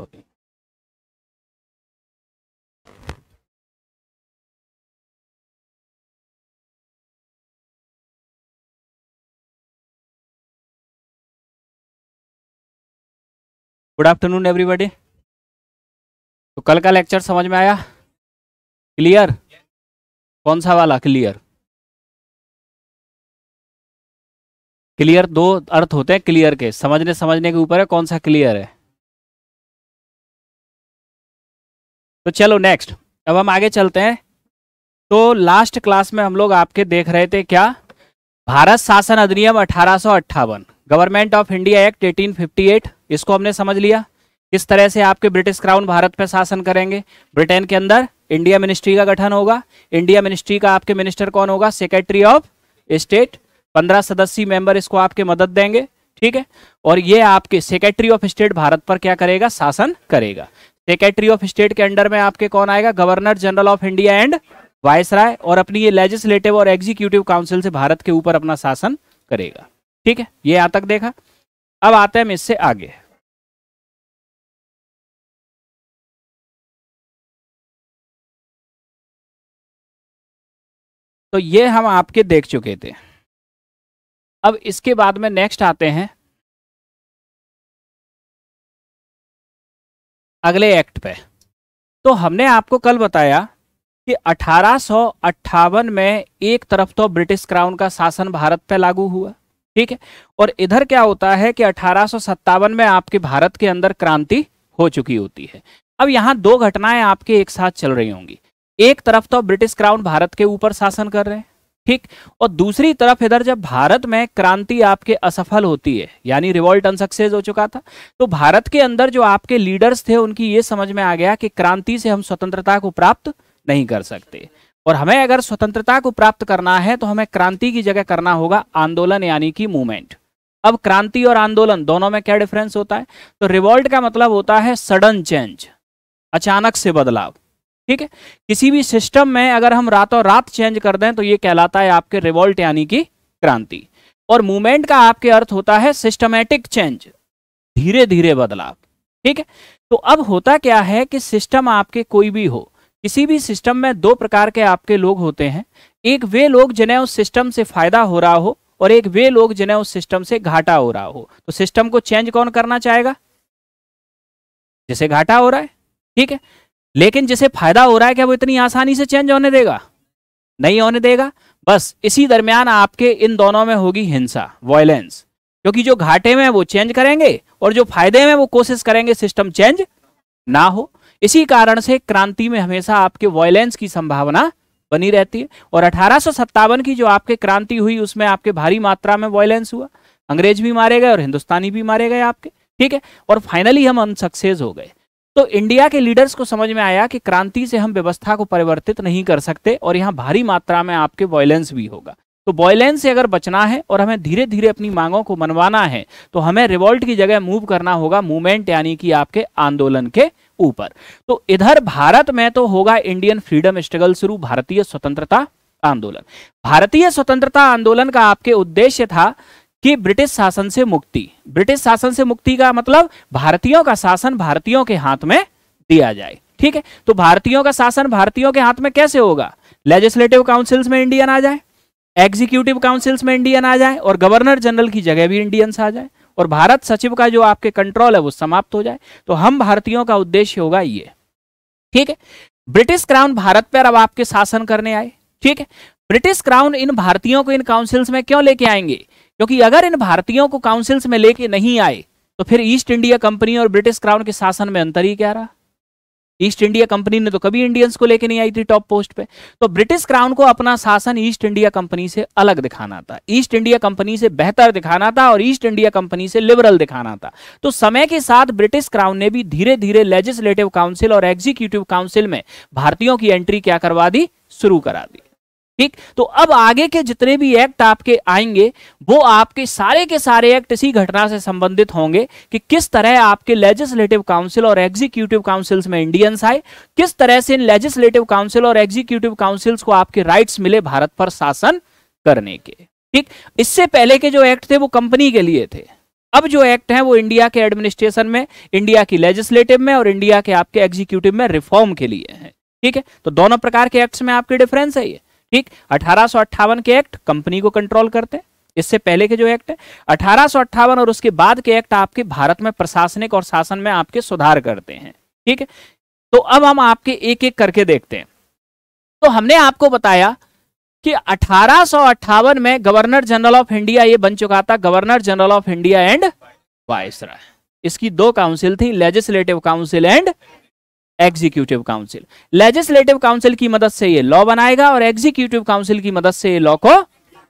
copy good afternoon everybody तो कल का लेक्चर समझ में आया क्लियर कौन सा वाला क्लियर क्लियर दो अर्थ होते हैं क्लियर के समझने समझने के ऊपर है कौन सा क्लियर है तो चलो नेक्स्ट अब हम आगे चलते हैं तो लास्ट क्लास में हम लोग आपके देख रहे थे क्या भारत शासन अधिनियम अठारह गवर्नमेंट ऑफ इंडिया एक्ट 1858 इसको हमने समझ लिया किस तरह से आपके ब्रिटिश क्राउन भारत पर शासन करेंगे ब्रिटेन के अंदर इंडिया मिनिस्ट्री का गठन होगा इंडिया मिनिस्ट्री का आपके मिनिस्टर कौन होगा सेक्रेटरी ऑफ स्टेट पंद्रह सदस्यीय मेंबर इसको आपके मदद देंगे ठीक है और ये आपके सेक्रेटरी ऑफ स्टेट भारत पर क्या करेगा शासन करेगा सेक्रेटरी ऑफ स्टेट के अंडर में आपके कौन आएगा governor general of India and viceroy और अपनी ये लेजिस्लेटिव और एग्जीक्यूटिव काउंसिल से भारत के ऊपर अपना शासन करेगा ठीक है ये यहां तक देखा अब आते हैं हम इससे आगे तो ये हम आपके देख चुके थे अब इसके बाद में नेक्स्ट आते हैं अगले एक्ट पे तो हमने आपको कल बताया कि अठारह में एक तरफ तो ब्रिटिश क्राउन का शासन भारत पे लागू हुआ ठीक है और इधर क्या होता है कि अठारह में आपके भारत के अंदर क्रांति हो चुकी होती है अब यहां दो घटनाएं आपके एक साथ चल रही होंगी एक तरफ तो ब्रिटिश क्राउन भारत के ऊपर शासन कर रहे हैं ठीक और दूसरी तरफ इधर जब भारत में क्रांति आपके असफल होती है यानी रिवॉल्ट अनसक्सेस हो चुका था तो भारत के अंदर जो आपके लीडर्स थे उनकी ये समझ में आ गया कि क्रांति से हम स्वतंत्रता को प्राप्त नहीं कर सकते और हमें अगर स्वतंत्रता को प्राप्त करना है तो हमें क्रांति की जगह करना होगा आंदोलन यानी कि मूवमेंट अब क्रांति और आंदोलन दोनों में क्या डिफरेंस होता है तो रिवॉल्ट का मतलब होता है सडन चेंज अचानक से बदलाव ठीक है किसी भी सिस्टम में अगर हम रातों रात चेंज कर दें तो ये कहलाता है आपके रिवोल्ट यानी कि क्रांति और मूवमेंट का आपके अर्थ होता है सिस्टमेटिक चेंज धीरे धीरे बदलाव ठीक है तो अब होता क्या है कि सिस्टम आपके कोई भी हो किसी भी सिस्टम में दो प्रकार के आपके लोग होते हैं एक वे लोग जिन्हें उस सिस्टम से फायदा हो रहा हो और एक वे लोग जिन्हें उस सिस्टम से घाटा हो रहा हो तो सिस्टम को चेंज कौन करना चाहेगा जिसे घाटा हो रहा है ठीक है लेकिन जिसे फायदा हो रहा है क्या वो इतनी आसानी से चेंज होने देगा नहीं होने देगा बस इसी दरमियान आपके इन दोनों में होगी हिंसा वॉयलेंस क्योंकि जो घाटे में वो चेंज करेंगे और जो फायदे में वो कोशिश करेंगे सिस्टम चेंज ना हो इसी कारण से क्रांति में हमेशा आपके वॉयलेंस की संभावना बनी रहती है और अठारह की जो आपके क्रांति हुई उसमें आपके भारी मात्रा में वॉयलेंस हुआ अंग्रेज भी मारे गए और हिंदुस्तानी भी मारे गए आपके ठीक है और फाइनली हम अनसक्सेस हो गए तो इंडिया के लीडर्स को समझ में आया कि क्रांति से हम व्यवस्था को परिवर्तित नहीं कर सकते और यहाँ भारी मात्रा में आपके वॉयलेंस भी होगा तो बॉयलेंस से अगर बचना है और हमें धीरे धीरे अपनी मांगों को मनवाना है तो हमें रिवॉल्ट की जगह मूव करना होगा मूवमेंट यानी कि आपके आंदोलन के ऊपर तो इधर भारत में तो होगा इंडियन फ्रीडम स्ट्रगल शुरू भारतीय स्वतंत्रता आंदोलन भारतीय स्वतंत्रता आंदोलन का आपके उद्देश्य था कि ब्रिटिश शासन से मुक्ति ब्रिटिश शासन से मुक्ति का मतलब भारतीयों का शासन भारतीयों के हाथ में दिया जाए ठीक है तो भारतीयों का शासन भारतीयों के हाथ में कैसे होगा लेजिस्लेटिव काउंसिल्स में इंडियन आ जाए एग्जीक्यूटिव काउंसिल्स में इंडियन आ जाए और गवर्नर जनरल की जगह भी इंडियंस आ जाए और भारत सचिव का जो आपके कंट्रोल है वो समाप्त हो जाए तो हम भारतीयों का उद्देश्य होगा ये ठीक है ब्रिटिश क्राउन भारत पर अब आपके शासन करने आए ठीक है ब्रिटिश क्राउन इन भारतीयों को इन काउंसिल्स में क्यों लेके आएंगे क्योंकि अगर इन भारतीयों को काउंसिल्स में लेके नहीं आए तो फिर ईस्ट इंडिया कंपनी और ब्रिटिश क्राउन के शासन में अंतर ही क्या रहा ईस्ट इंडिया कंपनी ने तो कभी इंडियंस को लेके नहीं आई थी टॉप पोस्ट पे तो ब्रिटिश क्राउन को अपना शासन ईस्ट इंडिया कंपनी से अलग दिखाना था ईस्ट इंडिया कंपनी से बेहतर दिखाना था और ईस्ट इंडिया कंपनी से लिबरल दिखाना था तो समय के साथ ब्रिटिश क्राउन ने भी धीरे धीरे लेजिस्लेटिव काउंसिल और एग्जीक्यूटिव काउंसिल में भारतीयों की एंट्री क्या करवा दी शुरू करा दी ठीक तो अब आगे के जितने भी एक्ट आपके आएंगे वो आपके सारे के सारे एक्ट इसी घटना से संबंधित होंगे कि किस तरह आपके लेजिस्लेटिव काउंसिल और एग्जीक्यूटिव काउंसिल्स में इंडियंस आए किस तरह से इन लेजिस्लेटिव काउंसिल और एग्जीक्यूटिव काउंसिल्स को आपके राइट्स मिले भारत पर शासन करने के ठीक इससे पहले के जो एक्ट थे वो कंपनी के लिए थे अब जो एक्ट है वो इंडिया के एडमिनिस्ट्रेशन में इंडिया की लेजिस्लेटिव में और इंडिया के आपके एग्जीक्यूटिव में रिफॉर्म के लिए है ठीक है तो दोनों प्रकार के एक्ट में आपके डिफरेंस है ये ठीक अठारह के एक्ट कंपनी को कंट्रोल करते हैं इससे पहले के जो एक्ट है अठारह और उसके बाद के एक्ट आपके भारत में प्रशासनिक और शासन में आपके सुधार करते हैं ठीक है तो अब हम आपके एक एक करके देखते हैं तो हमने आपको बताया कि अठारह में गवर्नर जनरल ऑफ इंडिया ये बन चुका था governor general of India and viceroy इसकी दो काउंसिल थी legislative council and executive council legislative council की मदद से ये लॉ बनाएगा और एग्जीक्यूटिव काउंसिल की मदद से ये लॉ को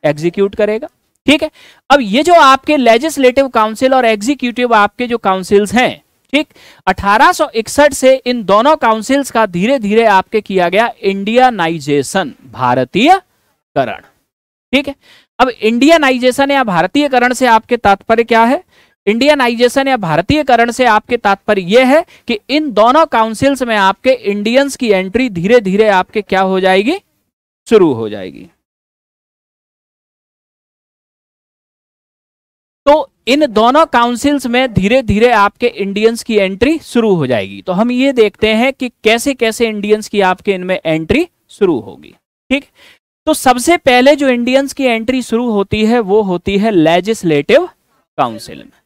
एग्जीक्यूट करेगा ठीक है अब ये जो आपके लेजिस्लेटिव काउंसिल और एग्जीक्यूटिव आपके जो काउंसिल्स हैं ठीक 1861 से इन दोनों काउंसिल्स का धीरे धीरे आपके किया गया भारतीय भारतीयकरण ठीक है अब इंडियानाइजेशन या भारतीयकरण से आपके तात्पर्य क्या है इंडियनाइजेशन या भारतीयकरण से आपके तात्पर्य यह है कि इन दोनों काउंसिल्स में आपके इंडियंस की एंट्री धीरे धीरे आपके क्या हो जाएगी शुरू हो जाएगी तो इन दोनों काउंसिल्स में धीरे धीरे आपके इंडियंस की एंट्री शुरू हो जाएगी तो हम ये देखते हैं कि कैसे कैसे इंडियंस की आपके इनमें एंट्री शुरू होगी ठीक तो सबसे पहले जो इंडियंस की एंट्री शुरू होती है वो होती है लेजिस्लेटिव काउंसिल में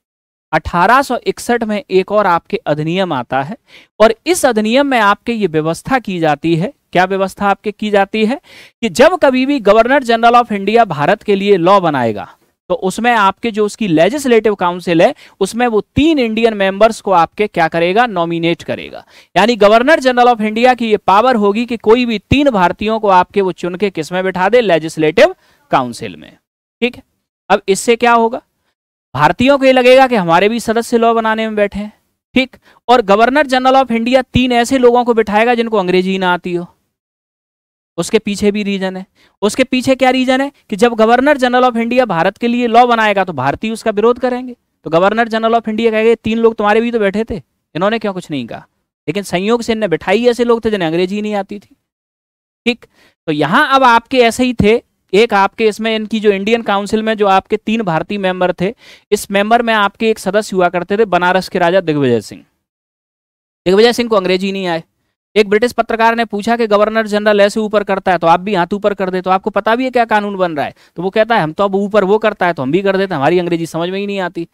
1861 में एक और आपके अधिनियम आता है और इस अधिनियम में आपके ये व्यवस्था की जाती है क्या व्यवस्था आपके की जाती है कि जब कभी भी governor general of India Bharat के लिए लॉ बनाएगा तो उसमें आपके जो उसकी लेजिस्लेटिव काउंसिल है उसमें वो तीन इंडियन मेंबर्स को आपके क्या करेगा नॉमिनेट करेगा यानी गवर्नर जनरल ऑफ इंडिया की ये पावर होगी कि कोई भी तीन भारतीयों को आपके वो चुन के किसमें बिठा दे लेजिस्लेटिव काउंसिल में ठीक है अब इससे क्या होगा भारतीयों को ये लगेगा कि हमारे भी सदस्य लॉ बनाने में बैठे हैं ठीक और गवर्नर जनरल ऑफ इंडिया तीन ऐसे लोगों को बिठाएगा जिनको अंग्रेजी ना आती हो उसके पीछे भी रीजन है उसके पीछे क्या रीजन है कि जब governor general of India Bharat के लिए लॉ बनाएगा तो भारतीय उसका विरोध करेंगे तो गवर्नर जनरल ऑफ इंडिया कहेंगे तीन लोग तुम्हारे भी तो बैठे थे इन्होंने क्यों कुछ नहीं कहा लेकिन संयोग से इन्हें बिठाई ऐसे लोग थे जिन्हें अंग्रेजी नहीं आती थी ठीक तो यहां अब आपके ऐसे ही थे एक आपके इसमें इनकी जो इंडियन काउंसिल में जो आपके तीन भारतीय मेंबर थे इस मेंबर में आपके एक सदस्य हुआ करते थे बनारस के राजा दिग्विजय सिंह दिग्विजय सिंह को अंग्रेजी नहीं आए एक ब्रिटिश पत्रकार ने पूछा कि गवर्नर जनरल ऐसे ऊपर करता है तो आप भी हाथ ऊपर कर दे तो आपको पता भी है क्या कानून बन रहा है तो वो कहता है हम तो अब ऊपर वो करता है तो हम भी कर देते हमारी अंग्रेजी समझ में ही नहीं आती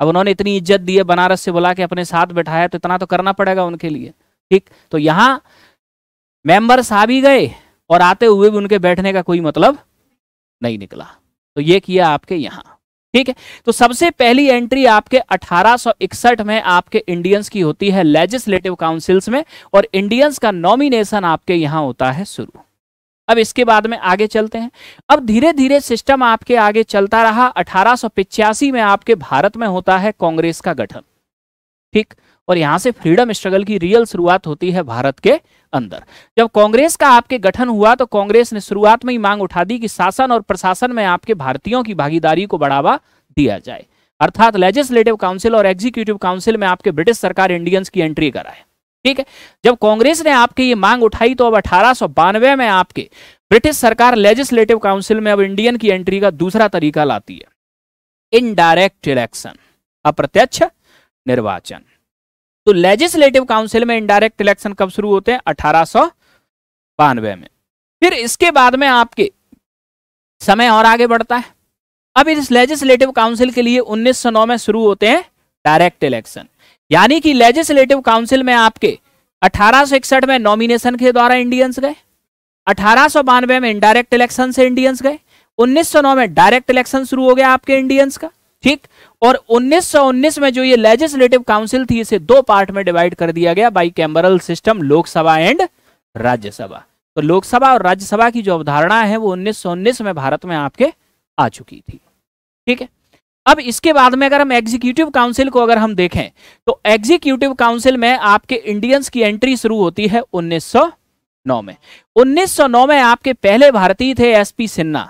अब उन्होंने इतनी इज्जत दी है बनारस से बुला के अपने साथ बैठाया तो इतना तो करना पड़ेगा उनके लिए ठीक तो यहाँ मेंबर्स आ भी गए और आते हुए भी उनके बैठने का कोई मतलब नहीं निकला तो ये किया आपके यहाँ ठीक है तो सबसे पहली एंट्री आपके 1861 में आपके इंडियंस की होती है लेजिस्लेटिव काउंसिल्स में और इंडियंस का नॉमिनेशन आपके यहाँ होता है शुरू अब इसके बाद में आगे चलते हैं अब धीरे धीरे सिस्टम आपके आगे चलता रहा अठारह में आपके भारत में होता है कांग्रेस का गठन ठीक और यहां से फ्रीडम स्ट्रगल की रियल शुरुआत होती है भारत के अंदर जब कांग्रेस का आपके गठन हुआ तो कांग्रेस ने शुरुआत में ही मांग उठा दी कि शासन और प्रशासन में आपके भारतीयों की भागीदारी को बढ़ावा दिया जाए अर्थात लेजिस्लेटिव काउंसिल और एग्जीक्यूटिव काउंसिल में आपके ब्रिटिश सरकार इंडियंस की एंट्री कराए ठीक है जब कांग्रेस ने आपके ये मांग उठाई तो अब अठारह में आपके ब्रिटिश सरकार लेजिस्लेटिव काउंसिल में अब इंडियन की एंट्री का दूसरा तरीका लाती है इनडायरेक्ट इलेक्शन अप्रत्यक्ष निर्वाचन तो लेजिस्लेटिव काउंसिल में इनडायरेक्ट इलेक्शन कब शुरू होते हैं अठारह में फिर इसके बाद में आपके समय और आगे बढ़ता है अब इस लेजिस्लेटिव काउंसिल के लिए 1909 में शुरू होते हैं डायरेक्ट इलेक्शन यानी कि लेजिस्लेटिव काउंसिल में आपके अठारह में नॉमिनेशन के द्वारा इंडियंस गए अठारह में इनडायरेक्ट इलेक्शन से इंडियंस गए 1909 में डायरेक्ट इलेक्शन शुरू हो गया आपके इंडियंस का ठीक और 1919 में जो ये लेजिस्लेटिव काउंसिल थी इसे दो पार्ट में डिवाइड कर दिया गया bicameral system Lok Sabha and Rajya Sabha तो लोकसभा और राज्यसभा की जो अवधारणा है वो 1919 में भारत में आपके आ चुकी थी ठीक है अब इसके बाद में अगर हम एग्जीक्यूटिव काउंसिल को अगर हम देखें तो एग्जीक्यूटिव काउंसिल में आपके इंडियंस की एंट्री शुरू होती है 1909 में 1909 में आपके पहले भारतीय थे एसपी सिन्हा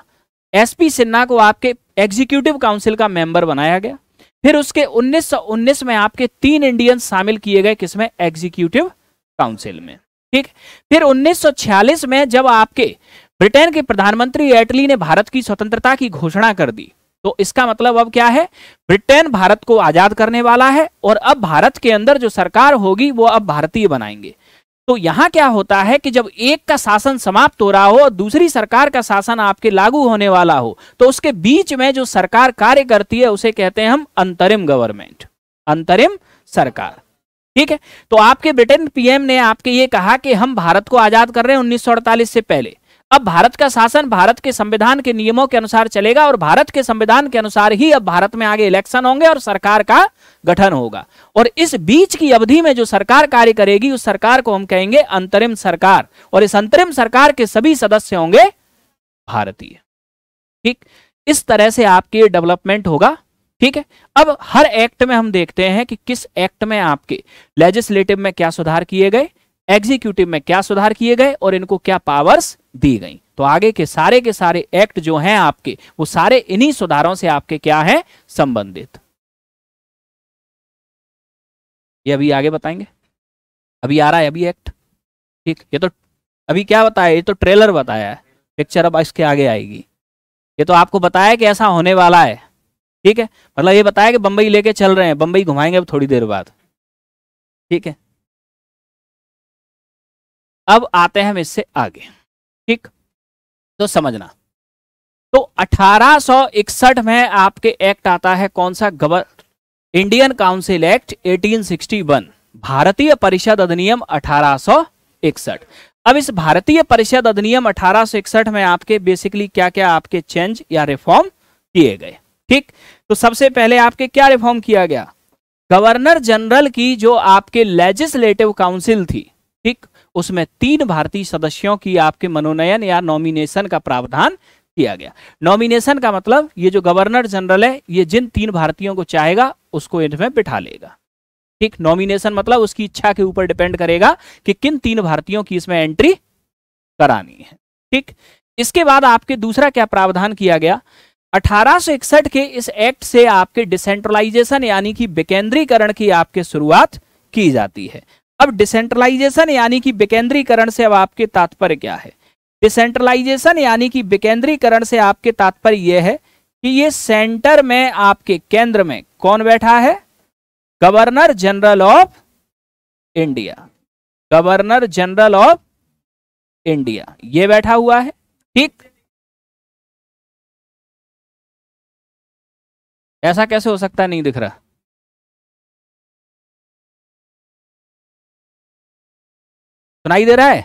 एसपी सिन्हा को आपके एग्जीक्यूटिव काउंसिल का मेंबर बनाया गया फिर उसके 1919 में आपके तीन इंडियन शामिल किए गए किसमें एग्जीक्यूटिव काउंसिल में ठीक फिर 1946 में जब आपके ब्रिटेन के प्रधानमंत्री एटली ने भारत की स्वतंत्रता की घोषणा कर दी तो इसका मतलब अब क्या है ब्रिटेन भारत को आजाद करने वाला है और अब भारत के अंदर जो सरकार होगी वो अब भारतीय बनाएंगे तो यहां क्या होता है कि जब एक का शासन समाप्त हो रहा हो और दूसरी सरकार का शासन आपके लागू होने वाला हो तो उसके बीच में जो सरकार कार्य करती है उसे कहते हैं हम अंतरिम गवर्नमेंट अंतरिम सरकार ठीक है तो आपके ब्रिटेन पीएम ने आपके ये कहा कि हम भारत को आजाद कर रहे हैं उन्नीस से पहले अब भारत का शासन भारत के संविधान के नियमों के अनुसार चलेगा और भारत के संविधान के अनुसार ही अब भारत में आगे इलेक्शन होंगे और सरकार का गठन होगा और इस बीच की अवधि में जो सरकार कार्य करेगी उस सरकार को हम कहेंगे अंतरिम सरकार और इस अंतरिम सरकार के सभी सदस्य होंगे भारतीय ठीक इस तरह से आपके डेवलपमेंट होगा ठीक है अब हर एक्ट में हम देखते हैं कि किस एक्ट में आपके लेजिस्लेटिव में क्या सुधार किए गए एग्जीक्यूटिव में क्या सुधार किए गए और इनको क्या पावर्स दी गई तो आगे के सारे के सारे एक्ट जो हैं आपके वो सारे इन्हीं सुधारों से आपके क्या हैं संबंधित ये अभी आगे बताएंगे अभी आ रहा है अभी एक्ट ठीक ये तो अभी क्या बताया ये तो ट्रेलर बताया है पिक्चर अब इसके आगे आएगी ये तो आपको बताया कि ऐसा होने वाला है ठीक है मतलब ये बताया कि बम्बई लेके चल रहे हैं बम्बई घुमाएंगे अब थोड़ी देर बाद ठीक है अब आते हैं हम इससे आगे ठीक तो समझना तो 1861 में आपके एक्ट आता है कौन सा गवर इंडियन काउंसिल एक्ट 1861 भारतीय परिषद अधिनियम 1861 अब इस भारतीय परिषद अधिनियम 1861 में आपके बेसिकली क्या क्या आपके चेंज या रिफॉर्म किए गए ठीक तो सबसे पहले आपके क्या रिफॉर्म किया गया गवर्नर जनरल की जो आपके लेजिस्लेटिव काउंसिल थी ठीक उसमें तीन भारतीय सदस्यों की आपके मनोनयन या नॉमिनेशन का प्रावधान किया गया नॉमिनेशन का मतलब ये जो गवर्नर जनरल है ये जिन तीन भारतीयों को चाहेगा उसको इनमें बिठा लेगा ठीक नॉमिनेशन मतलब उसकी इच्छा के ऊपर डिपेंड करेगा कि किन तीन भारतीयों की इसमें एंट्री करानी है ठीक इसके बाद आपके दूसरा क्या प्रावधान किया गया 1861 के इस एक्ट से आपके डिसेंट्रलाइजेशन यानी कि विकेंद्रीकरण की आपके शुरुआत की जाती है अब डिसेंट्रलाइजेशन यानी कि विकेंद्रीकरण से अब आपके तात्पर्य क्या है डिसेंट्रलाइजेशन यानी कि विकेंद्रीकरण से आपके तात्पर्य यह है कि ये सेंटर में आपके केंद्र में कौन बैठा है governor general of India governor general of India ये बैठा हुआ है ठीक ऐसा कैसे हो सकता है नहीं दिख रहा सुनाई दे रहा है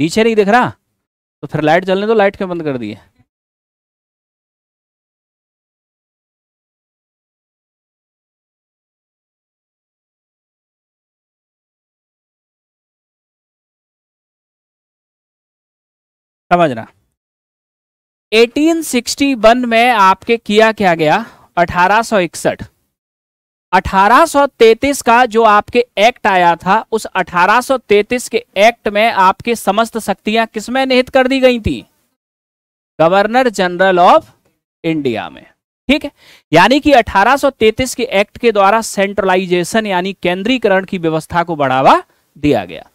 नीचे नहीं दिख रहा तो फिर लाइट चलने तो लाइट क्यों बंद कर दिए समझ रहा 1861 में आपके किया क्या गया अठारह 1833 का जो आपके एक्ट आया था उस 1833 के एक्ट में आपके समस्त शक्तियां किसमें निहित कर दी गई थी गवर्नर जनरल ऑफ इंडिया में ठीक है यानी कि 1833 के एक्ट के द्वारा सेंट्रलाइजेशन यानी केंद्रीकरण की व्यवस्था को बढ़ावा दिया गया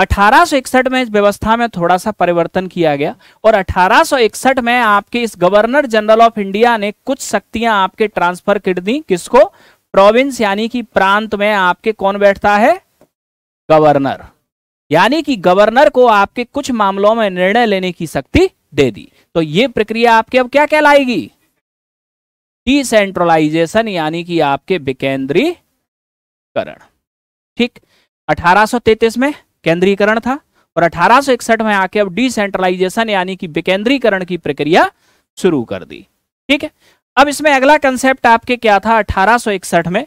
1861 में इस व्यवस्था में थोड़ा सा परिवर्तन किया गया और 1861 में आपके इस गवर्नर जनरल ऑफ इंडिया ने कुछ शक्तियां आपके ट्रांसफर कर दी किसको प्रोविंस यानी कि प्रांत में आपके कौन बैठता है गवर्नर यानी कि गवर्नर को आपके कुछ मामलों में निर्णय लेने की शक्ति दे दी तो ये प्रक्रिया आपके अब क्या कहलाएगी डिसेंट्रलाइजेशन यानी कि आपके विकेंद्रीकरण ठीक 1833 में केंद्रीकरण था और अठारह में आके अब डिसेंट्रलाइजेशन यानी कि विकेंद्रीकरण की प्रक्रिया शुरू कर दी ठीक है अब इसमें अगला कंसेप्ट आपके क्या था 1861 में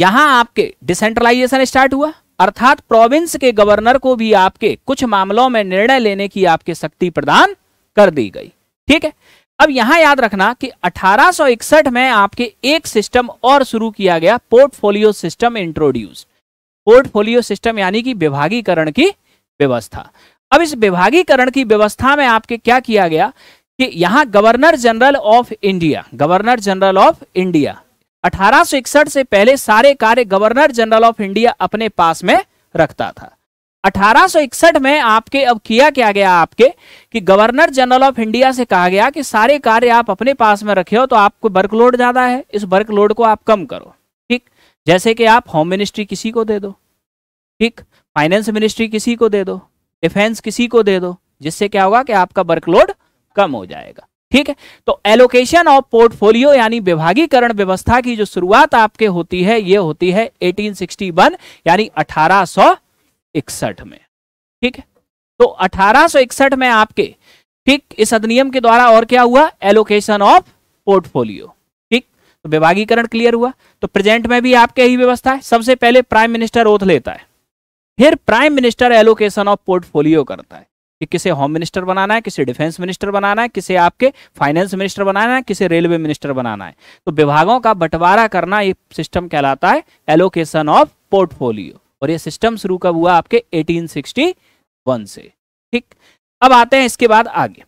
यहां आपके डिसेंट्रलाइजेशन स्टार्ट हुआ अर्थात प्रोविंस के गवर्नर को भी आपके कुछ मामलों में निर्णय लेने की आपके शक्ति प्रदान कर दी गई ठीक है अब यहां याद रखना कि 1861 में आपके एक सिस्टम और शुरू किया गया portfolio system introduced portfolio system यानी कि विभागीकरण की व्यवस्था अब इस विभागीकरण की व्यवस्था में आपके क्या किया गया कि यहां governor general of India governor general of India 1861 से पहले सारे कार्य गवर्नर जनरल ऑफ इंडिया अपने पास में रखता था 1861 में आपके अब किया क्या गया आपके कि गवर्नर जनरल ऑफ इंडिया से कहा गया कि सारे कार्य आप अपने पास में रखे हो तो आपको वर्कलोड ज्यादा है इस वर्कलोड को आप कम करो जैसे कि आप होम मिनिस्ट्री किसी को दे दो ठीक फाइनेंस मिनिस्ट्री किसी को दे दो डिफेंस किसी को दे दो जिससे क्या होगा कि आपका वर्कलोड कम हो जाएगा ठीक है तो एलोकेशन ऑफ पोर्टफोलियो यानी विभागीकरण व्यवस्था की जो शुरुआत आपके होती है ये होती है 1861 यानी 1861 में ठीक है तो 1861 में आपके ठीक इस अधिनियम के द्वारा और क्या हुआ एलोकेशन ऑफ पोर्टफोलियो तो विभागीकरण क्लियर हुआ तो प्रेजेंट में भी आपके ही व्यवस्था है सबसे पहले प्राइम मिनिस्टर ओथ लेता है फिर prime minister allocation of portfolio करता है कि किसे होम मिनिस्टर बनाना है किसे डिफेंस मिनिस्टर बनाना है किसे आपके फाइनेंस मिनिस्टर बनाना है किसे रेलवे मिनिस्टर बनाना है तो विभागों का बंटवारा करना ये सिस्टम कहलाता है एलोकेशन ऑफ पोर्टफोलियो और ये सिस्टम शुरू कब हुआ आपके 1861 से ठीक अब आते हैं इसके बाद आगे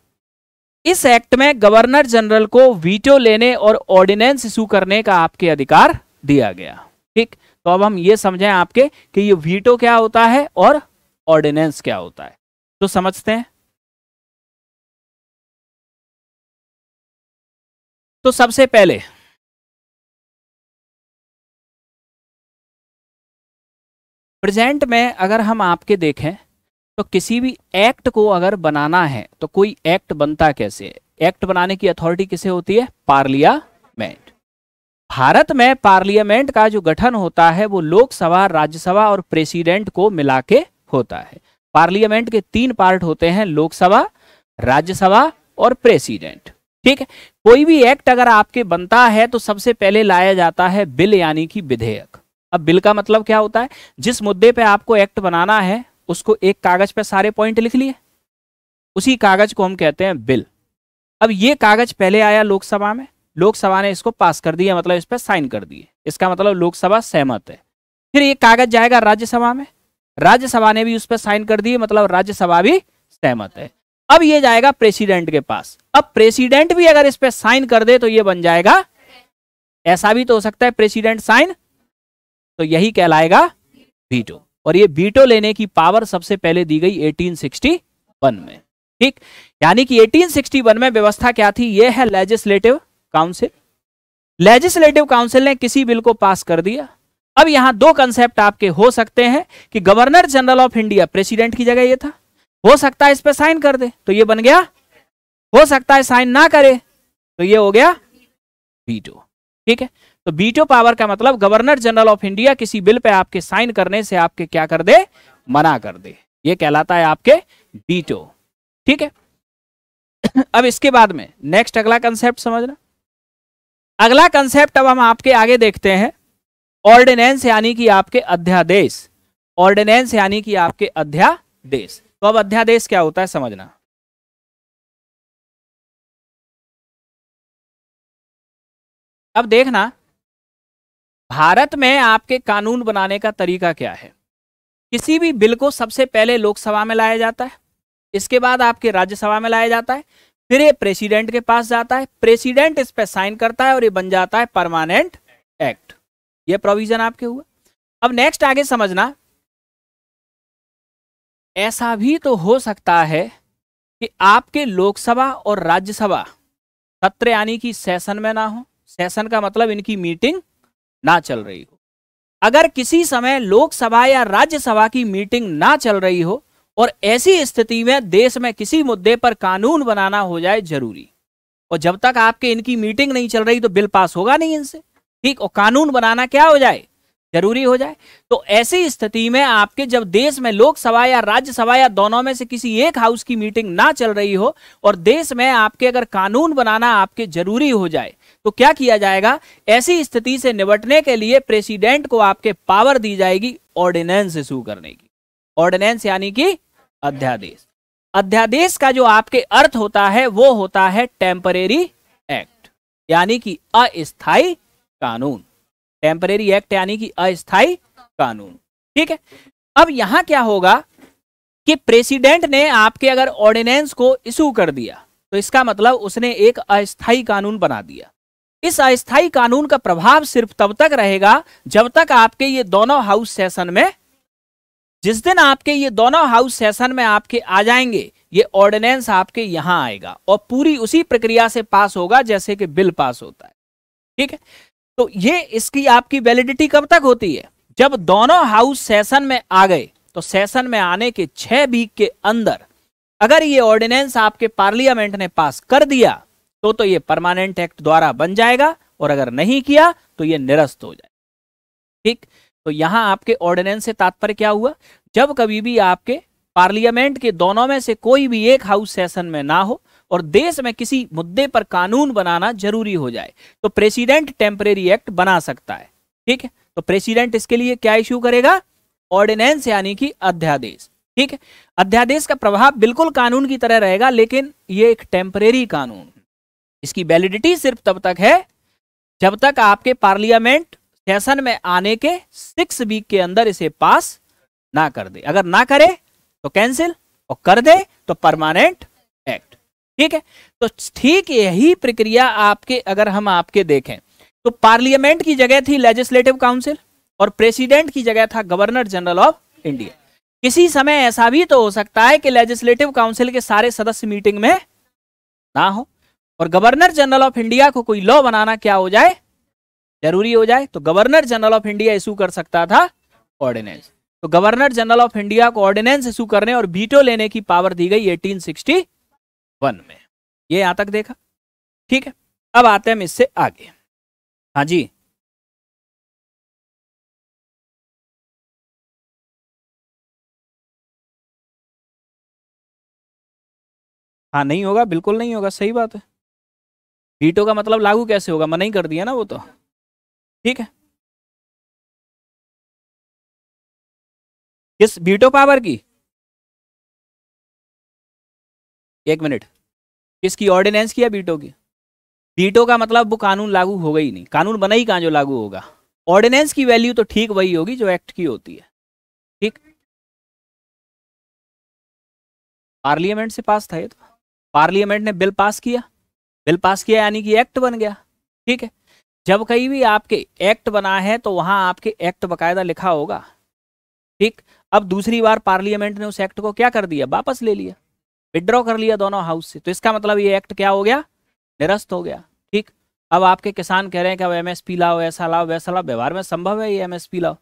इस एक्ट में गवर्नर जनरल को वीटो लेने और ऑर्डिनेंस इशू करने का आपके अधिकार दिया गया ठीक तो अब हम ये समझें आपके कि ये वीटो क्या होता है और ऑर्डिनेंस क्या होता है तो समझते हैं तो सबसे पहले प्रेजेंट में अगर हम आपके देखें तो किसी भी एक्ट को अगर बनाना है तो कोई एक्ट बनता कैसे एक्ट बनाने की अथॉरिटी किसे होती है पार्लियामेंट भारत में पार्लियामेंट का जो गठन होता है वो लोकसभा राज्यसभा और प्रेसिडेंट को मिला के होता है पार्लियामेंट के तीन पार्ट होते हैं लोकसभा राज्यसभा और प्रेसिडेंट ठीक है कोई भी एक्ट अगर आपके बनता है तो सबसे पहले लाया जाता है बिल यानी कि विधेयक अब बिल का मतलब क्या होता है जिस मुद्दे पे आपको एक्ट बनाना है उसको एक कागज पर सारे पॉइंट लिख लिए उसी कागज को हम कहते हैं बिल अब ये कागज पहले आया लोकसभा में लोकसभा ने इसको पास कर दिया मतलब इस पर साइन कर दिए इसका मतलब लोकसभा सहमत है फिर ये कागज जाएगा राज्यसभा में राज्यसभा ने भी उस पर साइन कर दिए मतलब राज्यसभा भी सहमत है अब ये जाएगा प्रेसिडेंट के पास अब प्रेसिडेंट भी अगर इस पर साइन कर दे तो ये बन जाएगा ऐसा भी तो हो सकता है प्रेसिडेंट साइन तो यही कहलाएगा वीटो और ये बीटो लेने की पावर सबसे पहले दी गई 1861 में ठीक यानी कि 1861 में व्यवस्था क्या थी ये है लेजिस्लेटिव काउंसिल लेजिस्लेटिव काउंसिल ने किसी बिल को पास कर दिया अब यहां दो कंसेप्ट आपके हो सकते हैं कि governor general of India president की जगह ये था हो सकता है इस पर साइन कर दे तो ये बन गया हो सकता है साइन ना करे तो ये हो गया वीटो ठीक है तो बीटो पावर का मतलब गवर्नर जनरल ऑफ इंडिया किसी बिल पे आपके साइन करने से आपके क्या कर दे मना कर दे ये कहलाता है आपके बीटो ठीक है अब इसके बाद में नेक्स्ट अगला कंसेप्ट समझना अगला कंसेप्ट अब हम आपके आगे देखते हैं ऑर्डिनेंस यानी कि आपके अध्यादेश ऑर्डिनेंस यानी कि आपके अध्यादेश तो अब अध्यादेश क्या होता है समझना अब देखना भारत में आपके कानून बनाने का तरीका क्या है किसी भी बिल को सबसे पहले लोकसभा में लाया जाता है इसके बाद आपके राज्यसभा में लाया जाता है फिर ये प्रेसिडेंट के पास जाता है प्रेसिडेंट इस पर साइन करता है और ये बन जाता है परमानेंट एक्ट ये प्रोविजन आपके हुआ अब नेक्स्ट आगे समझना ऐसा भी तो हो सकता है कि आपके लोकसभा और राज्यसभा सत्र यानी कि सेशन में ना हो सेशन का मतलब इनकी मीटिंग ना चल रही हो अगर किसी समय लोकसभा या राज्यसभा की मीटिंग ना चल रही हो और ऐसी स्थिति में देश में किसी मुद्दे पर कानून बनाना हो जाए जरूरी और जब तक आपके इनकी मीटिंग नहीं चल रही तो बिल पास होगा नहीं इनसे ठीक और कानून बनाना क्या हो जाए जरूरी हो जाए तो ऐसी स्थिति में आपके जब देश में लोकसभा या राज्यसभा या दोनों में से किसी एक हाउस की मीटिंग ना चल रही हो और देश में आपके अगर कानून बनाना आपके जरूरी हो जाए तो क्या किया जाएगा ऐसी स्थिति से निपटने के लिए प्रेसिडेंट को आपके पावर दी जाएगी ऑर्डिनेंस इशू करने की ऑर्डिनेंस यानी कि अध्यादेश अध्यादेश का जो आपके अर्थ होता है वो होता है टेम्परेरी एक्ट यानी कि अस्थाई कानून टेम्परेरी एक्ट यानी कि अस्थाई कानून ठीक है अब यहां क्या होगा कि प्रेसिडेंट ने आपके अगर ऑर्डिनेंस को इशू कर दिया तो इसका मतलब उसने एक अस्थाई कानून बना दिया इस अस्थाई कानून का प्रभाव सिर्फ तब तक रहेगा जब तक आपके ये दोनों हाउस सेशन में जिस दिन आपके ये दोनों हाउस सेशन में आपके आ जाएंगे ये ऑर्डिनेंस आपके यहां आएगा और पूरी उसी प्रक्रिया से पास होगा जैसे कि बिल पास होता है ठीक है तो ये इसकी आपकी वैलिडिटी कब तक होती है जब दोनों हाउस सेशन में आ गए तो सेशन में आने के छह वीक के अंदर अगर ये ऑर्डिनेंस आपके पार्लियामेंट ने पास कर दिया तो तो ये परमानेंट एक्ट द्वारा बन जाएगा और अगर नहीं किया तो ये निरस्त हो जाए ठीक तो यहां आपके ऑर्डिनेंस से तात्पर्य क्या हुआ जब कभी भी आपके पार्लियामेंट के दोनों में से कोई भी एक हाउस सेशन में ना हो और देश में किसी मुद्दे पर कानून बनाना जरूरी हो जाए तो प्रेसिडेंट टेम्परेरी एक्ट बना सकता है ठीक है तो प्रेसिडेंट इसके लिए क्या इश्यू करेगा ऑर्डिनेंस यानी कि अध्यादेश ठीक है अध्यादेश का प्रभाव बिल्कुल कानून की तरह रहेगा लेकिन यह एक टेम्परेरी कानून इसकी वैलिडिटी सिर्फ तब तक है जब तक आपके पार्लियामेंट सेशन में आने के सिक्स वीक के अंदर इसे पास ना कर दे अगर ना करे तो कैंसिल और कर दे तो परमानेंट एक्ट ठीक है तो ठीक यही प्रक्रिया आपके अगर हम आपके देखें तो पार्लियामेंट की जगह थी लेजिस्लेटिव काउंसिल और प्रेसिडेंट की जगह था गवर्नर जनरल ऑफ इंडिया किसी समय ऐसा भी तो हो सकता है कि लेजिस्लेटिव काउंसिल के सारे सदस्य मीटिंग में ना हो और गवर्नर जनरल ऑफ इंडिया को कोई लॉ बनाना क्या हो जाए जरूरी हो जाए तो governor general of India issue कर सकता था ऑर्डिनेंस तो गवर्नर जनरल ऑफ इंडिया को ऑर्डिनेंस इशू करने और बीटो लेने की पावर दी गई वन में ये यहां तक देखा ठीक है अब आते हैं हम इससे आगे हाँ जी हाँ नहीं होगा बिल्कुल नहीं होगा सही बात है वीटो का मतलब लागू कैसे होगा मना ही कर दिया ना वो तो ठीक है किस वीटो पावर की एक मिनट किसकी ऑर्डिनेंस किया बीटो की बीटो का मतलब वो कानून लागू होगा ही नहीं कानून बना ही कहाँ जो लागू होगा ऑर्डिनेंस की वैल्यू तो ठीक वही होगी जो एक्ट की होती है ठीक पार्लियामेंट से पास था ये तो पार्लियामेंट ने बिल पास किया बिल पास किया यानी कि एक्ट बन गया ठीक है जब कहीं भी आपके एक्ट बना है तो वहां आपके एक्ट बकायदा लिखा होगा ठीक अब दूसरी बार पार्लियामेंट ने उस एक्ट को क्या कर दिया वापस ले लिया विड्रॉ कर लिया दोनों हाउस से तो इसका मतलब ये एक्ट क्या हो गया निरस्त हो गया ठीक अब आपके किसान कह रहे हैं कि अब एमएसपी लाओ ऐसा लाओ वैसा लाओ व्यवहार में संभव है ये एमएसपी लाओ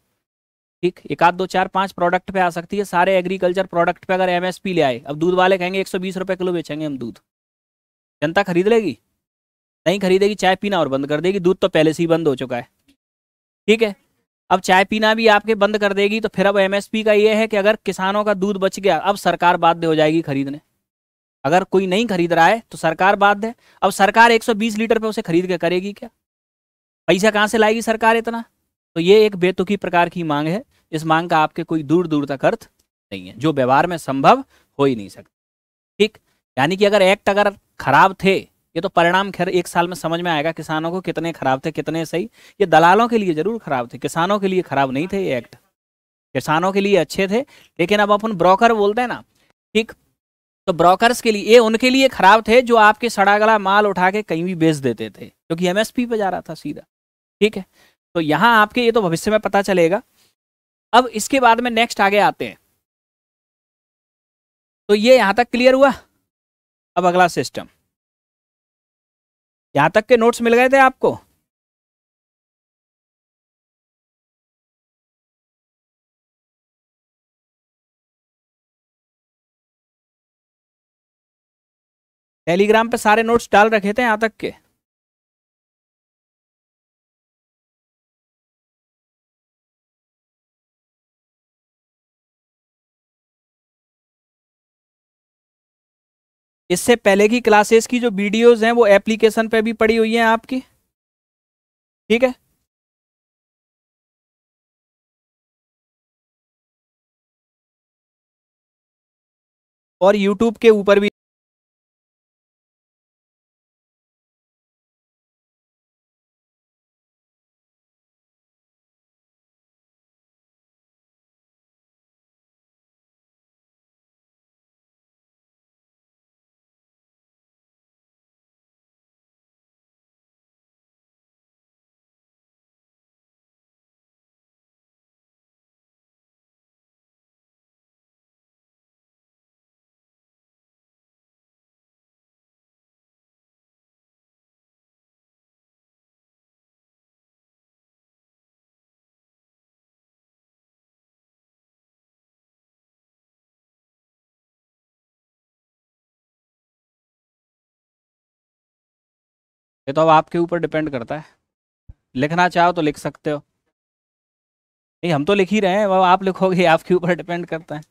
ठीक एक आध दो चार पांच प्रोडक्ट पे आ सकती है सारे एग्रीकल्चर प्रोडक्ट पे अगर एमएसपी ले आए अब दूध वाले कहेंगे एक सौ बीस रुपए किलो बेचेंगे हम दूध जनता खरीद लेगी नहीं खरीदेगी चाय पीना और बंद कर देगी दूध तो पहले से ही बंद हो चुका है ठीक है अब चाय पीना भी आपके बंद कर देगी तो फिर अब एमएसपी का ये है कि अगर किसानों का दूध बच गया अब सरकार बाध्य हो जाएगी खरीदने अगर कोई नहीं खरीद रहा है तो सरकार बाध्य है अब सरकार 120 लीटर पे उसे खरीद के करेगी क्या पैसा कहाँ से लाएगी सरकार इतना तो ये एक बेतुकी प्रकार की मांग है इस मांग का आपके कोई दूर दूर तक अर्थ नहीं है जो व्यवहार में संभव हो ही नहीं सकता ठीक यानी कि अगर एक्ट अगर खराब थे ये तो परिणाम खैर एक साल में समझ में आएगा किसानों को कितने खराब थे कितने सही ये दलालों के लिए जरूर खराब थे किसानों के लिए खराब नहीं थे ये एक्ट किसानों के लिए अच्छे थे लेकिन अब अपन ब्रोकर बोलते हैं ना ठीक तो ब्रोकर्स के लिए ये उनके लिए खराब थे जो आपके सड़ागला माल उठा के कहीं भी बेच देते थे क्योंकि एम पे जा रहा था सीधा ठीक है तो यहाँ आपके ये तो भविष्य में पता चलेगा अब इसके बाद में नेक्स्ट आगे आते हैं तो ये यहाँ तक क्लियर हुआ अब अगला सिस्टम यहां तक के नोट्स मिल गए थे आपको टेलीग्राम पे सारे नोट्स डाल रखे थे यहां तक के इससे पहले की क्लासेस की जो वीडियोस हैं वो एप्लीकेशन पे भी पड़ी हुई हैं आपकी ठीक है और यूट्यूब के ऊपर भी ये तो अब आपके ऊपर डिपेंड करता है लिखना चाहो तो लिख सकते हो नहीं हम तो लिख ही रहे हैं अब आप लिखोगे आपके ऊपर डिपेंड करता है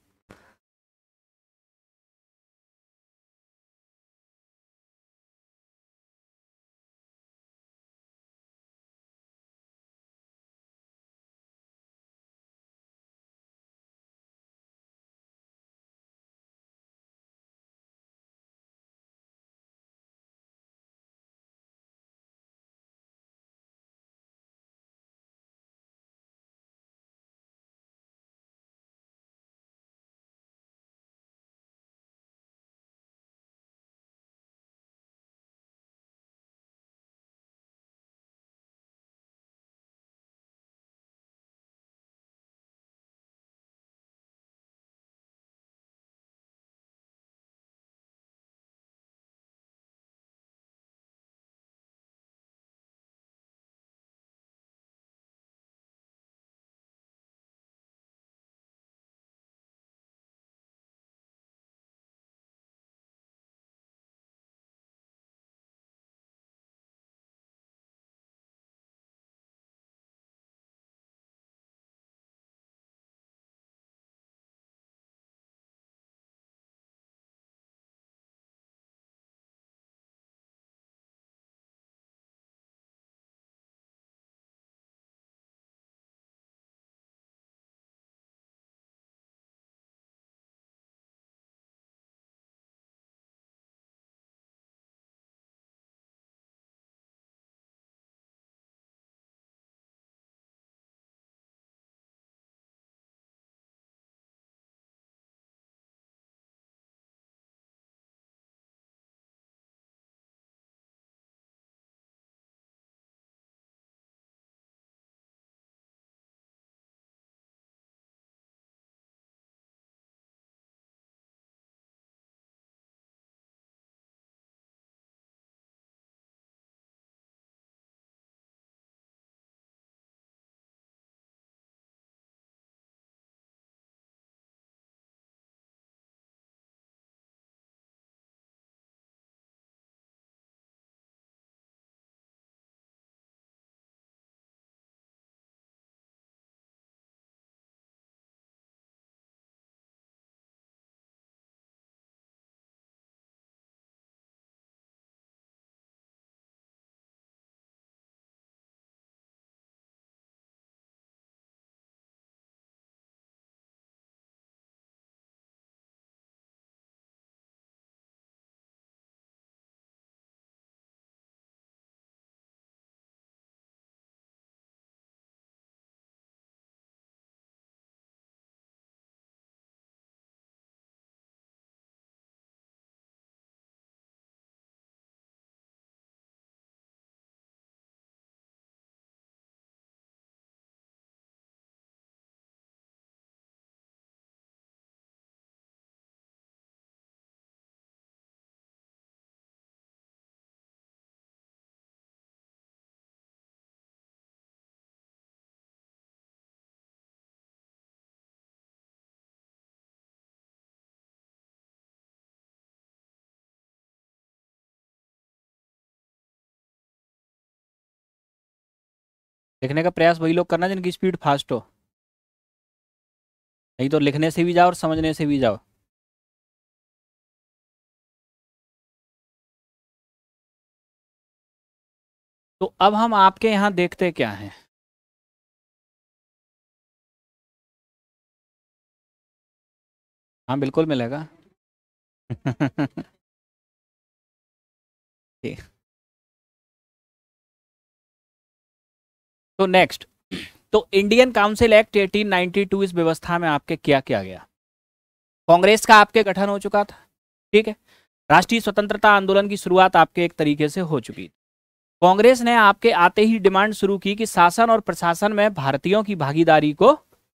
लिखने का प्रयास वही लोग करना जिनकी स्पीड फास्ट हो नहीं तो लिखने से भी जाओ और समझने से भी जाओ तो अब हम आपके यहां देखते क्या हैं हाँ बिल्कुल मिलेगा ठीक तो नेक्स्ट तो इंडियन काउंसिल एक्ट 1892 इस व्यवस्था में आपके क्या किया गया कांग्रेस का आपके गठन हो चुका था ठीक है राष्ट्रीय स्वतंत्रता आंदोलन की शुरुआत आपके एक तरीके से हो चुकी थी कांग्रेस ने आपके आते ही डिमांड शुरू की कि शासन और प्रशासन में भारतीयों की भागीदारी को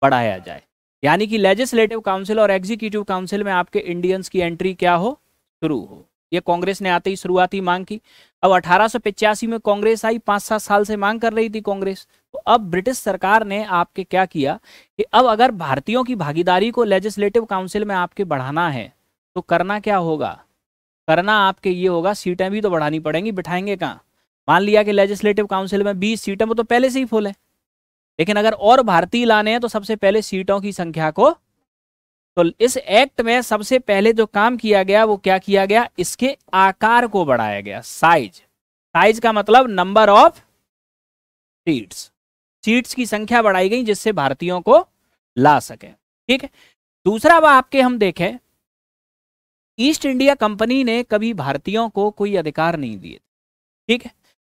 बढ़ाया जाए यानी कि लेजिस्लेटिव काउंसिल और एग्जीक्यूटिव काउंसिल में आपके इंडियंस की एंट्री क्या हो शुरू हो ये कांग्रेस ने आते ही शुरुआती मांग की अब अठारह में कांग्रेस आई पांच सात साल से मांग कर रही थी कांग्रेस तो अब ब्रिटिश सरकार ने आपके क्या किया कि अब अगर भारतीयों की भागीदारी को लेजिस्लेटिव काउंसिल में आपके बढ़ाना है तो करना क्या होगा करना आपके ये होगा सीटें भी तो बढ़ानी पड़ेंगी बिठाएंगे कहाँ मान लिया कि लेजिस्लेटिव काउंसिल में बीस सीटें वो तो पहले से ही फुल है लेकिन अगर और भारतीय लाने हैं तो सबसे पहले सीटों की संख्या को तो इस एक्ट में सबसे पहले जो काम किया गया वो क्या किया गया इसके आकार को बढ़ाया गया साइज साइज का मतलब नंबर ऑफ सीट्स सीट्स की संख्या बढ़ाई गई जिससे भारतीयों को ला सके ठीक है दूसरा वह आपके हम देखें ईस्ट इंडिया कंपनी ने कभी भारतीयों को कोई अधिकार नहीं दिए ठीक है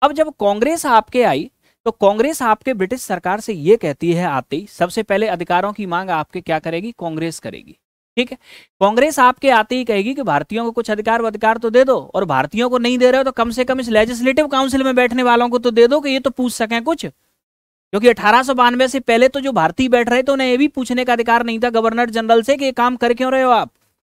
अब जब कांग्रेस आपके आई तो कांग्रेस आपके ब्रिटिश सरकार से ये कहती है आते ही सबसे पहले अधिकारों की मांग आपके क्या करेगी कांग्रेस करेगी ठीक है कांग्रेस आपके आते ही कहेगी कि भारतीयों को कुछ अधिकार अधिकार तो दे दो और भारतीयों को नहीं दे रहे हो तो कम से कम इस लेजिस्लेटिव काउंसिल में बैठने वालों को तो दे दो कि ये तो पूछ सकें कुछ क्योंकि अठारह से पहले तो जो भारतीय बैठ रहे थे उन्हें ये भी पूछने का अधिकार नहीं था गवर्नर जनरल से कि ये काम कर क्यों रहे हो आप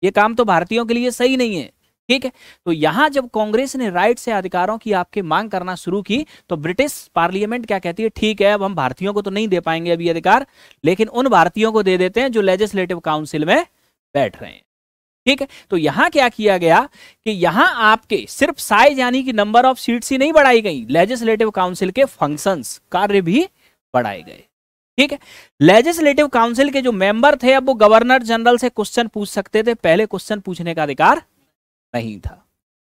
ये काम तो भारतीयों के लिए सही नहीं है ठीक है तो यहां जब कांग्रेस ने राइट से अधिकारों की आपके मांग करना शुरू की तो ब्रिटिश पार्लियामेंट क्या कहती है ठीक है अब हम भारतीयों को तो नहीं दे पाएंगे अभी अधिकार लेकिन उन भारतीयों को दे देते हैं जो लेजिस्लेटिव काउंसिल में बैठ रहे हैं ठीक है तो यहां क्या किया गया कि यहां आपके सिर्फ साइज यानी कि नंबर ऑफ सीट्स ही नहीं बढ़ाई गई लेजिस्लेटिव काउंसिल के फंक्शंस कार्य भी बढ़ाए गए ठीक है लेजिस्लेटिव काउंसिल के जो मेंबर थे अब वो गवर्नर जनरल से क्वेश्चन पूछ सकते थे पहले क्वेश्चन पूछने का अधिकार नहीं था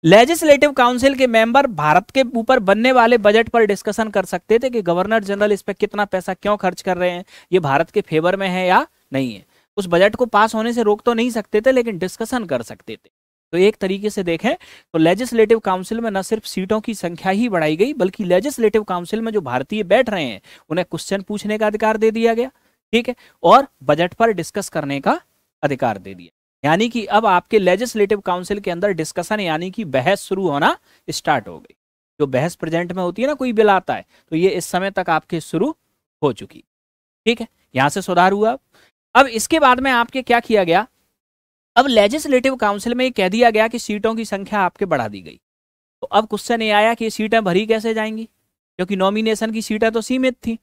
लेजिस्लेटिव काउंसिल के मेंबर भारत के ऊपर बनने वाले बजट पर डिस्कशन कर सकते थे कि गवर्नर जनरल इस पर कितना पैसा क्यों खर्च कर रहे हैं ये भारत के फेवर में है या नहीं है उस बजट को पास होने से रोक तो नहीं सकते थे लेकिन डिस्कशन कर सकते थे तो एक तरीके से देखें तो लेजिस्लेटिव काउंसिल में न सिर्फ सीटों की संख्या ही बढ़ाई गई बल्कि लेजिस्लेटिव काउंसिल में जो भारतीय बैठ रहे हैं उन्हें क्वेश्चन पूछने का अधिकार दे दिया गया ठीक है और बजट पर डिस्कस करने का अधिकार दे दिया यानी कि अब आपके लेजिस्लेटिव काउंसिल के अंदर डिस्कशन यानी कि बहस शुरू होना स्टार्ट हो गई जो बहस प्रेजेंट में होती है ना कोई बिल आता है तो ये इस समय तक आपके शुरू हो चुकी ठीक है यहां से सुधार हुआ अब इसके बाद में आपके क्या किया गया अब लेजिस्लेटिव काउंसिल में कह दिया गया कि सीटों की संख्या आपके बढ़ा दी गई तो अब क्वेश्चन ये आया कि सीटें भरी कैसे जाएंगी क्योंकि नॉमिनेशन की सीटें तो सीमित थी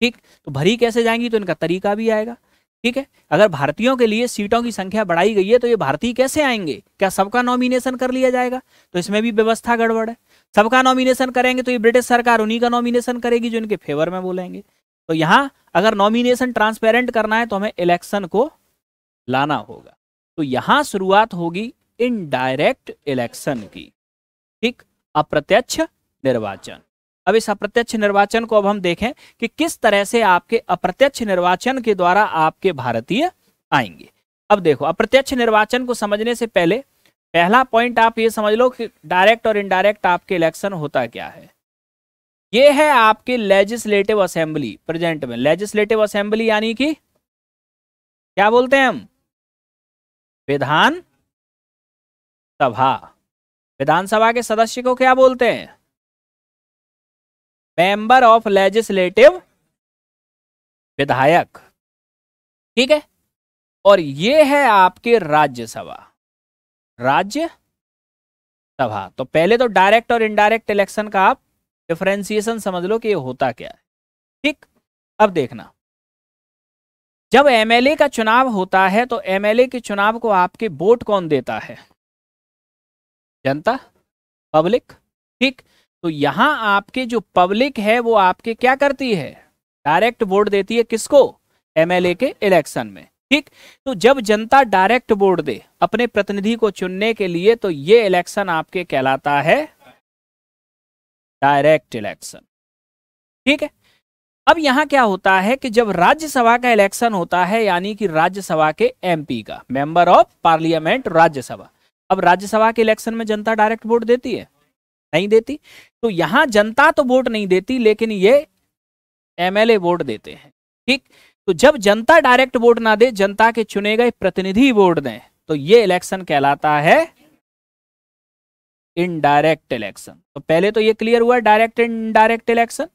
ठीक तो भरी कैसे जाएंगी तो इनका तरीका भी आएगा ठीक है अगर भारतीयों के लिए सीटों की संख्या बढ़ाई गई है तो ये भारतीय कैसे आएंगे क्या सबका नॉमिनेशन कर लिया जाएगा तो इसमें भी व्यवस्था गड़बड़ है सबका नॉमिनेशन करेंगे तो ये ब्रिटिश सरकार उन्हीं का नॉमिनेशन करेगी जो इनके फेवर में बोलेंगे तो यहाँ अगर नॉमिनेशन ट्रांसपेरेंट करना है तो हमें इलेक्शन को लाना होगा तो यहाँ शुरुआत होगी इनडायरेक्ट इलेक्शन की ठीक अप्रत्यक्ष निर्वाचन अब इस अप्रत्यक्ष निर्वाचन को अब हम देखें कि किस तरह से आपके अप्रत्यक्ष निर्वाचन के द्वारा आपके भारतीय आएंगे अब देखो अप्रत्यक्ष निर्वाचन को समझने से पहले पहला पॉइंट आप ये समझ लो कि डायरेक्ट और इनडायरेक्ट आपके इलेक्शन होता क्या है ये है आपके लेजिस्लेटिव असेंबली प्रेजेंट में लेजिस्लेटिव असेंबली यानी कि क्या बोलते हैं हम विधान सभा विधानसभा के सदस्य को क्या बोलते हैं मेंबर ऑफ लेजिस्लेटिव विधायक ठीक है और ये है आपके राज्यसभा राज्य सभा तो पहले तो डायरेक्ट और इनडायरेक्ट इलेक्शन का आप डिफ्रेंसिएशन समझ लो कि ये होता क्या है ठीक अब देखना जब एमएलए का चुनाव होता है तो एमएलए के चुनाव को आपके वोट कौन देता है जनता पब्लिक ठीक तो यहां आपके जो पब्लिक है वो आपके क्या करती है डायरेक्ट वोट देती है किसको एमएलए के इलेक्शन में ठीक तो जब जनता डायरेक्ट वोट दे अपने प्रतिनिधि को चुनने के लिए तो ये इलेक्शन आपके कहलाता है डायरेक्ट इलेक्शन ठीक है अब यहां क्या होता है कि जब राज्यसभा का इलेक्शन होता है यानी कि राज्यसभा के एमपी का मेंबर ऑफ पार्लियामेंट राज्यसभा अब राज्यसभा के इलेक्शन में जनता डायरेक्ट वोट देती है नहीं देती तो यहां जनता तो वोट नहीं देती लेकिन ये एमएलए वोट देते हैं ठीक तो जब जनता डायरेक्ट वोट ना दे जनता के चुने गए प्रतिनिधि वोट दें तो ये इलेक्शन कहलाता है इनडायरेक्ट इलेक्शन तो पहले तो ये क्लियर हुआ डायरेक्ट इनडायरेक्ट इलेक्शन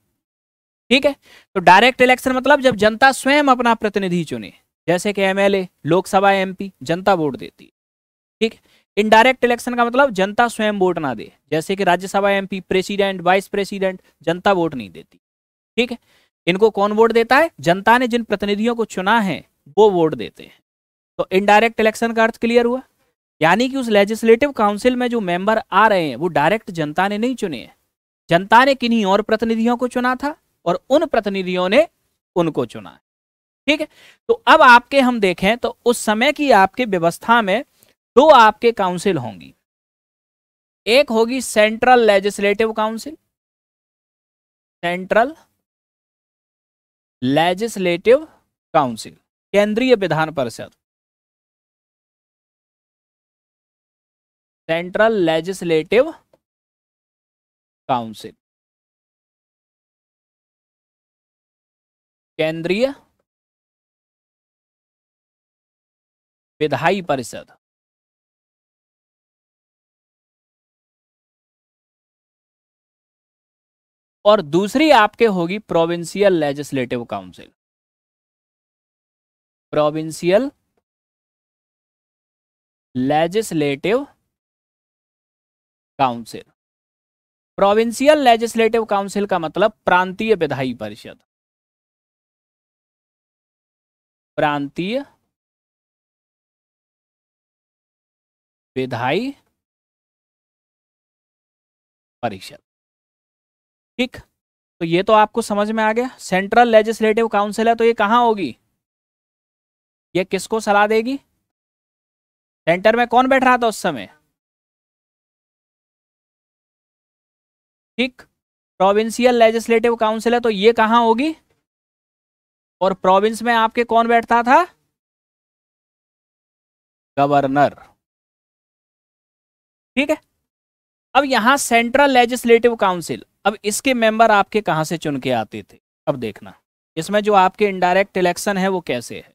ठीक है तो डायरेक्ट इलेक्शन मतलब जब जनता स्वयं अपना प्रतिनिधि चुने जैसे कि एमएलए लोकसभा एमपी जनता वोट देती है ठीक है इनडायरेक्ट इलेक्शन का मतलब जनता स्वयं वोट ना दे जैसे कि Rajya Sabha MP president vice president जनता वोट नहीं देती ठीक है इनको कौन वोट देता है जनता ने जिन प्रतिनिधियों को चुना है वो वोट देते हैं तो इनडायरेक्ट इलेक्शन का अर्थ क्लियर हुआ यानी कि उस लेजिस्लेटिव काउंसिल में जो मेंबर आ रहे हैं वो डायरेक्ट जनता ने नहीं चुने हैं जनता ने किन्हीं और प्रतिनिधियों को चुना था और उन प्रतिनिधियों ने उनको चुना ठीक है तो अब आपके हम देखें तो उस समय की आपके व्यवस्था में दो आपके काउंसिल होंगी एक होगी central legislative council central legislative council केंद्रीय विधान परिषद सेंट्रल लेजिस्लेटिव काउंसिल केंद्रीय विधायी परिषद और दूसरी आपके होगी provincial legislative council provincial legislative council provincial legislative council का मतलब प्रांतीय विधायी परिषद प्रांतीय विधायी परिषद ठीक तो ये तो आपको समझ में आ गया सेंट्रल लेजिस्लेटिव काउंसिल है तो ये कहाँ होगी ये किसको सलाह देगी सेंटर में कौन बैठ रहा था उस समय ठीक प्रोविंशियल लेजिस्लेटिव काउंसिल है तो ये कहाँ होगी और प्रोविंस में आपके कौन बैठता था गवर्नर ठीक है अब यहां सेंट्रल लेजिस्लेटिव काउंसिल अब इसके मेंबर आपके कहाँ से चुन के आते थे अब देखना इसमें जो आपके इनडायरेक्ट इलेक्शन है वो कैसे है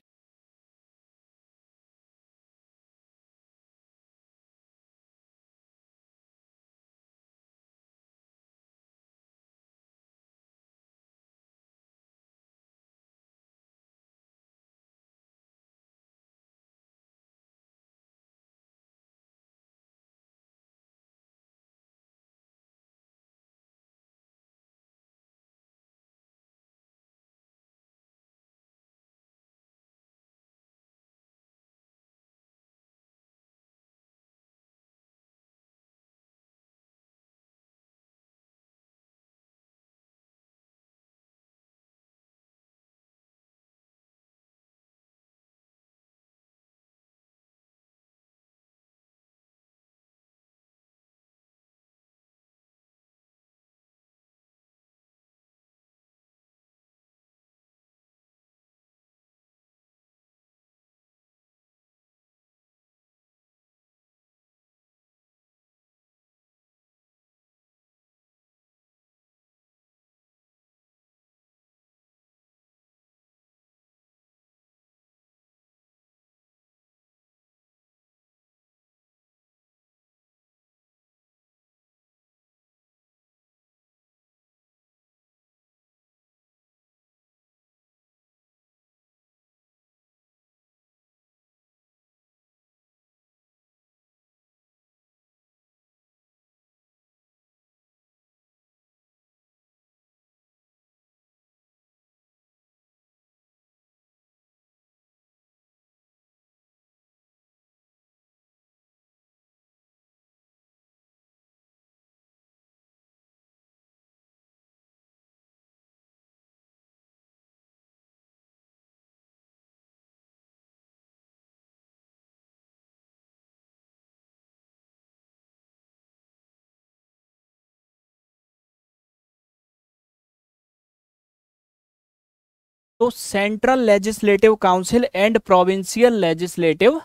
तो central legislative council and provincial legislative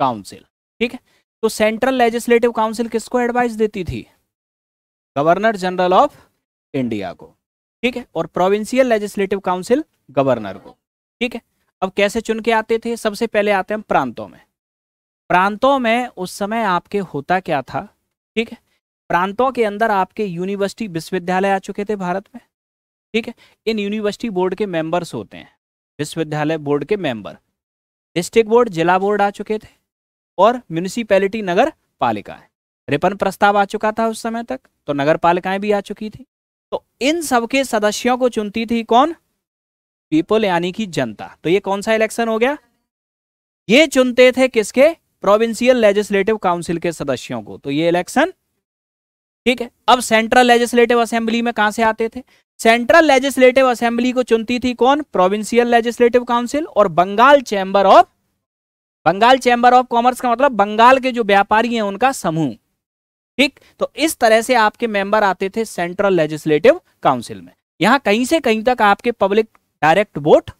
council ठीक है तो सेंट्रल लेजिस्लेटिव काउंसिल किसको एडवाइस देती थी गवर्नर जनरल ऑफ इंडिया को ठीक है और प्रोविंशियल लेजिस्लेटिव काउंसिल गवर्नर को ठीक है अब कैसे चुन के आते थे सबसे पहले आते हैं प्रांतों में प्रांतों में उस समय आपके होता क्या था ठीक है प्रांतों के अंदर आपके यूनिवर्सिटी विश्वविद्यालय आ चुके थे भारत में ठीक है इन यूनिवर्सिटी बोर्ड के मेंबर्स होते हैं विश्वविद्यालय बोर्ड के मेंबर डिस्ट्रिक्ट बोर्ड जिला बोर्ड आ चुके थे और म्यूनिसिपैलिटी नगर है रिपन प्रस्ताव आ चुका था उस समय तक तो नगर पालिकाएं भी आ चुकी थी तो इन सबके सदस्यों को चुनती थी कौन पीपल यानी कि जनता तो ये कौन सा इलेक्शन हो गया ये चुनते थे किसके प्रोविंशियल लेजिस्लेटिव काउंसिल के सदस्यों को तो ये इलेक्शन ठीक है अब सेंट्रल लेजिस्लेटिव असेंबली में कहां से आते थे सेंट्रल लेजिस्लेटिव असेंबली को चुनती थी कौन प्रोविंशियल लेजिस्लेटिव काउंसिल और Bengal chamber of Bengal chamber of commerce का मतलब बंगाल के जो व्यापारी हैं उनका समूह ठीक तो इस तरह से आपके मेंबर आते थे सेंट्रल लेजिस्लेटिव काउंसिल में यहां कहीं से कहीं तक आपके पब्लिक डायरेक्ट वोट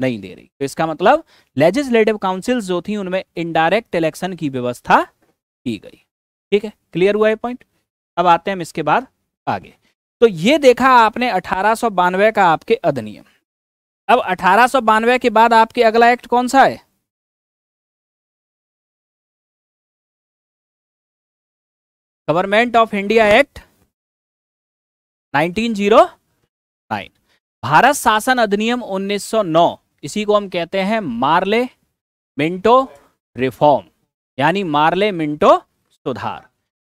नहीं दे रही तो इसका मतलब लेजिस्लेटिव काउंसिल जो थी उनमें इनडायरेक्ट इलेक्शन की व्यवस्था की गई ठीक है क्लियर हुआ है पॉइंट अब आते हैं हम इसके बाद आगे तो ये देखा आपने अठारह का आपके अधिनियम अब अठारह के बाद आपके अगला एक्ट कौन सा है government of India act 1909 Bharat शासन अधिनियम 1909 इसी को हम कहते हैं मार्ले मिंटो रिफॉर्म यानी मार्ले मिंटो सुधार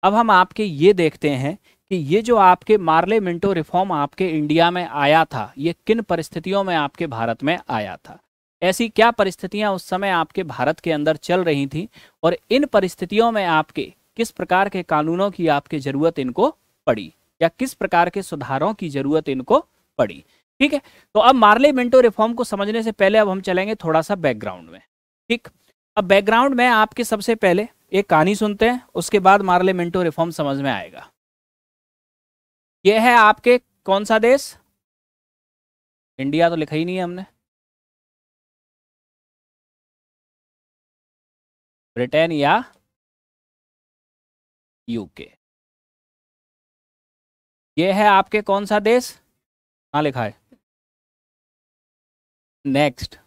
अब हम आपके ये देखते हैं कि ये जो आपके मार्ले मिंटो रिफॉर्म आपके इंडिया में आया था ये किन परिस्थितियों में आपके भारत में आया था ऐसी क्या परिस्थितियां उस समय आपके भारत के अंदर चल रही थी और इन परिस्थितियों में आपके किस प्रकार के कानूनों की आपके जरूरत इनको पड़ी या किस प्रकार के सुधारों की जरूरत इनको पड़ी ठीक है तो अब मार्ले मिंटो रिफॉर्म को समझने से पहले अब हम चलेंगे थोड़ा सा बैकग्राउंड में ठीक अब बैकग्राउंड में आपके सबसे पहले एक कहानी सुनते हैं उसके बाद मार्ले मिंटो रिफॉर्म समझ में आएगा ये है आपके कौन सा देश इंडिया तो लिखा ही नहीं है हमने ब्रिटेन या यूके ये है आपके कौन सा देश कहा लिखा है नेक्स्ट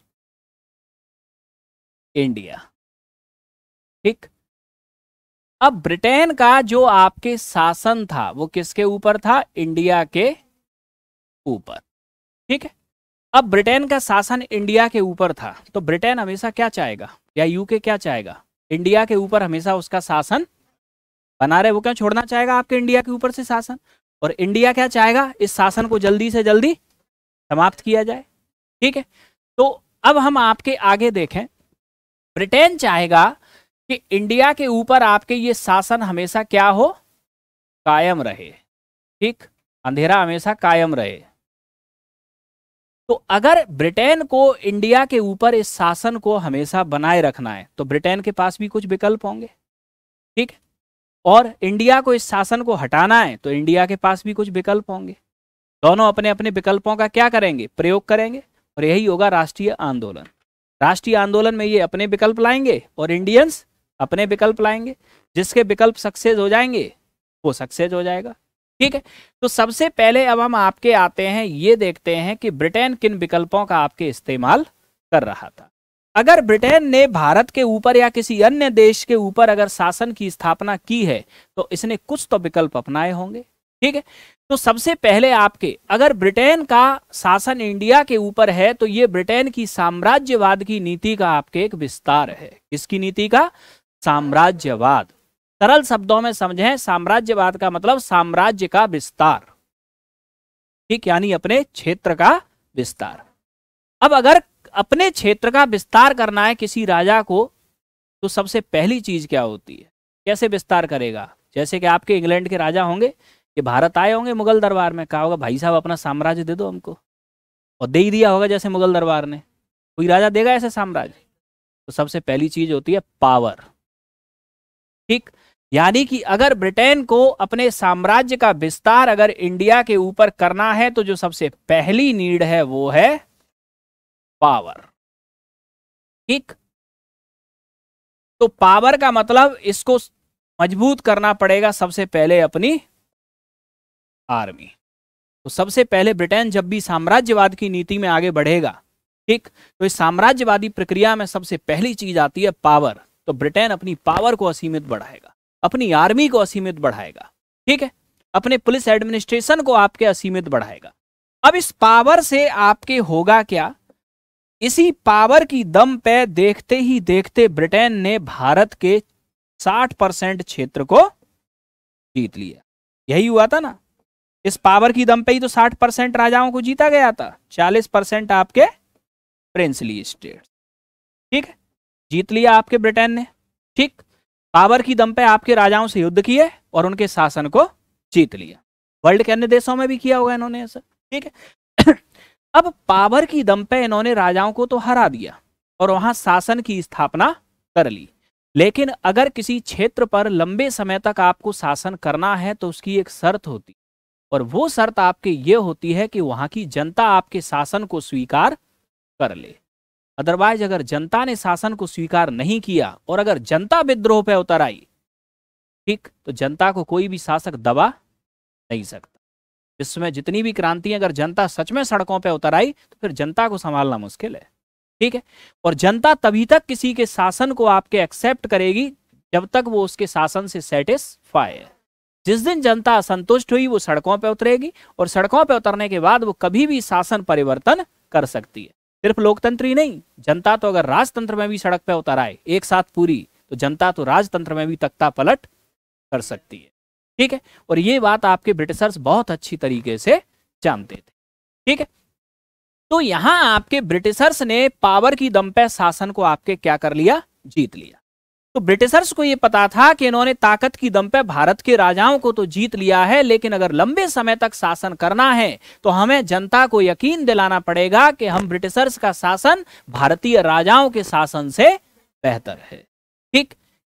इंडिया ठीक अब ब्रिटेन का जो आपके शासन था वो किसके ऊपर था इंडिया के ऊपर ठीक है अब ब्रिटेन का शासन इंडिया के ऊपर था तो ब्रिटेन हमेशा क्या चाहेगा या यूके क्या चाहेगा इंडिया के ऊपर हमेशा उसका शासन बना रहे वो क्यों छोड़ना चाहेगा आपके इंडिया के ऊपर से शासन और इंडिया क्या चाहेगा इस शासन को जल्दी से जल्दी समाप्त किया जाए ठीक है तो अब हम आपके आगे देखें ब्रिटेन चाहेगा कि इंडिया के ऊपर आपके ये शासन हमेशा क्या हो कायम रहे ठीक अंधेरा हमेशा कायम रहे तो अगर ब्रिटेन को इंडिया के ऊपर इस शासन को हमेशा बनाए रखना है तो ब्रिटेन के पास भी कुछ विकल्प होंगे ठीक और इंडिया को इस शासन को हटाना है तो इंडिया के पास भी कुछ विकल्प होंगे दोनों अपने अपने विकल्पों का क्या करेंगे प्रयोग करेंगे और यही होगा राष्ट्रीय आंदोलन राष्ट्रीय आंदोलन में ये अपने विकल्प लाएंगे और इंडियंस अपने विकल्प लाएंगे जिसके विकल्प सक्सेस हो जाएंगे वो सक्सेस हो जाएगा ठीक है तो सबसे पहले अब हम आपके आते हैं ये देखते हैं कि ब्रिटेन किन विकल्पों का आपके इस्तेमाल कर रहा था अगर ब्रिटेन ने भारत के ऊपर या किसी अन्य देश के ऊपर अगर शासन की स्थापना की है तो इसने कुछ तो विकल्प अपनाए होंगे ठीक है तो सबसे पहले आपके अगर ब्रिटेन का शासन इंडिया के ऊपर है तो ये ब्रिटेन की साम्राज्यवाद की नीति का आपके एक विस्तार है किसकी नीति का साम्राज्यवाद सरल शब्दों में समझें साम्राज्यवाद का मतलब साम्राज्य का विस्तार ठीक यानी अपने क्षेत्र का विस्तार अब अगर अपने क्षेत्र का विस्तार करना है किसी राजा को तो सबसे पहली चीज क्या होती है कैसे विस्तार करेगा जैसे कि आपके इंग्लैंड के राजा होंगे ये भारत आए होंगे मुगल दरबार में कहा होगा भाई साहब अपना साम्राज्य दे दो हमको और दे ही दिया होगा जैसे मुगल दरबार ने कोई राजा देगा ऐसे साम्राज्य तो सबसे पहली चीज होती है पावर ठीक यानी कि अगर ब्रिटेन को अपने साम्राज्य का विस्तार अगर इंडिया के ऊपर करना है तो जो सबसे पहली नीड है वो है पावर ठीक तो पावर का मतलब इसको मजबूत करना पड़ेगा सबसे पहले अपनी आर्मी तो सबसे पहले ब्रिटेन जब भी साम्राज्यवाद की नीति में आगे बढ़ेगा ठीक तो इस साम्राज्यवादी प्रक्रिया में सबसे पहली चीज आती है पावर तो ब्रिटेन अपनी पावर को असीमित बढ़ाएगा अपनी आर्मी को असीमित बढ़ाएगा ठीक है अपने पुलिस एडमिनिस्ट्रेशन को आपके असीमित बढ़ाएगा अब इस पावर से आपके होगा क्या इसी पावर की दम पे देखते ही देखते ब्रिटेन ने भारत के 60 परसेंट क्षेत्र को जीत लिया यही हुआ था ना इस पावर की दम पे ही तो 60 परसेंट राजाओं को जीता गया था 40 परसेंट आपके प्रिंसली स्टेट ठीक है जीत लिया आपके ब्रिटेन ने ठीक पावर की दम पे आपके राजाओं से युद्ध किए और उनके शासन को जीत लिया वर्ल्ड के अन्य देशों में भी किया होगा इन्होंने ऐसा ठीक है अब पावर की दम पे इन्होंने राजाओं को तो हरा दिया और वहां शासन की स्थापना कर ली लेकिन अगर किसी क्षेत्र पर लंबे समय तक आपको शासन करना है तो उसकी एक शर्त होती और वो शर्त आपके ये होती है कि वहां की जनता आपके शासन को स्वीकार कर ले अदरवाइज अगर जनता ने शासन को स्वीकार नहीं किया और अगर जनता विद्रोह पर उतर आई ठीक तो जनता को कोई भी शासक दबा नहीं सकता विश्व में जितनी भी क्रांति अगर जनता सच में सड़कों पर उतर आई तो फिर जनता को संभालना मुश्किल है ठीक है और जनता तभी तक किसी के शासन को आपके एक्सेप्ट करेगी जब तक वो उसके शासन से सेटिस्फाई है जिस दिन जनता असंतुष्ट हुई वो सड़कों पर उतरेगी और सड़कों पर उतरने के बाद वो कभी भी शासन परिवर्तन कर सकती है सिर्फ लोकतंत्र ही नहीं जनता तो अगर राजतंत्र में भी सड़क पर उतर आए एक साथ पूरी तो जनता तो राजतंत्र में भी तख्ता पलट कर सकती है ठीक है और ये बात आपके ब्रिटिशर्स बहुत अच्छी तरीके से जानते थे ठीक है तो यहां आपके ब्रिटिशर्स ने पावर की दम पे शासन को आपके क्या कर लिया जीत लिया तो ब्रिटिशर्स को यह पता था कि इन्होंने ताकत की दम पे भारत के राजाओं को तो जीत लिया है लेकिन अगर लंबे समय तक शासन करना है तो हमें जनता को यकीन दिलाना पड़ेगा कि हम ब्रिटिशर्स का शासन भारतीय राजाओं के शासन से बेहतर है ठीक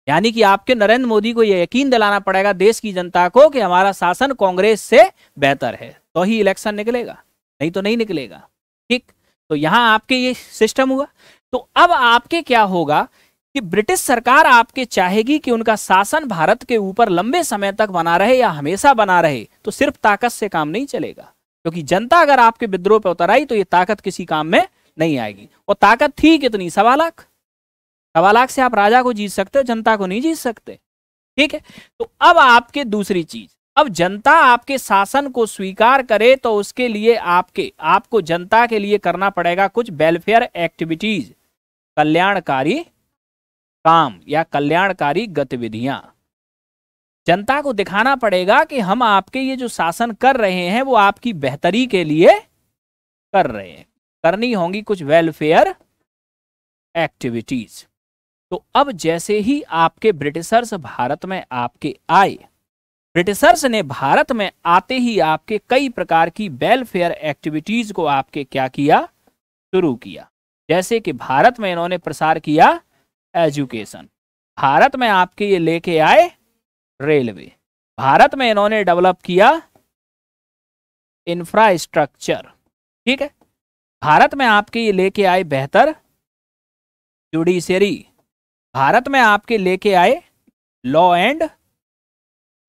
यानी कि आपके नरेंद्र मोदी को यह यकीन दिलाना पड़ेगा देश की जनता को कि हमारा शासन कांग्रेस से बेहतर है तो ही इलेक्शन निकलेगा नहीं तो नहीं निकलेगा ठीक तो यहां आपके ये सिस्टम हुआ तो अब आपके क्या होगा कि ब्रिटिश सरकार आपके चाहेगी कि उनका शासन भारत के ऊपर लंबे समय तक बना रहे या हमेशा बना रहे तो सिर्फ ताकत से काम नहीं चलेगा क्योंकि जनता अगर आपके विद्रोह पर उतर आई तो ये ताकत किसी काम में नहीं आएगी और ताकत थी कितनी सवा लाख सवा लाख से आप राजा को जीत सकते हो जनता को नहीं जीत सकते ठीक है तो अब आपके दूसरी चीज अब जनता आपके शासन को स्वीकार करे तो उसके लिए आपके आपको जनता के लिए करना पड़ेगा कुछ वेलफेयर एक्टिविटीज कल्याणकारी काम या कल्याणकारी गतिविधियां जनता को दिखाना पड़ेगा कि हम आपके ये जो शासन कर रहे हैं वो आपकी बेहतरी के लिए कर रहे हैं करनी होंगी कुछ वेलफेयर एक्टिविटीज तो अब जैसे ही आपके ब्रिटिशर्स भारत में आपके आए ब्रिटिशर्स ने भारत में आते ही आपके कई प्रकार की वेलफेयर एक्टिविटीज को आपके क्या किया शुरू किया जैसे कि भारत में इन्होंने प्रसार किया एजुकेशन भारत में आपके ये लेके आए रेलवे भारत में इन्होंने डेवलप किया इंफ्रास्ट्रक्चर ठीक है भारत में आपके ये लेके आए बेहतर जुडिशरी भारत में आपके लेके आए लॉ एंड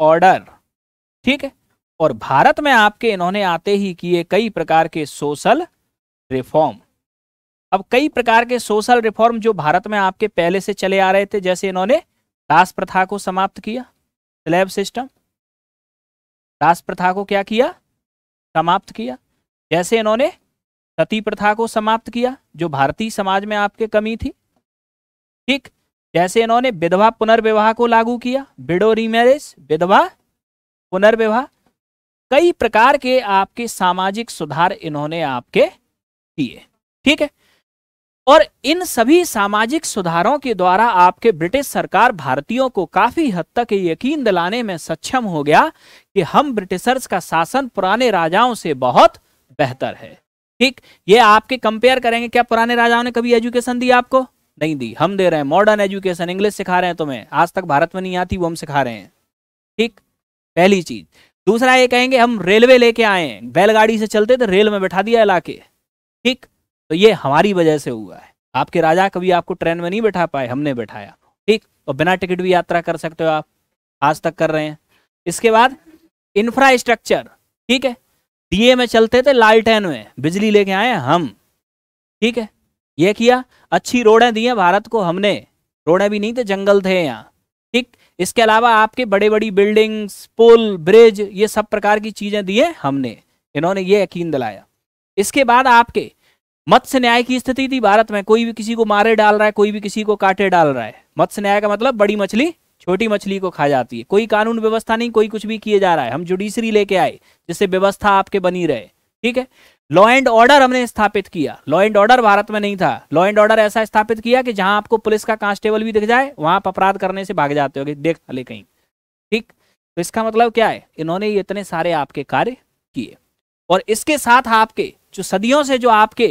ऑर्डर ठीक है और भारत में आपके इन्होंने आते ही किए कई प्रकार के सोशल रिफॉर्म अब कई प्रकार के सोशल रिफॉर्म जो भारत में आपके पहले से चले आ रहे थे जैसे इन्होंने दास प्रथा को समाप्त किया स्लैब सिस्टम दास प्रथा को क्या किया समाप्त किया जैसे इन्होंने सती प्रथा को समाप्त किया जो भारतीय समाज में आपके कमी थी ठीक जैसे इन्होंने विधवा पुनर्विवाह को लागू किया विडो रीमैरिज विधवा पुनर्विवाह कई प्रकार के आपके सामाजिक सुधार इन्होंने आपके किए ठीक है और इन सभी सामाजिक सुधारों के द्वारा आपके ब्रिटिश सरकार भारतीयों को काफी हद तक यकीन दिलाने में सक्षम हो गया कि हम ब्रिटिशर्स का शासन पुराने राजाओं से बहुत बेहतर है ठीक ये आपके कंपेयर करेंगे क्या पुराने राजाओं ने कभी एजुकेशन दी आपको नहीं दी हम दे रहे हैं मॉडर्न एजुकेशन इंग्लिश सिखा रहे हैं तुम्हें आज तक भारत में नहीं आती वो हम सिखा रहे हैं ठीक पहली चीज दूसरा ये कहेंगे हम रेलवे लेके आए बैलगाड़ी से चलते थे रेल में बैठा दिया इलाके ठीक तो ये हमारी वजह से हुआ है आपके राजा कभी आपको ट्रेन में नहीं बैठा पाए हमने बैठाया ठीक और बिना टिकट भी यात्रा कर सकते हो आप आज तक कर रहे हैं इसके बाद इंफ्रास्ट्रक्चर ठीक है डीए में चलते थे लालटेन में बिजली लेके आए हम ठीक है यह किया अच्छी रोडें दी हैं भारत को हमने रोडें भी नहीं थे जंगल थे यहाँ ठीक इसके अलावा आपके बड़े बड़ी बिल्डिंग्स पुल ब्रिज ये सब प्रकार की चीज़ें दी हैं हमने इन्होंने ये यकीन दिलाया इसके बाद आपके मत्स्य न्याय की स्थिति थी भारत में कोई भी किसी को मारे डाल रहा है कोई भी किसी को काटे डाल रहा है मत्स्य न्याय का मतलब बड़ी मछली छोटी मछली को खा जाती है कोई कानून व्यवस्था नहीं कोई कुछ भी किए जा रहा है हम जुडिशरी लेके आए जिससे व्यवस्था आपके बनी रहे ठीक है लॉ एंड ऑर्डर हमने स्थापित किया लॉ एंड ऑर्डर भारत में नहीं था लॉ एंड ऑर्डर ऐसा स्थापित किया कि जहां आपको पुलिस का कांस्टेबल भी दिख जाए वहां आप अपराध करने से भाग जाते हो देख ले कहीं ठीक तो इसका मतलब क्या है इन्होंने इतने सारे आपके कार्य किए और इसके साथ आपके जो सदियों से जो आपके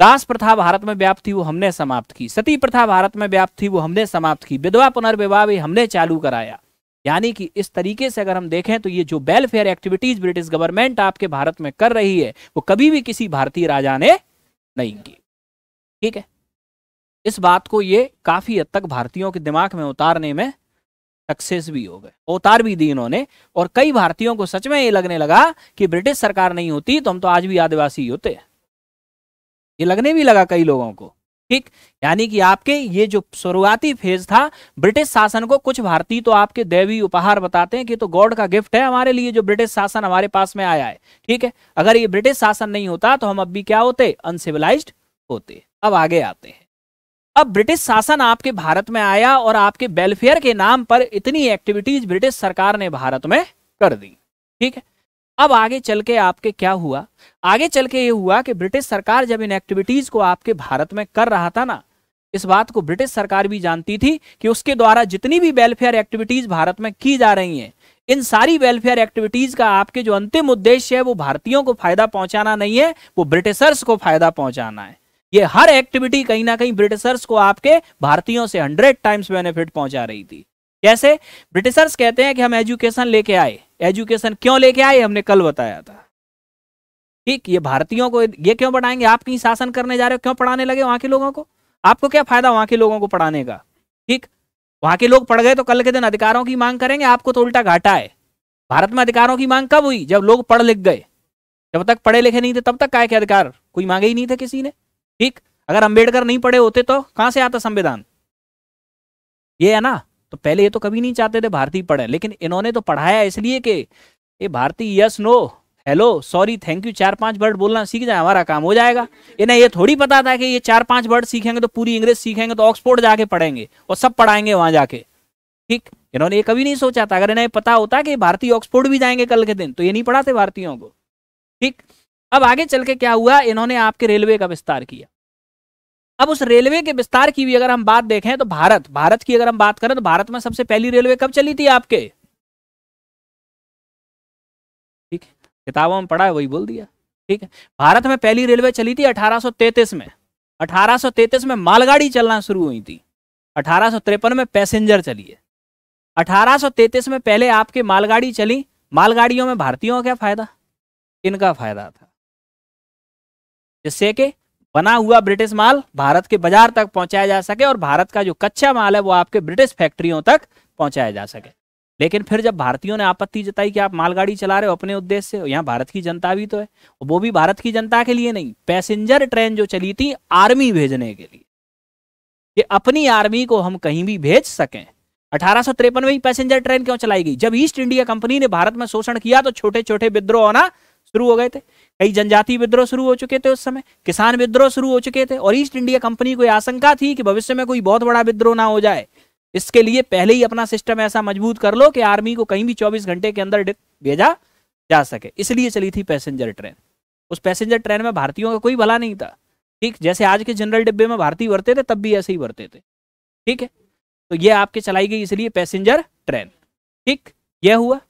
दास प्रथा भारत में व्याप्त थी वो हमने समाप्त की सती प्रथा भारत में व्याप्त थी वो हमने समाप्त की विधवा पुनर्विवाह भी हमने चालू कराया यानी कि इस तरीके से अगर हम देखें तो ये जो वेलफेयर एक्टिविटीज ब्रिटिश गवर्नमेंट आपके भारत में कर रही है वो कभी भी किसी भारतीय राजा ने नहीं की ठीक है इस बात को ये काफी हद तक भारतीयों के दिमाग में उतारने में सक्सेस भी हो गए उतार भी दी इन्होंने और कई भारतीयों को सच में ये लगने लगा कि ब्रिटिश सरकार नहीं होती तो हम तो आज भी आदिवासी होते हैं ये लगने भी लगा कई लोगों को ठीक यानी कि आपके ये जो शुरुआती फेज था ब्रिटिश शासन को कुछ भारतीय तो आपके देवी उपहार बताते हैं कि तो गॉड का गिफ्ट है हमारे लिए जो ब्रिटिश शासन हमारे पास में आया है ठीक है अगर ये ब्रिटिश शासन नहीं होता तो हम अब भी क्या होते अनसिविलाइज होते अब आगे आते हैं अब ब्रिटिश शासन आपके भारत में आया और आपके वेलफेयर के नाम पर इतनी एक्टिविटीज ब्रिटिश सरकार ने भारत में कर दी ठीक है अब आगे चल के आपके क्या हुआ आगे चल के ये हुआ कि ब्रिटिश सरकार जब इन एक्टिविटीज को आपके भारत में कर रहा था ना इस बात को ब्रिटिश सरकार भी जानती थी कि उसके द्वारा जितनी भी वेलफेयर एक्टिविटीज भारत में की जा रही हैं इन सारी वेलफेयर एक्टिविटीज का आपके जो अंतिम उद्देश्य है वो भारतीयों को फायदा पहुंचाना नहीं है वो ब्रिटिशर्स को फायदा पहुंचाना है ये हर एक्टिविटी कहीं ना कहीं ब्रिटिशर्स को आपके भारतीयों से हंड्रेड टाइम्स बेनिफिट पहुंचा रही थी कैसे ब्रिटिशर्स कहते हैं कि हम एजुकेशन लेके आए एजुकेशन क्यों लेके आए हमने कल बताया था ठीक ये भारतीयों को ये क्यों पढ़ाएंगे आप कहीं शासन करने जा रहे हो क्यों पढ़ाने लगे वहां के लोगों को आपको क्या फायदा वहां के लोगों को पढ़ाने का ठीक वहां के लोग पढ़ गए तो कल के दिन अधिकारों की मांग करेंगे आपको तो उल्टा घाटा है भारत में अधिकारों की मांग कब हुई जब लोग पढ़ लिख गए जब तक पढ़े लिखे नहीं थे तब तक काय के अधिकार कोई मांगे ही नहीं थे किसी ने ठीक अगर अंबेडकर नहीं पढ़े होते तो कहां से आता संविधान ये है ना तो पहले ये तो कभी नहीं चाहते थे भारतीय पढ़े लेकिन इन्होंने तो पढ़ाया इसलिए कि ये भारतीय yes no hello sorry thank you चार पांच वर्ड बोलना सीख जाए हमारा काम हो जाएगा इन्हें ये थोड़ी पता था कि ये चार पांच वर्ड सीखेंगे तो पूरी इंग्लिश सीखेंगे तो ऑक्सफोर्ड जाके पढ़ेंगे और सब पढ़ाएंगे वहां जाके ठीक इन्होंने ये कभी नहीं सोचा था अगर इन्हें पता होता कि भारतीय ऑक्सफोर्ड भी जाएंगे कल के दिन तो ये नहीं पढ़ाते भारतीयों को ठीक अब आगे चल के क्या हुआ इन्होंने आपके रेलवे का विस्तार किया अब उस रेलवे के विस्तार की भी अगर हम बात देखें तो भारत भारत की अगर हम बात करें तो भारत में सबसे पहली रेलवे कब चली थी आपके ठीक है किताबों में पढ़ा है वही बोल दिया ठीक है भारत में पहली रेलवे चली थी 1833 में 1833 में मालगाड़ी चलना शुरू हुई थी अठारह में पैसेंजर चली है अठारह में पहले आपके मालगाड़ी चली मालगाड़ियों में भारतीयों का क्या फायदा इनका फायदा था जिससे कि बना हुआ ब्रिटिश माल भारत के बाजार तक पहुंचाया जा सके और भारत का जो कच्चा माल है वो आपके ब्रिटिश फैक्ट्रियों तक पहुंचाया जा सके लेकिन फिर जब भारतीयों ने आपत्ति जताई कि आप मालगाड़ी चला रहे हो अपने उद्देश्य से यहाँ भारत की जनता भी तो है वो भी भारत की जनता के लिए नहीं पैसेंजर ट्रेन जो चली थी आर्मी भेजने के लिए कि अपनी आर्मी को हम कहीं भी भेज सकें अठारह में ही पैसेंजर ट्रेन क्यों चलाई गई जब ईस्ट इंडिया कंपनी ने भारत में शोषण किया तो छोटे छोटे विद्रोह होना शुरू हो गए थे कई जनजाति विद्रोह शुरू हो चुके थे उस समय किसान विद्रोह शुरू हो चुके थे और ईस्ट इंडिया कंपनी को आशंका थी कि भविष्य में कोई बहुत बड़ा विद्रोह ना हो जाए इसके लिए पहले ही अपना सिस्टम ऐसा मजबूत कर लो कि आर्मी को कहीं भी चौबीस घंटे के अंदर भेजा जा सके इसलिए चली थी पैसेंजर ट्रेन उस पैसेंजर ट्रेन में भारतीयों का कोई भला नहीं था ठीक जैसे आज के जनरल डिब्बे में भारतीय भरते थे तब भी ऐसे ही भरते थे ठीक है तो ये आपके चलाई गई इसलिए पैसेंजर ट्रेन ठीक यह हुआ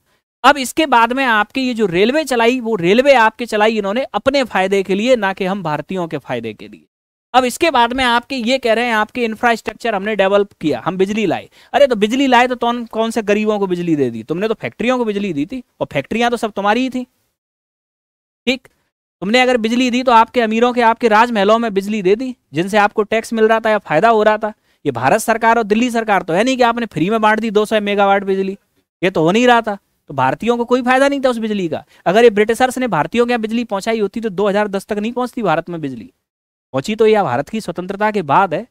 अब इसके बाद में आपके ये जो रेलवे चलाई वो रेलवे आपके चलाई इन्होंने अपने फायदे के लिए ना कि हम भारतीयों के फायदे के लिए अब इसके बाद में आपके ये कह रहे हैं आपके इंफ्रास्ट्रक्चर हमने डेवलप किया हम बिजली लाए अरे तो बिजली लाए तो कौन कौन से गरीबों को बिजली दे दी तुमने तो फैक्ट्रियों को बिजली दी थी और फैक्ट्रियां तो सब तुम्हारी ही थी ठीक तुमने अगर बिजली दी तो आपके अमीरों के आपके राजमहलों में बिजली दे दी जिनसे आपको टैक्स मिल रहा था या फायदा हो रहा था ये भारत सरकार और दिल्ली सरकार तो है नहीं कि आपने फ्री में बांट दी दो मेगावाट बिजली ये तो हो नहीं रहा था तो भारतीयों को कोई फायदा नहीं था उस बिजली का अगर ये ब्रिटिशर्स ने भारतीयों के यहाँ बिजली पहुंचाई होती तो 2010 तक नहीं पहुंचती भारत में बिजली पहुंची तो यह भारत की स्वतंत्रता के बाद है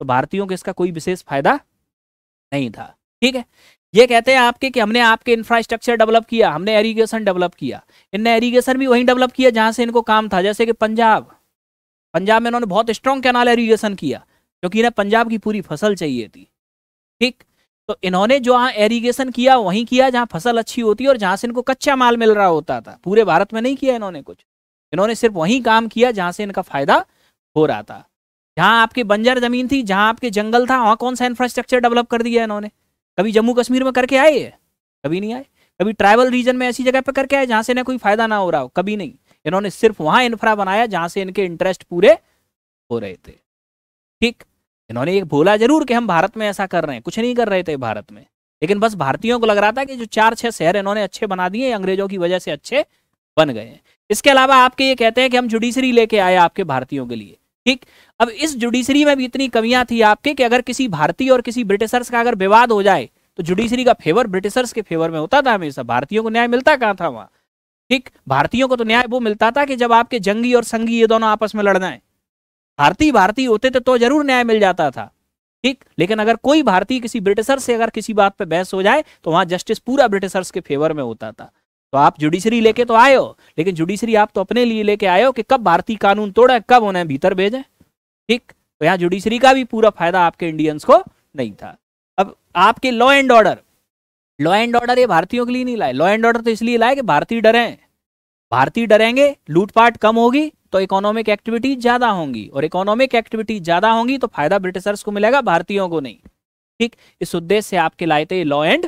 तो भारतीयों को इसका कोई विशेष फायदा नहीं था ठीक है ये कहते हैं आपके कि हमने आपके इंफ्रास्ट्रक्चर डेवलप किया हमने एरीगेशन डेवलप किया इनने एरीगेशन भी वहीं डेवलप किया जहाँ से इनको काम था जैसे कि पंजाब पंजाब में इन्होंने बहुत स्ट्रॉन्ग कैनाल एरीगेशन किया क्योंकि इन्हें पंजाब की पूरी फसल चाहिए थी ठीक तो इन्होंने जो एरीगेशन किया वहीं किया जहाँ फसल अच्छी होती है और जहाँ से इनको कच्चा माल मिल रहा होता था पूरे भारत में नहीं किया इन्होंने कुछ इन्होंने सिर्फ वहीं काम किया जहाँ से इनका फायदा हो रहा था जहाँ आपके बंजर जमीन थी जहाँ आपके जंगल था वहाँ कौन सा इंफ्रास्ट्रक्चर डेवलप कर दिया इन्होंने कभी जम्मू कश्मीर में करके आए है कभी नहीं आए कभी ट्राइबल रीजन में ऐसी जगह पर करके आए जहाँ से इन्हें कोई फायदा ना हो रहा हो कभी नहीं इन्होंने सिर्फ वहाँ इन्फ्रा बनाया जहाँ से इनके इंटरेस्ट पूरे हो रहे थे ठीक इन्होंने ये भूला जरूर कि हम भारत में ऐसा कर रहे हैं कुछ नहीं कर रहे थे भारत में लेकिन बस भारतीयों को लग रहा था कि जो चार छह शहर इन्होंने अच्छे बना दिए अंग्रेजों की वजह से अच्छे बन गए हैं इसके अलावा आपके ये कहते हैं कि हम जुडिशरी लेके आए आपके भारतीयों के लिए ठीक अब इस जुडिशरी में भी इतनी कमियां थी आपके कि अगर किसी भारतीय और किसी ब्रिटिशर्स का अगर विवाद हो जाए तो जुडिशरी का फेवर ब्रिटिशर्स के फेवर में होता था हमेशा भारतीयों को न्याय मिलता कहाँ था वहां ठीक भारतीयों को तो न्याय वो मिलता था कि जब आपके जंगी और संगी ये दोनों आपस में लड़ना है भारतीय भारतीय होते थे तो जरूर न्याय मिल जाता था ठीक लेकिन अगर कोई भारतीय किसी ब्रिटिशर से अगर किसी बात पर बहस हो जाए तो वहां जस्टिस पूरा ब्रिटिशर्स के फेवर में होता था तो आप जुडिशरी लेके तो आयो लेकिन जुडिशरी आप तो अपने लिए लेके आयो कि कब भारतीय कानून तोड़े कब उन्हें भीतर भेजें ठीक तो यहाँ जुडिशरी का भी पूरा फायदा आपके इंडियंस को नहीं था अब आपके law and order law and order ये भारतीयों के लिए नहीं लाए लॉ एंड ऑर्डर तो इसलिए लाए कि भारतीय डरे भारतीय डरेंगे लूटपाट कम होगी तो इकोनॉमिक एक्टिविटी ज्यादा होंगी और इकोनॉमिक एक्टिविटी ज्यादा होंगी तो फायदा ब्रिटिशर्स को मिलेगा भारतीयों को नहीं ठीक इस उद्देश्य से आपके लाए थे लॉ एंड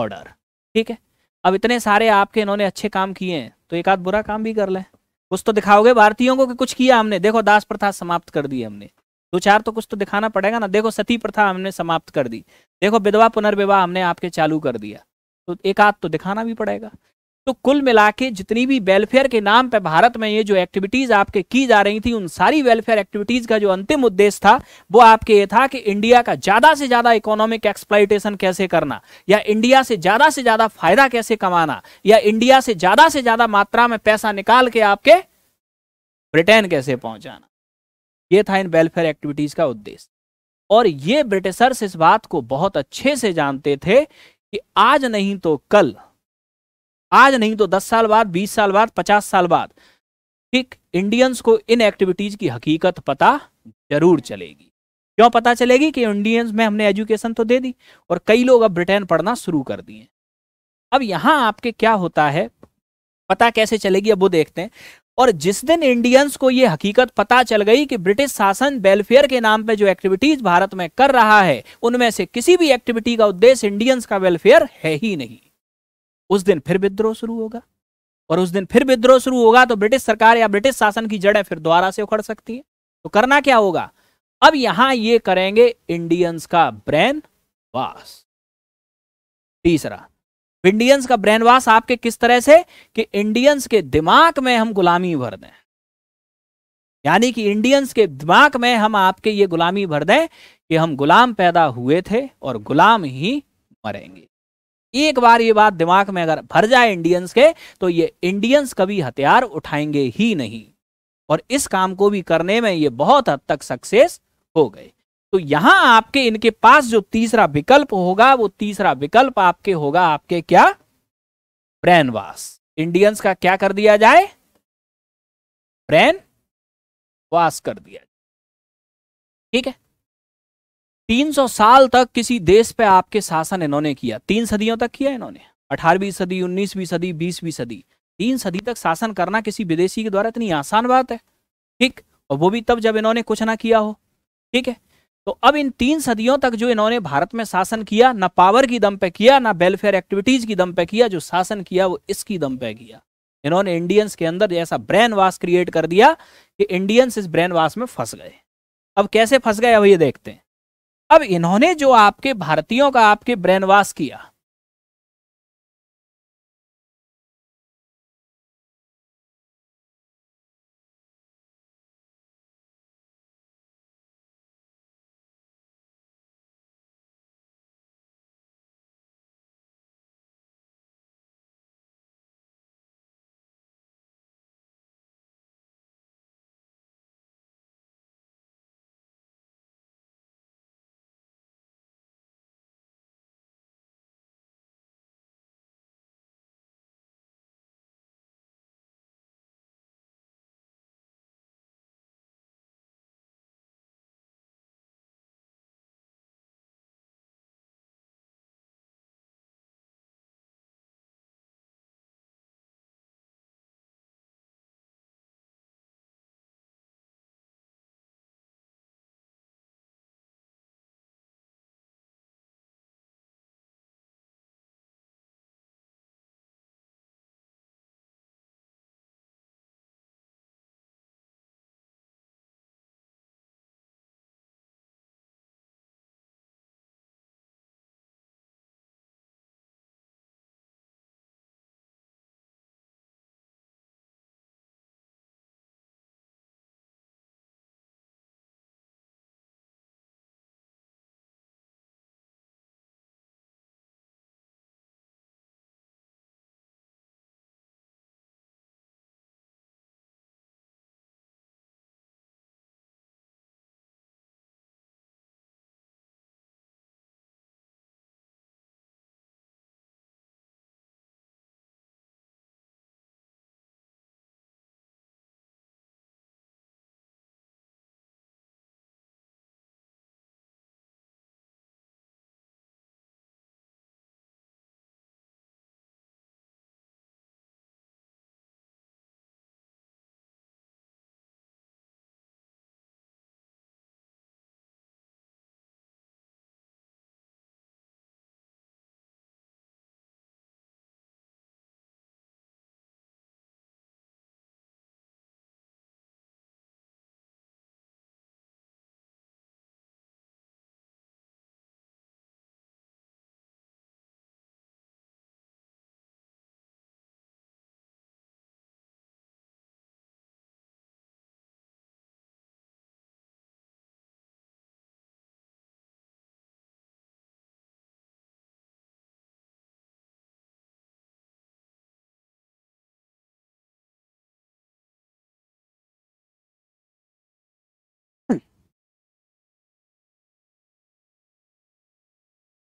ऑर्डर ठीक है अब इतने सारे आपके इन्होंने अच्छे काम किए हैं तो एक आध बुरा काम भी कर लें कुछ तो दिखाओगे भारतीयों को कि कुछ किया हमने देखो दास प्रथा समाप्त कर दी हमने दो चार तो कुछ तो दिखाना पड़ेगा ना देखो सती प्रथा हमने समाप्त कर दी देखो विधवा पुनर्विवाह हमने आपके चालू कर दिया तो एक आध तो दिखाना भी पड़ेगा तो कुल मिला के जितनी भी वेलफेयर के नाम पर भारत में ये जो एक्टिविटीज आपके की जा रही थी उन सारी वेलफेयर एक्टिविटीज का जो अंतिम उद्देश्य था वो आपके ये था कि इंडिया का ज्यादा से ज्यादा इकोनॉमिक एक्सप्लाइटेशन कैसे करना या इंडिया से ज्यादा से ज्यादा फायदा कैसे कमाना या इंडिया से ज्यादा से ज्यादा मात्रा में पैसा निकाल के आपके ब्रिटेन कैसे पहुंचाना यह था इन वेलफेयर एक्टिविटीज का उद्देश्य और ये ब्रिटिशर्स इस बात को बहुत अच्छे से जानते थे कि आज नहीं तो कल आज नहीं तो दस साल बाद बीस साल बाद पचास साल बाद ठीक इंडियंस को इन एक्टिविटीज की हकीकत पता जरूर चलेगी क्यों पता चलेगी कि इंडियंस में हमने एजुकेशन तो दे दी और कई लोग अब ब्रिटेन पढ़ना शुरू कर दिए अब यहां आपके क्या होता है पता कैसे चलेगी अब वो देखते हैं और जिस दिन इंडियंस को ये हकीकत पता चल गई कि ब्रिटिश शासन वेलफेयर के नाम पे जो एक्टिविटीज भारत में कर रहा है उनमें से किसी भी एक्टिविटी का उद्देश्य इंडियंस का वेलफेयर है ही नहीं उस दिन फिर विद्रोह शुरू होगा और उस दिन फिर विद्रोह शुरू होगा तो ब्रिटिश सरकार या ब्रिटिश शासन की जड़ें फिर दोबारा से उखड़ सकती है तो करना क्या होगा अब यहां ये करेंगे इंडियंस का ब्रेन वास तीसरा इंडियंस का ब्रेन वास आपके किस तरह से कि इंडियंस के दिमाग में हम गुलामी भर दें यानी कि इंडियंस के दिमाग में हम आपके ये गुलामी भर दें कि हम गुलाम पैदा हुए थे और गुलाम ही मरेंगे एक बार ये बात दिमाग में अगर भर जाए इंडियंस के तो ये इंडियंस कभी हथियार उठाएंगे ही नहीं और इस काम को भी करने में ये बहुत हद तक सक्सेस हो गए तो यहां आपके इनके पास जो तीसरा विकल्प होगा वो तीसरा विकल्प आपके होगा आपके क्या ब्रेन इंडियंस का क्या कर दिया जाए ब्रेन वास कर दिया जाए ठीक है 300 साल तक किसी देश पे आपके शासन इन्होंने किया तीन सदियों तक किया इन्होंने अठारहवीं सदी उन्नीसवीं सदी बीसवीं सदी तीन सदी तक शासन करना किसी विदेशी के द्वारा इतनी आसान बात है ठीक और वो भी तब जब इन्होंने कुछ ना किया हो ठीक है तो अब इन तीन सदियों तक जो इन्होंने भारत में शासन किया ना पावर की दम पे किया ना वेलफेयर एक्टिविटीज की दम पे किया जो शासन किया वो इसकी दम पे किया इन्होंने इंडियंस के अंदर ऐसा ब्रेन वाश क्रिएट कर दिया कि इंडियंस इस ब्रेन वाश में फंस गए अब कैसे फंस गए अब ये देखते हैं अब इन्होंने जो आपके भारतीयों का आपके ब्रेन वॉश किया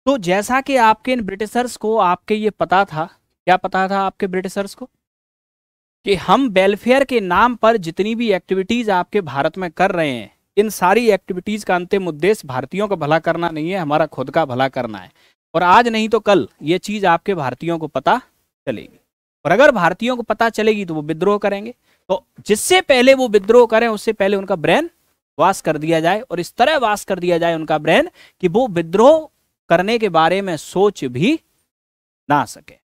तो जैसा कि आपके इन ब्रिटिशर्स को आपके ये पता था क्या पता था आपके ब्रिटिशर्स को कि हम वेलफेयर के नाम पर जितनी भी एक्टिविटीज़ आपके भारत में कर रहे हैं इन सारी एक्टिविटीज़ का अंतिम उद्देश्य भारतीयों का भला करना नहीं है हमारा खुद का भला करना है और आज नहीं तो कल ये चीज़ आपके भारतीयों को पता चलेगी और अगर भारतीयों को पता चलेगी तो वो विद्रोह करेंगे तो जिससे पहले वो विद्रोह करें उससे पहले उनका ब्रेन वास कर दिया जाए और इस तरह वास कर दिया जाए उनका ब्रेन कि वो विद्रोह करने के बारे में सोच भी ना सके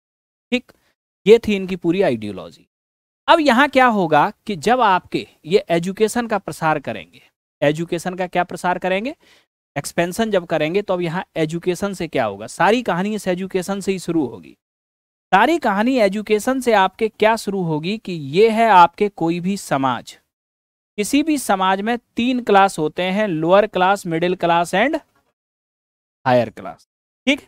ठीक ये थी इनकी पूरी आइडियोलॉजी अब यहां क्या होगा कि जब आपके ये एजुकेशन का प्रसार करेंगे एजुकेशन का क्या प्रसार करेंगे एक्सपेंशन जब करेंगे तो अब यहां एजुकेशन से क्या होगा सारी कहानी इस एजुकेशन से ही शुरू होगी सारी कहानी एजुकेशन से आपके क्या शुरू होगी कि ये है आपके कोई भी समाज किसी भी समाज में तीन क्लास होते हैं lower class middle class and higher class ठीक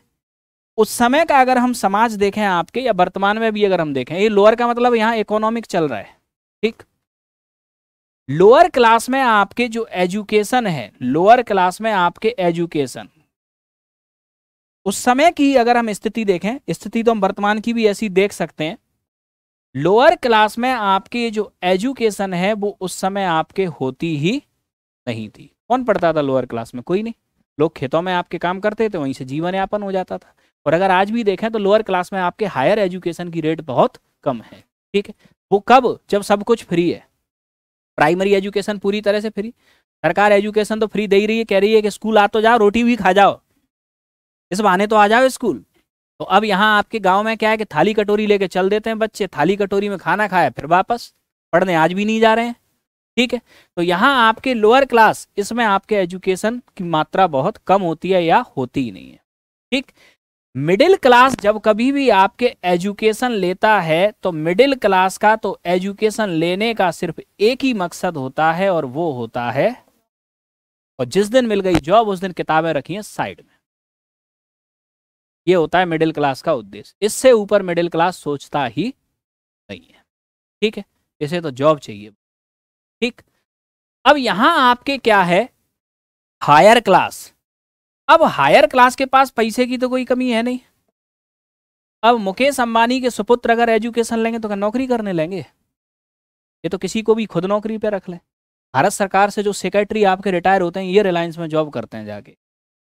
उस समय का अगर हम समाज देखें आपके या वर्तमान में भी अगर हम देखें ये लोअर का मतलब यहाँ इकोनॉमिक चल रहा है ठीक लोअर क्लास में आपके जो एजुकेशन है लोअर क्लास में आपके एजुकेशन उस समय की अगर हम स्थिति देखें स्थिति तो हम वर्तमान की भी ऐसी देख सकते हैं लोअर क्लास में आपके जो एजुकेशन है वो उस समय आपके होती ही नहीं थी कौन पढ़ता था लोअर क्लास में कोई नहीं लोग खेतों में आपके काम करते थे वहीं से जीवन यापन हो जाता था और अगर आज भी देखें तो लोअर क्लास में आपके हायर एजुकेशन की रेट बहुत कम है ठीक है वो कब जब सब कुछ फ्री है प्राइमरी एजुकेशन पूरी तरह से फ्री सरकार एजुकेशन तो फ्री दे ही रही है कह रही है कि स्कूल आ तो जाओ रोटी भी खा जाओ इस बहाने तो आ जाओ स्कूल तो अब यहाँ आपके गांव में क्या है कि थाली कटोरी लेके चल देते हैं बच्चे थाली कटोरी में खाना खाया फिर वापस पढ़ने आज भी नहीं जा रहे हैं ठीक है तो यहाँ आपके लोअर क्लास इसमें आपके एजुकेशन की मात्रा बहुत कम होती है या होती ही नहीं है ठीक मिडिल क्लास जब कभी भी आपके एजुकेशन लेता है तो मिडिल क्लास का तो एजुकेशन लेने का सिर्फ एक ही मकसद होता है और वो होता है और जिस दिन मिल गई जॉब उस दिन किताबें रखी हैं साइड में ये होता है मिडिल क्लास का उद्देश्य इससे ऊपर मिडिल क्लास सोचता ही नहीं है ठीक है इसे तो जॉब चाहिए ठीक अब यहां आपके क्या है हायर क्लास अब हायर क्लास के पास पैसे की तो कोई कमी है नहीं अब मुकेश अंबानी के सुपुत्र अगर एजुकेशन लेंगे तो नौकरी करने लेंगे ये तो किसी को भी खुद नौकरी पे रख ले भारत सरकार से जो सेक्रेटरी आपके रिटायर होते हैं ये रिलायंस में जॉब करते हैं जाके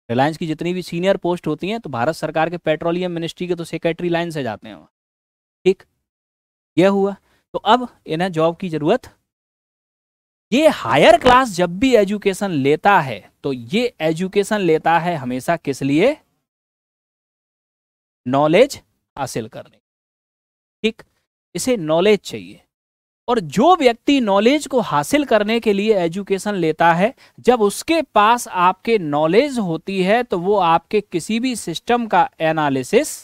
रिलायंस की जितनी भी सीनियर पोस्ट होती हैं तो भारत सरकार के पेट्रोलियम मिनिस्ट्री के तो सेक्रेटरी लाइन से जाते हैं वहाँ ठीक यह हुआ तो अब इन्हें जॉब की ज़रूरत ये हायर क्लास जब भी एजुकेशन लेता है तो ये एजुकेशन लेता है हमेशा किस लिए नॉलेज हासिल करने ठीक इसे नॉलेज चाहिए और जो व्यक्ति नॉलेज को हासिल करने के लिए एजुकेशन लेता है जब उसके पास आपके नॉलेज होती है तो वो आपके किसी भी सिस्टम का एनालिसिस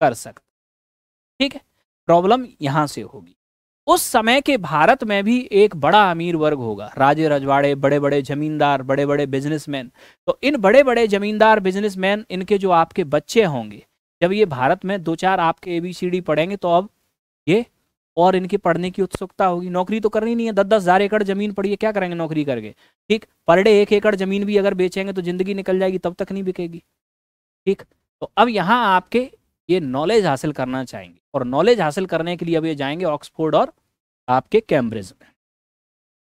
कर सकता ठीक है प्रॉब्लम यहां से होगी उस समय के भारत में भी एक बड़ा अमीर वर्ग होगा राजे रजवाड़े बड़े बड़े जमींदार बड़े बड़े बिजनेसमैन तो इन बड़े बड़े जमींदार बिजनेसमैन इनके जो आपके बच्चे होंगे जब ये भारत में दो चार आपके ए बी सी डी पढ़ेंगे तो अब ये और इनके पढ़ने की उत्सुकता होगी नौकरी तो करनी नहीं है दस दस हज़ार एकड़ जमीन पड़ी है क्या करेंगे नौकरी करके ठीक पर डे एक एकड़ जमीन भी अगर बेचेंगे तो ज़िंदगी निकल जाएगी तब तक नहीं बिकेगी ठीक तो अब यहाँ आपके ये नॉलेज हासिल करना चाहेंगे और नॉलेज हासिल करने के लिए अब ये जाएंगे ऑक्सफोर्ड और आपके कैम्ब्रिज में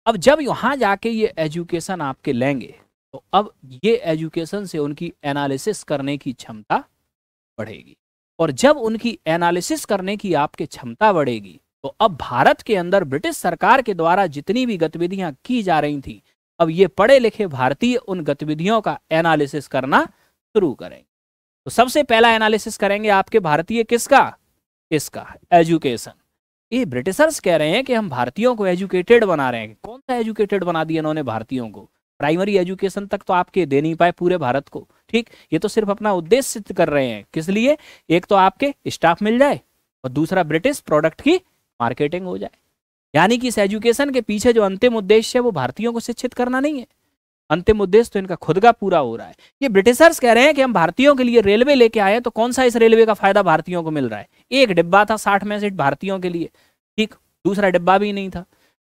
अब जब यहाँ जाके ये एजुकेशन आपके लेंगे तो अब ये एजुकेशन से उनकी एनालिसिस करने की क्षमता बढ़ेगी और जब उनकी एनालिसिस करने की आपके क्षमता बढ़ेगी तो अब भारत के अंदर ब्रिटिश सरकार के द्वारा जितनी भी गतिविधियां की जा रही थी अब ये पढ़े लिखे भारतीय उन गतिविधियों का एनालिसिस करना शुरू करेंगे तो सबसे पहला एनालिसिस करेंगे आपके भारतीय किसका इसका एजुकेशन ये ब्रिटिशर्स कह रहे हैं कि हम भारतीयों को एजुकेटेड बना रहे हैं कौन सा एजुकेटेड बना दिया इन्होंने भारतीयों को प्राइमरी एजुकेशन तक तो आपके दे नहीं पाए पूरे भारत को ठीक ये तो सिर्फ अपना उद्देश्य सिद्ध कर रहे हैं किस लिए एक तो आपके स्टाफ मिल जाए और दूसरा ब्रिटिश प्रोडक्ट की मार्केटिंग हो जाए यानी कि इस एजुकेशन के पीछे जो अंतिम उद्देश्य है वो भारतीयों को शिक्षित करना नहीं है अंतिम उद्देश्य तो इनका खुद का पूरा हो रहा है ये ब्रिटिशर्स कह रहे हैं कि हम भारतीयों के लिए रेलवे लेके आए तो कौन सा इस रेलवे का फायदा भारतीयों को मिल रहा है एक डिब्बा था साठ में से भारतीयों के लिए ठीक दूसरा डिब्बा भी नहीं था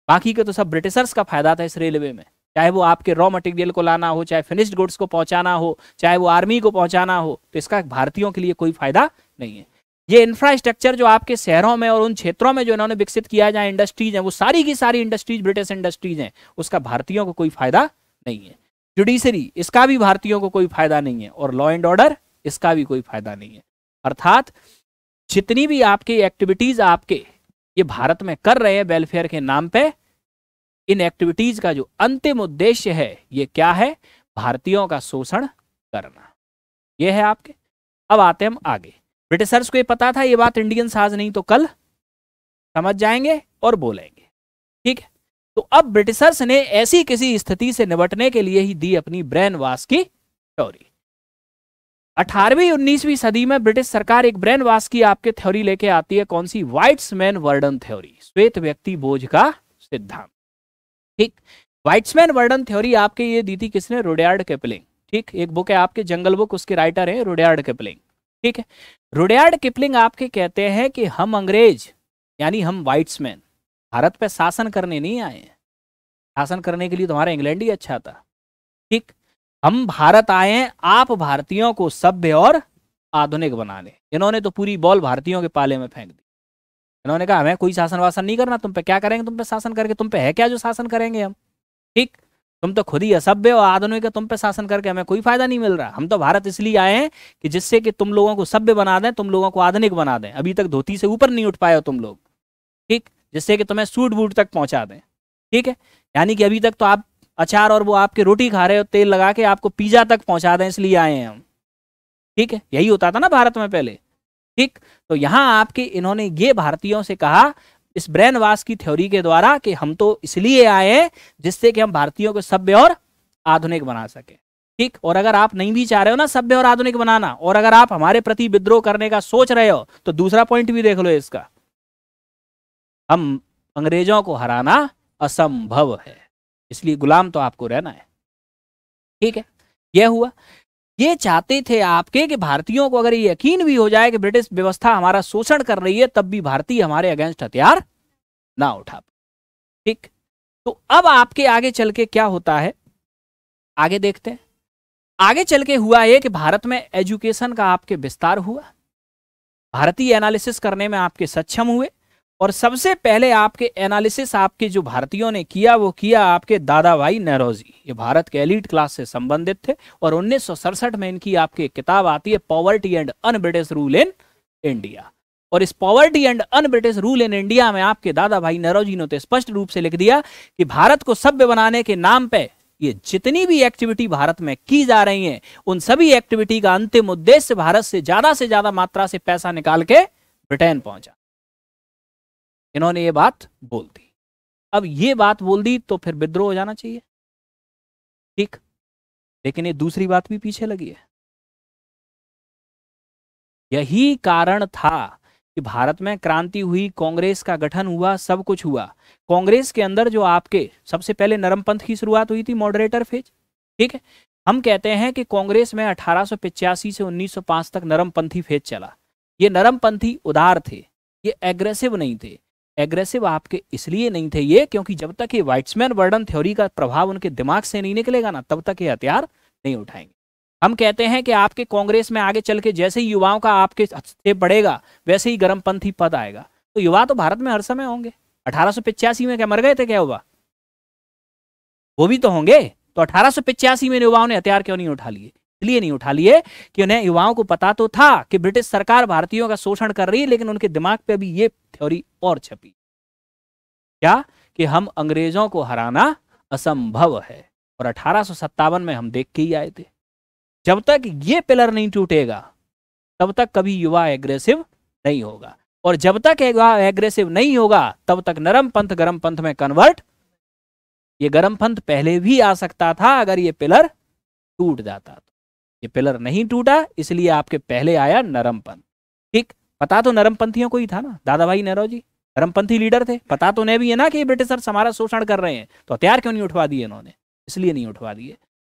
बाकी के तो सब ब्रिटिशर्स का फायदा था इस रेलवे में चाहे वो आपके रॉ मटेरियल को लाना हो चाहे फिनिश्ड गुड्स को पहुंचाना हो चाहे वो आर्मी को पहुंचाना हो तो इसका भारतीयों के लिए कोई फायदा नहीं है ये इंफ्रास्ट्रक्चर जो आपके शहरों में और उन क्षेत्रों में जो इन्होंने विकसित किया जाए इंडस्ट्रीज हैं वो सारी की सारी इंडस्ट्रीज ब्रिटिश इंडस्ट्रीज हैं उसका भारतीयों को कोई फायदा नहीं है जुडिशरी इसका भी भारतीयों को कोई फायदा नहीं है और लॉ एंड ऑर्डर इसका भी कोई फायदा नहीं है अर्थात जितनी भी आपके एक्टिविटीज आपके ये भारत में कर रहे हैं वेलफेयर के नाम पे इन एक्टिविटीज का जो अंतिम उद्देश्य है ये क्या है भारतीयों का शोषण करना ये है आपके अब आते हम आगे ब्रिटिशर्स को ये पता था ये बात इंडियन साज नहीं तो कल समझ जाएंगे और बोलेंगे ठीक है तो अब ब्रिटिशर्स ने ऐसी किसी स्थिति से निपटने के लिए ही दी अपनी ब्रेन वास की थ्योरी अठारहवीं उन्नीसवीं सदी में ब्रिटिश सरकार एक ब्रेन वास की आपके थ्योरी लेके आती है कौन सी मैन वर्डन थ्योरी श्वेत व्यक्ति बोझ का सिद्धांत ठीक व्हाइट्समैन वर्डन थ्योरी आपके ये दी थी किसने रोडयार्ड केपलिंग ठीक एक बुक है आपके जंगल बुक उसके राइटर है रोडयार्ड केपलिंग ठीक है रोडियार्ड किपलिंग आपके कहते हैं कि हम अंग्रेज यानी हम व्हाइट्समैन भारत पे शासन करने नहीं आए शासन करने के लिए तुम्हारा इंग्लैंड ही अच्छा था ठीक हम भारत आए आप भारतीयों को सभ्य और आधुनिक बनाने इन्होंने तो पूरी बॉल भारतीयों के पाले में फेंक दी इन्होंने कहा हमें कोई शासन वासन नहीं करना तुम पे क्या करेंगे तुम पे शासन करके तुम पे है क्या जो शासन करेंगे हम ठीक तुम तो खुद ही असभ्य और आधुनिक तुम पे शासन करके हमें कोई फायदा नहीं मिल रहा हम तो भारत इसलिए आए हैं कि जिससे कि तुम लोगों को सभ्य बना दें तुम लोगों को आधुनिक बना दें अभी तक धोती से ऊपर नहीं उठ पाए हो तुम लोग ठीक जिससे कि तुम्हें सूट बूट तक पहुंचा दें ठीक है यानी कि अभी तक तो आप अचार और वो आपके रोटी खा रहे हो तेल लगा के आपको पिज्ज़ा तक पहुंचा दें इसलिए आए हैं हम ठीक है यही होता था ना भारत में पहले ठीक तो यहाँ आपके इन्होंने ये भारतीयों से कहा इस ब्रेन वास की थ्योरी के द्वारा कि हम तो इसलिए आए हैं जिससे कि हम भारतीयों को सभ्य और आधुनिक बना सके ठीक और अगर आप नहीं भी चाह रहे हो ना सभ्य और आधुनिक बनाना और अगर आप हमारे प्रति विद्रोह करने का सोच रहे हो तो दूसरा पॉइंट भी देख लो इसका हम अंग्रेजों को हराना असंभव है इसलिए गुलाम तो आपको रहना है ठीक है यह हुआ ये चाहते थे आपके कि भारतीयों को अगर ये यकीन भी हो जाए कि ब्रिटिश व्यवस्था हमारा शोषण कर रही है तब भी भारतीय हमारे अगेंस्ट हथियार ना उठा ठीक तो अब आपके आगे चल के क्या होता है आगे देखते हैं आगे चल के हुआ है कि भारत में एजुकेशन का आपके विस्तार हुआ भारतीय एनालिसिस करने में आपके सक्षम हुए और सबसे पहले आपके एनालिसिस आपके जो भारतीयों ने किया वो किया आपके दादा भाई नेहरोजी ये भारत के एलिट क्लास से संबंधित थे और उन्नीस में इनकी आपकी किताब आती है poverty and un British rule in India और इस poverty and un British rule in India में आपके दादा भाई नेहरोजी ने तो स्पष्ट रूप से लिख दिया कि भारत को सभ्य बनाने के नाम पर ये जितनी भी एक्टिविटी भारत में की जा रही है उन सभी एक्टिविटी का अंतिम उद्देश्य भारत से ज्यादा से ज्यादा मात्रा से पैसा निकाल के ब्रिटेन पहुंचा इन्होंने ये बात बोल दी अब ये बात बोल दी तो फिर विद्रोह हो जाना चाहिए ठीक लेकिन ये दूसरी बात भी पीछे लगी है यही कारण था कि भारत में क्रांति हुई कांग्रेस का गठन हुआ सब कुछ हुआ कांग्रेस के अंदर जो आपके सबसे पहले नरम पंथ की शुरुआत हुई थी मॉडरेटर फेज ठीक है हम कहते हैं कि कांग्रेस में अठारह से 1905 तक नरम पंथी फेज चला ये नरम पंथी उदार थे ये एग्रेसिव नहीं थे एग्रेसिव आपके इसलिए नहीं थे ये क्योंकि जब तक ये वाइट्समैन वर्डन थ्योरी का प्रभाव उनके दिमाग से नहीं निकलेगा ना तब तक ये हथियार नहीं उठाएंगे हम कहते हैं कि आपके कांग्रेस में आगे चल के जैसे ही युवाओं का आपके से बढ़ेगा वैसे ही गर्मपंथी पद आएगा तो युवा तो भारत में हर समय होंगे अठारह में क्या मर गए थे क्या हुआ वो भी तो होंगे तो अठारह में युवाओं ने हथियार क्यों नहीं उठा लिए इसलिए नहीं उठा लिए कि उन्हें युवाओं को पता तो था कि ब्रिटिश सरकार भारतीयों का शोषण कर रही है लेकिन उनके दिमाग पे अभी ये थ्योरी और छपी क्या कि हम अंग्रेजों को हराना असंभव है और अठारह में हम देख के ही आए थे जब तक ये पिलर नहीं टूटेगा तब तक कभी युवा एग्रेसिव नहीं होगा और जब तक युवा एग्रेसिव नहीं होगा तब तक नरम पंथ गरम पंथ में कन्वर्ट ये गरम पंथ पहले भी आ सकता था अगर ये पिलर टूट जाता तो ये पिलर नहीं टूटा इसलिए आपके पहले आया नरम पंथ ठीक पता तो नरमपंथियों को ही था ना दादा भाई नेहरू जी नरमपंथी लीडर थे पता तो उन्हें भी है ना कि ब्रिटिशर्स हमारा शोषण कर रहे हैं तो हथियार क्यों नहीं उठवा दिए इन्होंने इसलिए नहीं उठवा दिए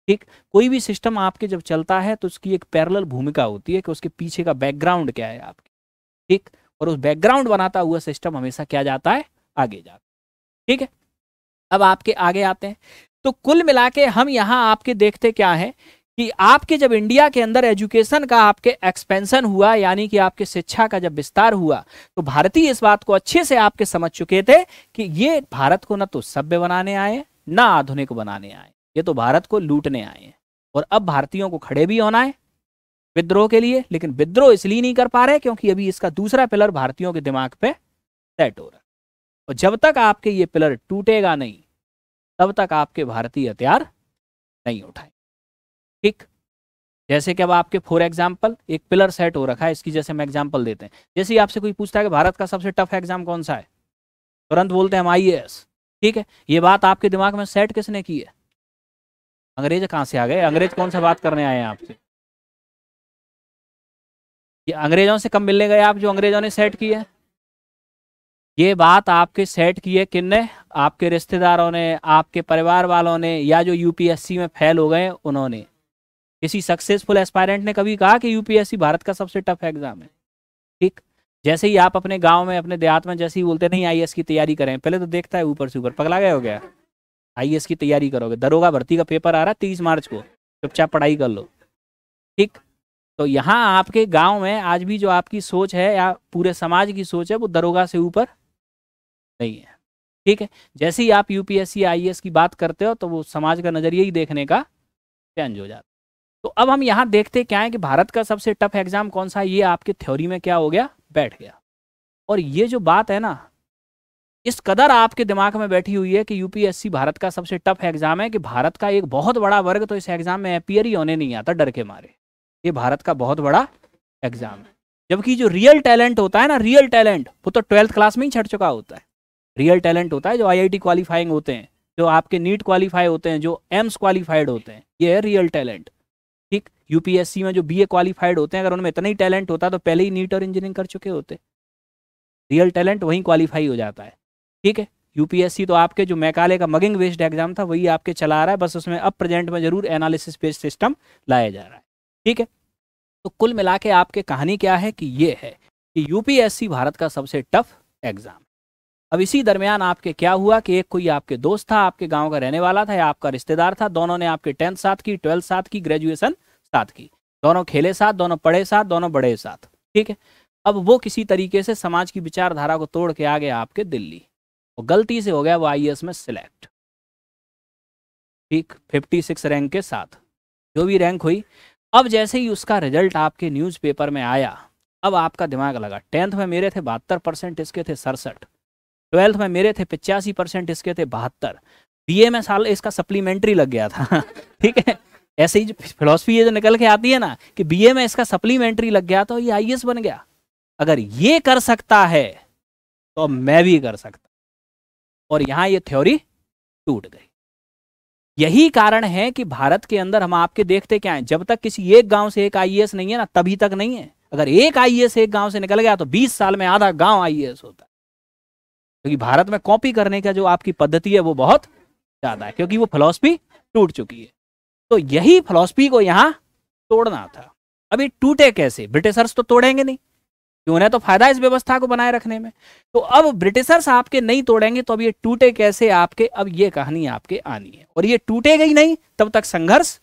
ठीक कोई भी सिस्टम आपके जब चलता है तो उसकी एक पैरल भूमिका होती है कि उसके पीछे का बैकग्राउंड क्या है आपके ठीक और उस बैकग्राउंड बनाता हुआ सिस्टम हमेशा क्या जाता है आगे जाता है ठीक है अब आपके आगे आते हैं तो कुल मिला हम यहाँ आपके देखते क्या है कि आपके जब इंडिया के अंदर एजुकेशन का आपके एक्सपेंशन हुआ यानी कि आपके शिक्षा का जब विस्तार हुआ तो भारतीय इस बात को अच्छे से आपके समझ चुके थे कि ये भारत को ना तो सभ्य बनाने आए ना आधुनिक बनाने आए ये तो भारत को लूटने आए हैं और अब भारतीयों को खड़े भी होना है विद्रोह के लिए लेकिन विद्रोह इसलिए नहीं कर पा रहे क्योंकि अभी इसका दूसरा पिलर भारतीयों के दिमाग पे सेट हो रहा है और जब तक आपके ये पिलर टूटेगा नहीं तब तक आपके भारतीय हथियार नहीं उठाए ठीक जैसे कि अब आपके फॉर एग्जाम्पल एक पिलर सेट हो रखा है इसकी जैसे हम एग्जाम्पल देते हैं जैसे ही आपसे कोई पूछता है कि भारत का सबसे टफ एग्जाम कौन सा है तुरंत बोलते हैं हम आई ठीक है ये बात आपके दिमाग में सेट किसने की है अंग्रेज कहाँ से आ गए अंग्रेज कौन सा बात करने आए हैं आपसे ये अंग्रेजों से कम मिलने गए आप जो अंग्रेजों ने सेट की है ये बात आपके सेट की है ने आपके रिश्तेदारों ने आपके परिवार वालों ने या जो यूपीएससी में फेल हो गए उन्होंने किसी सक्सेसफुल एस्पायरेंट ने कभी कहा कि यूपीएससी भारत का सबसे टफ एग्जाम है ठीक जैसे ही आप अपने गांव में अपने देहात में जैसे ही बोलते नहीं आई e की तैयारी करें पहले तो देखता है ऊपर से ऊपर पगला गया हो गया आई e की तैयारी करोगे दरोगा भर्ती का पेपर आ रहा है तीस मार्च को चुपचाप पढ़ाई कर लो ठीक तो यहाँ आपके गाँव में आज भी जो आपकी सोच है या पूरे समाज की सोच है वो दरोगा से ऊपर नहीं है ठीक है जैसे ही आप यूपीएससी आईएएस e की बात करते हो तो वो समाज का नज़रिया ही देखने का चेंज हो जाता है तो अब हम यहां देखते क्या है कि भारत का सबसे टफ एग्जाम कौन सा है ये आपके थ्योरी में क्या हो गया बैठ गया और ये जो बात है ना इस कदर आपके दिमाग में बैठी हुई है कि यूपीएससी भारत का सबसे टफ एग्जाम है कि भारत का एक बहुत बड़ा वर्ग तो इस एग्जाम में अपियर ही होने नहीं आता डर के मारे ये भारत का बहुत बड़ा एग्जाम है जबकि जो रियल टैलेंट होता है ना रियल टैलेंट वो तो ट्वेल्थ क्लास में ही छट चुका होता है रियल टैलेंट होता है जो आईआईटी क्वालिफाइंग होते हैं जो आपके नीट क्वालिफाई होते हैं जो एम्स क्वालिफाइड होते हैं ये है रियल टैलेंट यूपीएससी में जो बीए क्वालिफाइड होते हैं अगर उनमें इतना ही टैलेंट होता तो पहले ही नीट और इंजीनियरिंग कर चुके होते रियल टैलेंट वहीं क्वालिफाई हो जाता है ठीक है यूपीएससी तो आपके जो मैकाले का मगिंग बेस्ड एग्जाम था वही आपके चला आ रहा है बस उसमें अब प्रेजेंट में जरूर एनालिसिस बेस्ड सिस्टम लाया जा रहा है ठीक है तो कुल मिला के आपके कहानी क्या है कि ये है कि यूपीएससी भारत का सबसे टफ एग्जाम अब इसी दरमियान आपके क्या हुआ कि एक कोई आपके दोस्त था आपके गांव का रहने वाला था या आपका रिश्तेदार था दोनों ने आपके टेंथ साथ की ट्वेल्थ साथ की ग्रेजुएशन साथ की दोनों खेले साथ दोनों पढ़े साथ दोनों बड़े साथ ठीक है अब वो किसी तरीके से समाज की विचारधारा को तोड़ के आ गया आपके दिल्ली वो गलती से हो गया वो आई में सिलेक्ट ठीक 56 रैंक के साथ जो भी रैंक हुई अब जैसे ही उसका रिजल्ट आपके न्यूज़पेपर में आया अब आपका दिमाग लगा टेंथ में मेरे थे बहत्तर परसेंट इसके थे सड़सठ ट्वेल्थ में मेरे थे पिचासी परसेंट इसके थे बहत्तर ए में साल इसका सप्लीमेंट्री लग गया था ठीक है ऐसे ही फिलोसफी ये जो निकल के आती है ना कि बीए में इसका सप्लीमेंट्री लग गया तो ये आईएएस बन गया अगर ये कर सकता है तो मैं भी कर सकता और यहाँ ये थ्योरी टूट गई यही कारण है कि भारत के अंदर हम आपके देखते क्या हैं जब तक किसी एक गांव से एक आईएएस नहीं है ना तभी तक नहीं है अगर एक आईएएस एक गांव से निकल गया तो 20 साल में आधा गांव आईएएस होता है क्योंकि भारत में कॉपी करने का जो आपकी पद्धति है वो बहुत ज्यादा है क्योंकि वो फिलोसफी टूट चुकी है तो यही फिलोसफी को यहां तोड़ना था अभी टूटे कैसे ब्रिटिशर्स तो तोड़ेंगे नहीं ना तो फायदा इस व्यवस्था को बनाए रखने में तो अब ब्रिटिशर्स आपके नहीं तोड़ेंगे तो अब ये टूटे कैसे आपके अब ये कहानी आपके आनी है और ये टूटेगा ही नहीं तब तक संघर्ष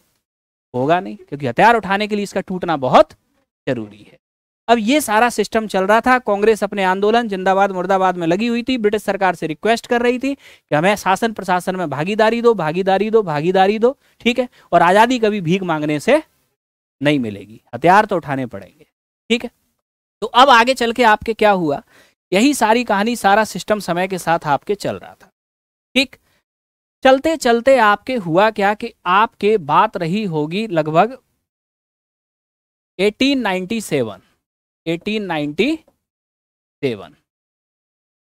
होगा नहीं क्योंकि हथियार उठाने के लिए इसका टूटना बहुत जरूरी है अब ये सारा सिस्टम चल रहा था कांग्रेस अपने आंदोलन जिंदाबाद मुर्दाबाद में लगी हुई थी ब्रिटिश सरकार से रिक्वेस्ट कर रही थी कि हमें शासन प्रशासन में भागीदारी दो भागीदारी दो भागीदारी दो ठीक है और आज़ादी कभी भीख मांगने से नहीं मिलेगी हथियार तो उठाने पड़ेंगे ठीक है तो अब आगे चल के आपके क्या हुआ यही सारी कहानी सारा सिस्टम समय के साथ आपके चल रहा था ठीक चलते चलते आपके हुआ क्या कि आपके बात रही होगी लगभग 1897 1897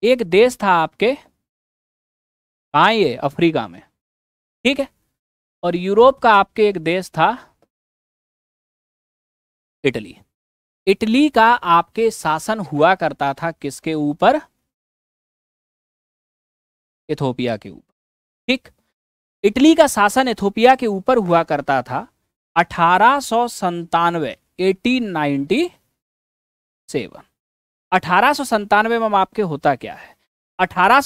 एक देश था आपके कहाँ ये अफ्रीका में ठीक है और यूरोप का आपके एक देश था इटली इटली का आपके शासन हुआ करता था किसके ऊपर इथोपिया के ऊपर ठीक इटली का शासन इथोपिया के ऊपर हुआ करता था अठारह सौ संतानवे एटीन नाइनटी सेवन अठारह में हम आपके होता क्या है अठारह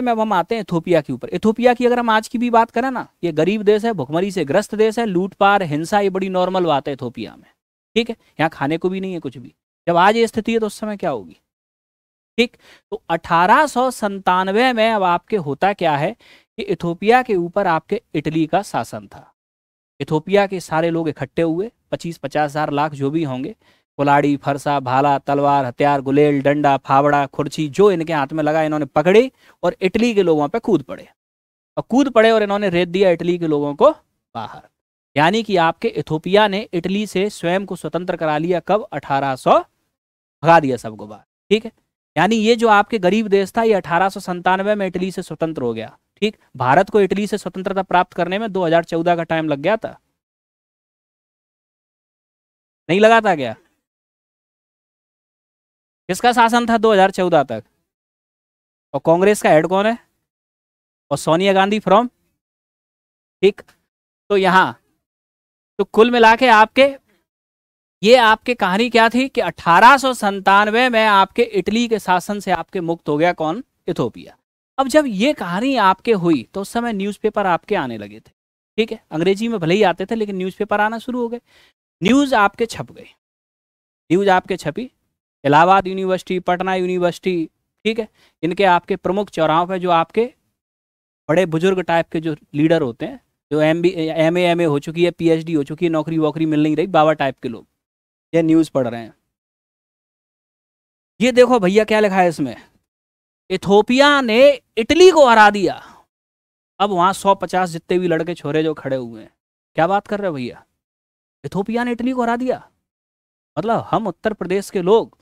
में अब हम आते हैं इथोपिया के ऊपर इथोपिया की अगर हम आज की भी बात करें ना ये गरीब देश है भुखमरी से ग्रस्त देश है लूटपार हिंसा ये बड़ी नॉर्मल बात है इथोपिया में ठीक है यहाँ खाने को भी नहीं है कुछ भी जब आज ये स्थिति है तो उस समय क्या होगी ठीक तो अठारह में अब आपके होता क्या है कि इथोपिया के ऊपर आपके इटली का शासन था इथोपिया के सारे लोग इकट्ठे हुए पच्चीस पचास हजार लाख जो भी होंगे कुलाड़ी फरसा भाला तलवार हथियार गुलेल डंडा फावड़ा खुर्ची जो इनके हाथ में लगा इन्होंने पकड़े और इटली के लोगों पर कूद पड़े और कूद पड़े और इन्होंने रेत दिया इटली के लोगों को बाहर यानी कि आपके इथोपिया ने इटली से स्वयं को स्वतंत्र करा लिया कब अठारह भगा दिया सबको बाहर ठीक है यानी ये जो आपके गरीब देश था ये अठारह में इटली से स्वतंत्र हो गया ठीक भारत को इटली से स्वतंत्रता प्राप्त करने में 2014 का टाइम लग गया था नहीं लगाता गया क्या किसका शासन था 2014 तक और कांग्रेस का हेड कौन है और सोनिया गांधी फ्रॉम ठीक तो यहाँ तो कुल मिला के आपके ये आपके कहानी क्या थी कि अठारह में आपके इटली के शासन से आपके मुक्त हो गया कौन इथोपिया अब जब ये कहानी आपके हुई तो उस समय न्यूज़पेपर आपके आने लगे थे ठीक है अंग्रेजी में भले ही आते थे लेकिन न्यूज़पेपर आना शुरू हो गए न्यूज़ आपके छप गए न्यूज़ आपके छपी इलाहाबाद यूनिवर्सिटी पटना यूनिवर्सिटी ठीक है इनके आपके प्रमुख चौराहों पर जो आपके बड़े बुजुर्ग टाइप के जो लीडर होते हैं जो M B M A M A हो चुकी है पीएचडी हो चुकी है नौकरी वोकरी मिल नहीं रही बाबा टाइप के लोग ये न्यूज़ पढ़ रहे हैं ये देखो भैया क्या लिखा है इसमें इथोपिया ने इटली को हरा दिया अब वहाँ सौ पचास जितने भी लड़के छोरे जो खड़े हुए हैं क्या बात कर रहे हो भैया इथोपिया ने इटली को हरा दिया मतलब हम उत्तर प्रदेश के लोग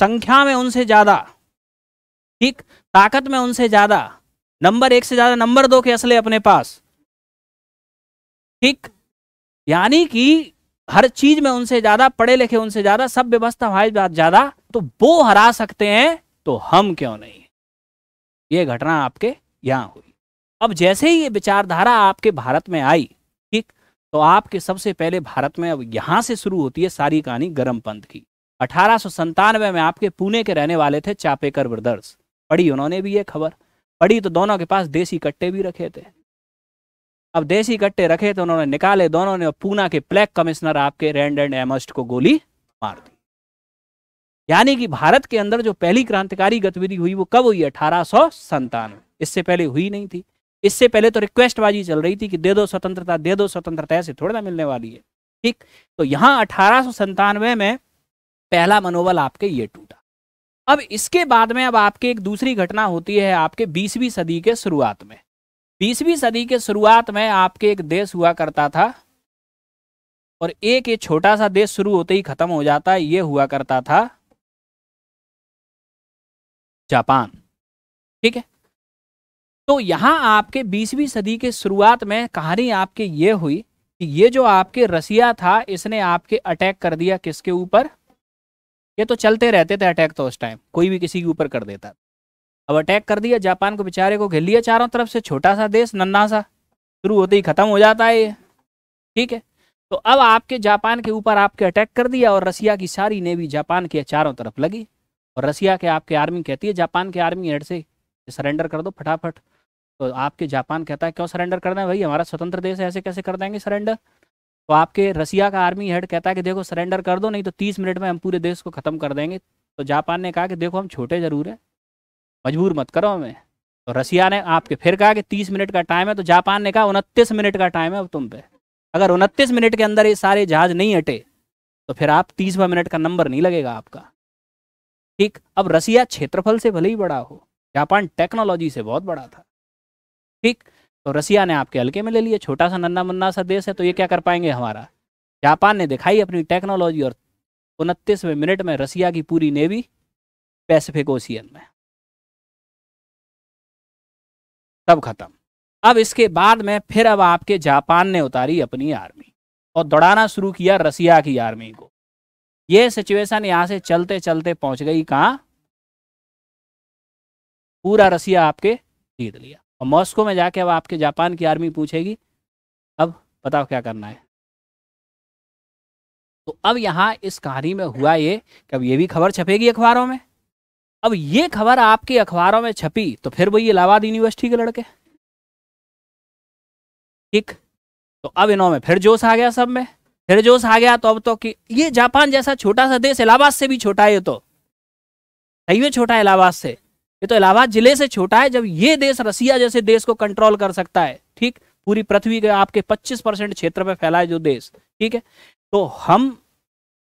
संख्या में उनसे ज्यादा ठीक ताकत में उनसे ज्यादा नंबर एक से ज्यादा नंबर दो के असले अपने पास ठीक यानी कि हर चीज में उनसे ज्यादा पढ़े लिखे उनसे ज्यादा सब व्यवस्था हमारी बात ज्यादा तो वो हरा सकते हैं तो हम क्यों नहीं ये घटना आपके यहां हुई अब जैसे ही ये विचारधारा आपके भारत में आई ठीक तो आपके सबसे पहले भारत में अब यहां से शुरू होती है सारी कहानी गर्म पंथ की अठारह में आपके पुणे के रहने वाले थे चापेकर ब्रदर्स पढ़ी उन्होंने भी ये खबर पढ़ी तो दोनों के पास देसी कट्टे भी रखे थे अब देसी कट्टे रखे तो उन्होंने निकाले दोनों ने पूना के प्लेक कमिश्नर आपके रैंड एंड एमस्ट को गोली मार दी यानी कि भारत के अंदर जो पहली क्रांतिकारी गतिविधि हुई वो कब हुई अठारह सौ इससे पहले हुई नहीं थी इससे पहले तो रिक्वेस्टबाजी चल रही थी कि दे दो स्वतंत्रता दे दो स्वतंत्रता ऐसे थोड़ा ना मिलने वाली है ठीक तो यहाँ अठारह में पहला मनोबल आपके ये टूटा अब इसके बाद में अब आपके एक दूसरी घटना होती है आपके बीसवीं सदी के शुरुआत में बीसवीं सदी के शुरुआत में आपके एक देश हुआ करता था और एक ये छोटा सा देश शुरू होते ही खत्म हो जाता है ये हुआ करता था जापान ठीक है तो यहां आपके बीसवीं सदी के शुरुआत में कहानी आपके ये हुई कि ये जो आपके रसिया था इसने आपके अटैक कर दिया किसके ऊपर ये तो चलते रहते थे अटैक तो उस टाइम कोई भी किसी के ऊपर कर देता अब अटैक कर दिया जापान को बेचारे को घेर लिया चारों तरफ से छोटा सा देश नन्ना सा शुरू होते ही ख़त्म हो जाता है ये ठीक है तो अब आपके जापान के ऊपर आपके अटैक कर दिया और रसिया की सारी नेवी जापान के चारों तरफ लगी और रसिया के आपके आर्मी कहती है जापान के आर्मी हेड से सरेंडर कर दो फटाफट तो आपके जापान कहता है क्यों सरेंडर करना है भाई हमारा स्वतंत्र देश है ऐसे कैसे कर देंगे सरेंडर तो आपके रसिया का आर्मी हेड कहता है कि देखो सरेंडर कर दो नहीं तो तीस मिनट में हम पूरे देश को ख़त्म कर देंगे तो जापान ने कहा कि देखो हम छोटे ज़रूर हैं मजबूर मत करो हमें तो रसिया ने आपके फिर कहा कि तीस मिनट का टाइम है तो जापान ने कहा उनतीस मिनट का टाइम है अब तुम पे अगर उनतीस मिनट के अंदर ये सारे जहाज नहीं हटे तो फिर आप तीसवा मिनट का नंबर नहीं लगेगा आपका ठीक अब रसिया क्षेत्रफल से भले ही बड़ा हो जापान टेक्नोलॉजी से बहुत बड़ा था ठीक तो रसिया ने आपके हल्के में ले लिया छोटा सा नन्ना मुन्ना सा देश है तो ये क्या कर पाएंगे हमारा जापान ने दिखाई अपनी टेक्नोलॉजी और उनतीसवें मिनट में रसिया की पूरी नेवी पैसिफिक ओशियन में तब खत्म अब इसके बाद में फिर अब आपके जापान ने उतारी अपनी आर्मी और दौड़ाना शुरू किया रसिया की आर्मी को यह सिचुएशन यहां से चलते चलते पहुंच गई कहा पूरा रसिया आपके जीत लिया और मॉस्को में जाके अब आपके जापान की आर्मी पूछेगी अब बताओ क्या करना है तो अब यहाँ इस कहानी में हुआ ये कि अब ये भी खबर छपेगी अखबारों में अब ये खबर आपके अखबारों में छपी तो फिर वही इलाहाबाद यूनिवर्सिटी के लड़के ठीक तो अब इन्हों में फिर जोश आ गया सब में फिर जोश आ गया तो अब तो कि ये जापान जैसा छोटा सा देश इलाहाबाद से भी छोटा है ये तो सही में छोटा है इलाहाबाद से ये तो इलाहाबाद जिले से छोटा है जब ये देश रसिया जैसे देश को कंट्रोल कर सकता है ठीक पूरी पृथ्वी के आपके 25 परसेंट क्षेत्र में फैला है जो देश ठीक है तो हम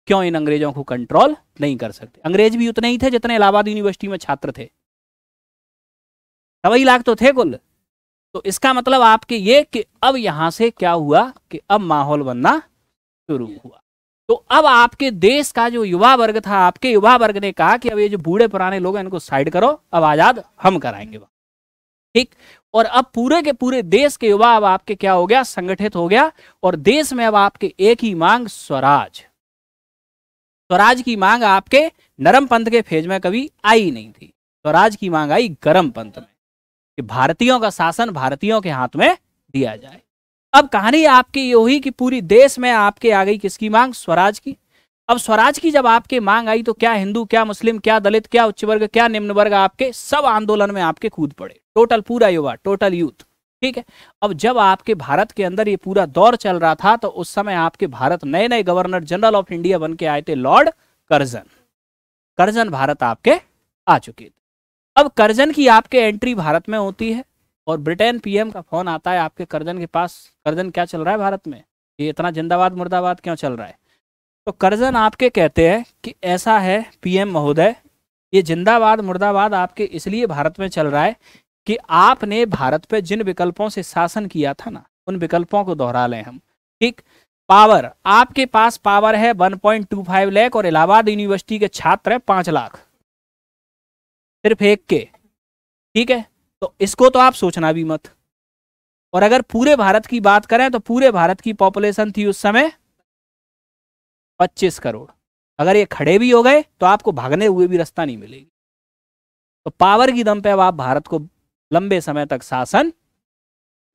क्यों इन अंग्रेजों को कंट्रोल नहीं कर सकते अंग्रेज भी उतने ही थे जितने इलाहाबाद यूनिवर्सिटी में छात्र थे सवाई लाख तो थे कुल तो इसका मतलब आपके ये कि अब यहां से क्या हुआ कि अब माहौल बनना शुरू हुआ तो अब आपके देश का जो युवा वर्ग था आपके युवा वर्ग ने कहा कि अब ये जो बूढ़े पुराने लोग हैं इनको साइड करो अब आजाद हम कराएंगे ठीक और अब पूरे के पूरे देश के युवा अब आपके क्या हो गया संगठित हो गया और देश में अब आपके एक ही मांग स्वराज स्वराज की मांग आपके नरम पंथ के फेज में कभी आई नहीं थी स्वराज की मांग आई गरम पंथ में कि भारतीयों का शासन भारतीयों के हाथ में दिया जाए अब कहानी आपकी यही कि पूरी देश में आपके आ गई किसकी मांग स्वराज की अब स्वराज की जब आपके मांग आई तो क्या हिंदू क्या मुस्लिम क्या दलित क्या उच्च वर्ग क्या निम्न वर्ग आपके सब आंदोलन में आपके कूद पड़े टोटल पूरा युवा टोटल यूथ ठीक है अब जब आपके भारत के अंदर ये पूरा दौर चल रहा था तो उस समय आपके भारत नए नए गवर्नर जनरल ऑफ इंडिया बन के आए थे लॉर्ड करजन करजन भारत आपके आ चुके थे अब करजन की आपके एंट्री भारत में होती है और ब्रिटेन पीएम का फोन आता है आपके करजन के पास करजन क्या चल रहा है भारत में ये इतना जिंदाबाद मुर्दाबाद क्यों चल रहा है तो करजन आपके कहते हैं कि ऐसा है पीएम महोदय ये जिंदाबाद मुर्दाबाद आपके इसलिए भारत में चल रहा है कि आपने भारत पे जिन विकल्पों से शासन किया था ना उन विकल्पों को दोहरा लें हम ठीक पावर आपके पास पावर है 1.25 लाख और इलाहाबाद यूनिवर्सिटी के छात्र है पांच लाख सिर्फ एक के ठीक है तो इसको तो आप सोचना भी मत और अगर पूरे भारत की बात करें तो पूरे भारत की पॉपुलेशन थी उस समय 25 करोड़ अगर ये खड़े भी हो गए तो आपको भागने हुए भी रास्ता नहीं मिलेगी तो पावर की दम पे अब आप भारत को लंबे समय तक शासन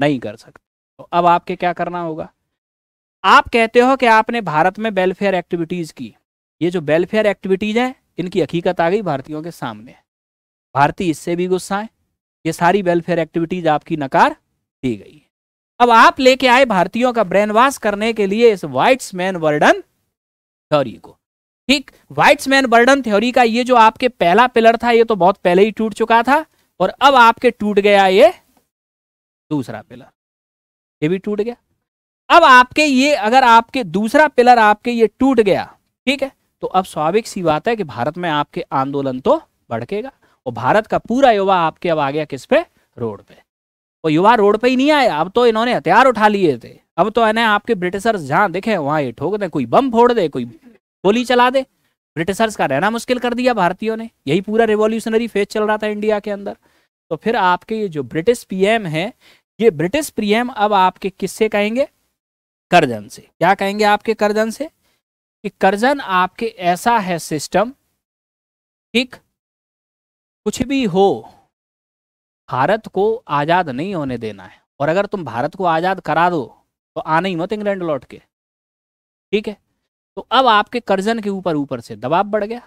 नहीं कर सकते तो अब आपके क्या करना होगा आप कहते हो कि आपने भारत में वेलफेयर एक्टिविटीज़ की ये जो वेलफेयर एक्टिविटीज़ हैं इनकी हकीकत आ गई भारतीयों के सामने भारतीय इससे भी गुस्सा है ये सारी वेलफेयर एक्टिविटीज आपकी नकार दी गई अब आप लेके आए भारतीयों का ब्रेन वॉश करने के लिए इस मैन वर्डन थ्योरी को ठीक मैन वर्डन थ्योरी का ये जो आपके पहला पिलर था ये तो बहुत पहले ही टूट चुका था और अब आपके टूट गया ये दूसरा पिलर ये भी टूट गया अब आपके ये अगर आपके दूसरा पिलर आपके ये टूट गया ठीक है तो अब स्वाभाविक सी बात है कि भारत में आपके आंदोलन तो भड़केगा और भारत का पूरा युवा आपके अब आ गया किस पे रोड पे वो युवा रोड पे ही नहीं आया अब तो इन्होंने हथियार उठा लिए थे अब तो इन्हें आपके ब्रिटिशर्स जहाँ दिखे वहाँ ये ठोक दें कोई बम फोड़ दे कोई गोली चला दे ब्रिटिशर्स का रहना मुश्किल कर दिया भारतीयों ने यही पूरा रिवोल्यूशनरी फेज चल रहा था इंडिया के अंदर तो फिर आपके ये जो ब्रिटिश पीएम है ये ब्रिटिश पीएम अब आपके किससे कहेंगे करजन से क्या कहेंगे आपके करजन से कि करजन आपके ऐसा है सिस्टम ठीक कुछ भी हो भारत को आज़ाद नहीं होने देना है और अगर तुम भारत को आज़ाद करा दो तो आने ही मत इंग्लैंड लौट के ठीक है तो अब आपके कर्जन के ऊपर ऊपर से दबाव बढ़ गया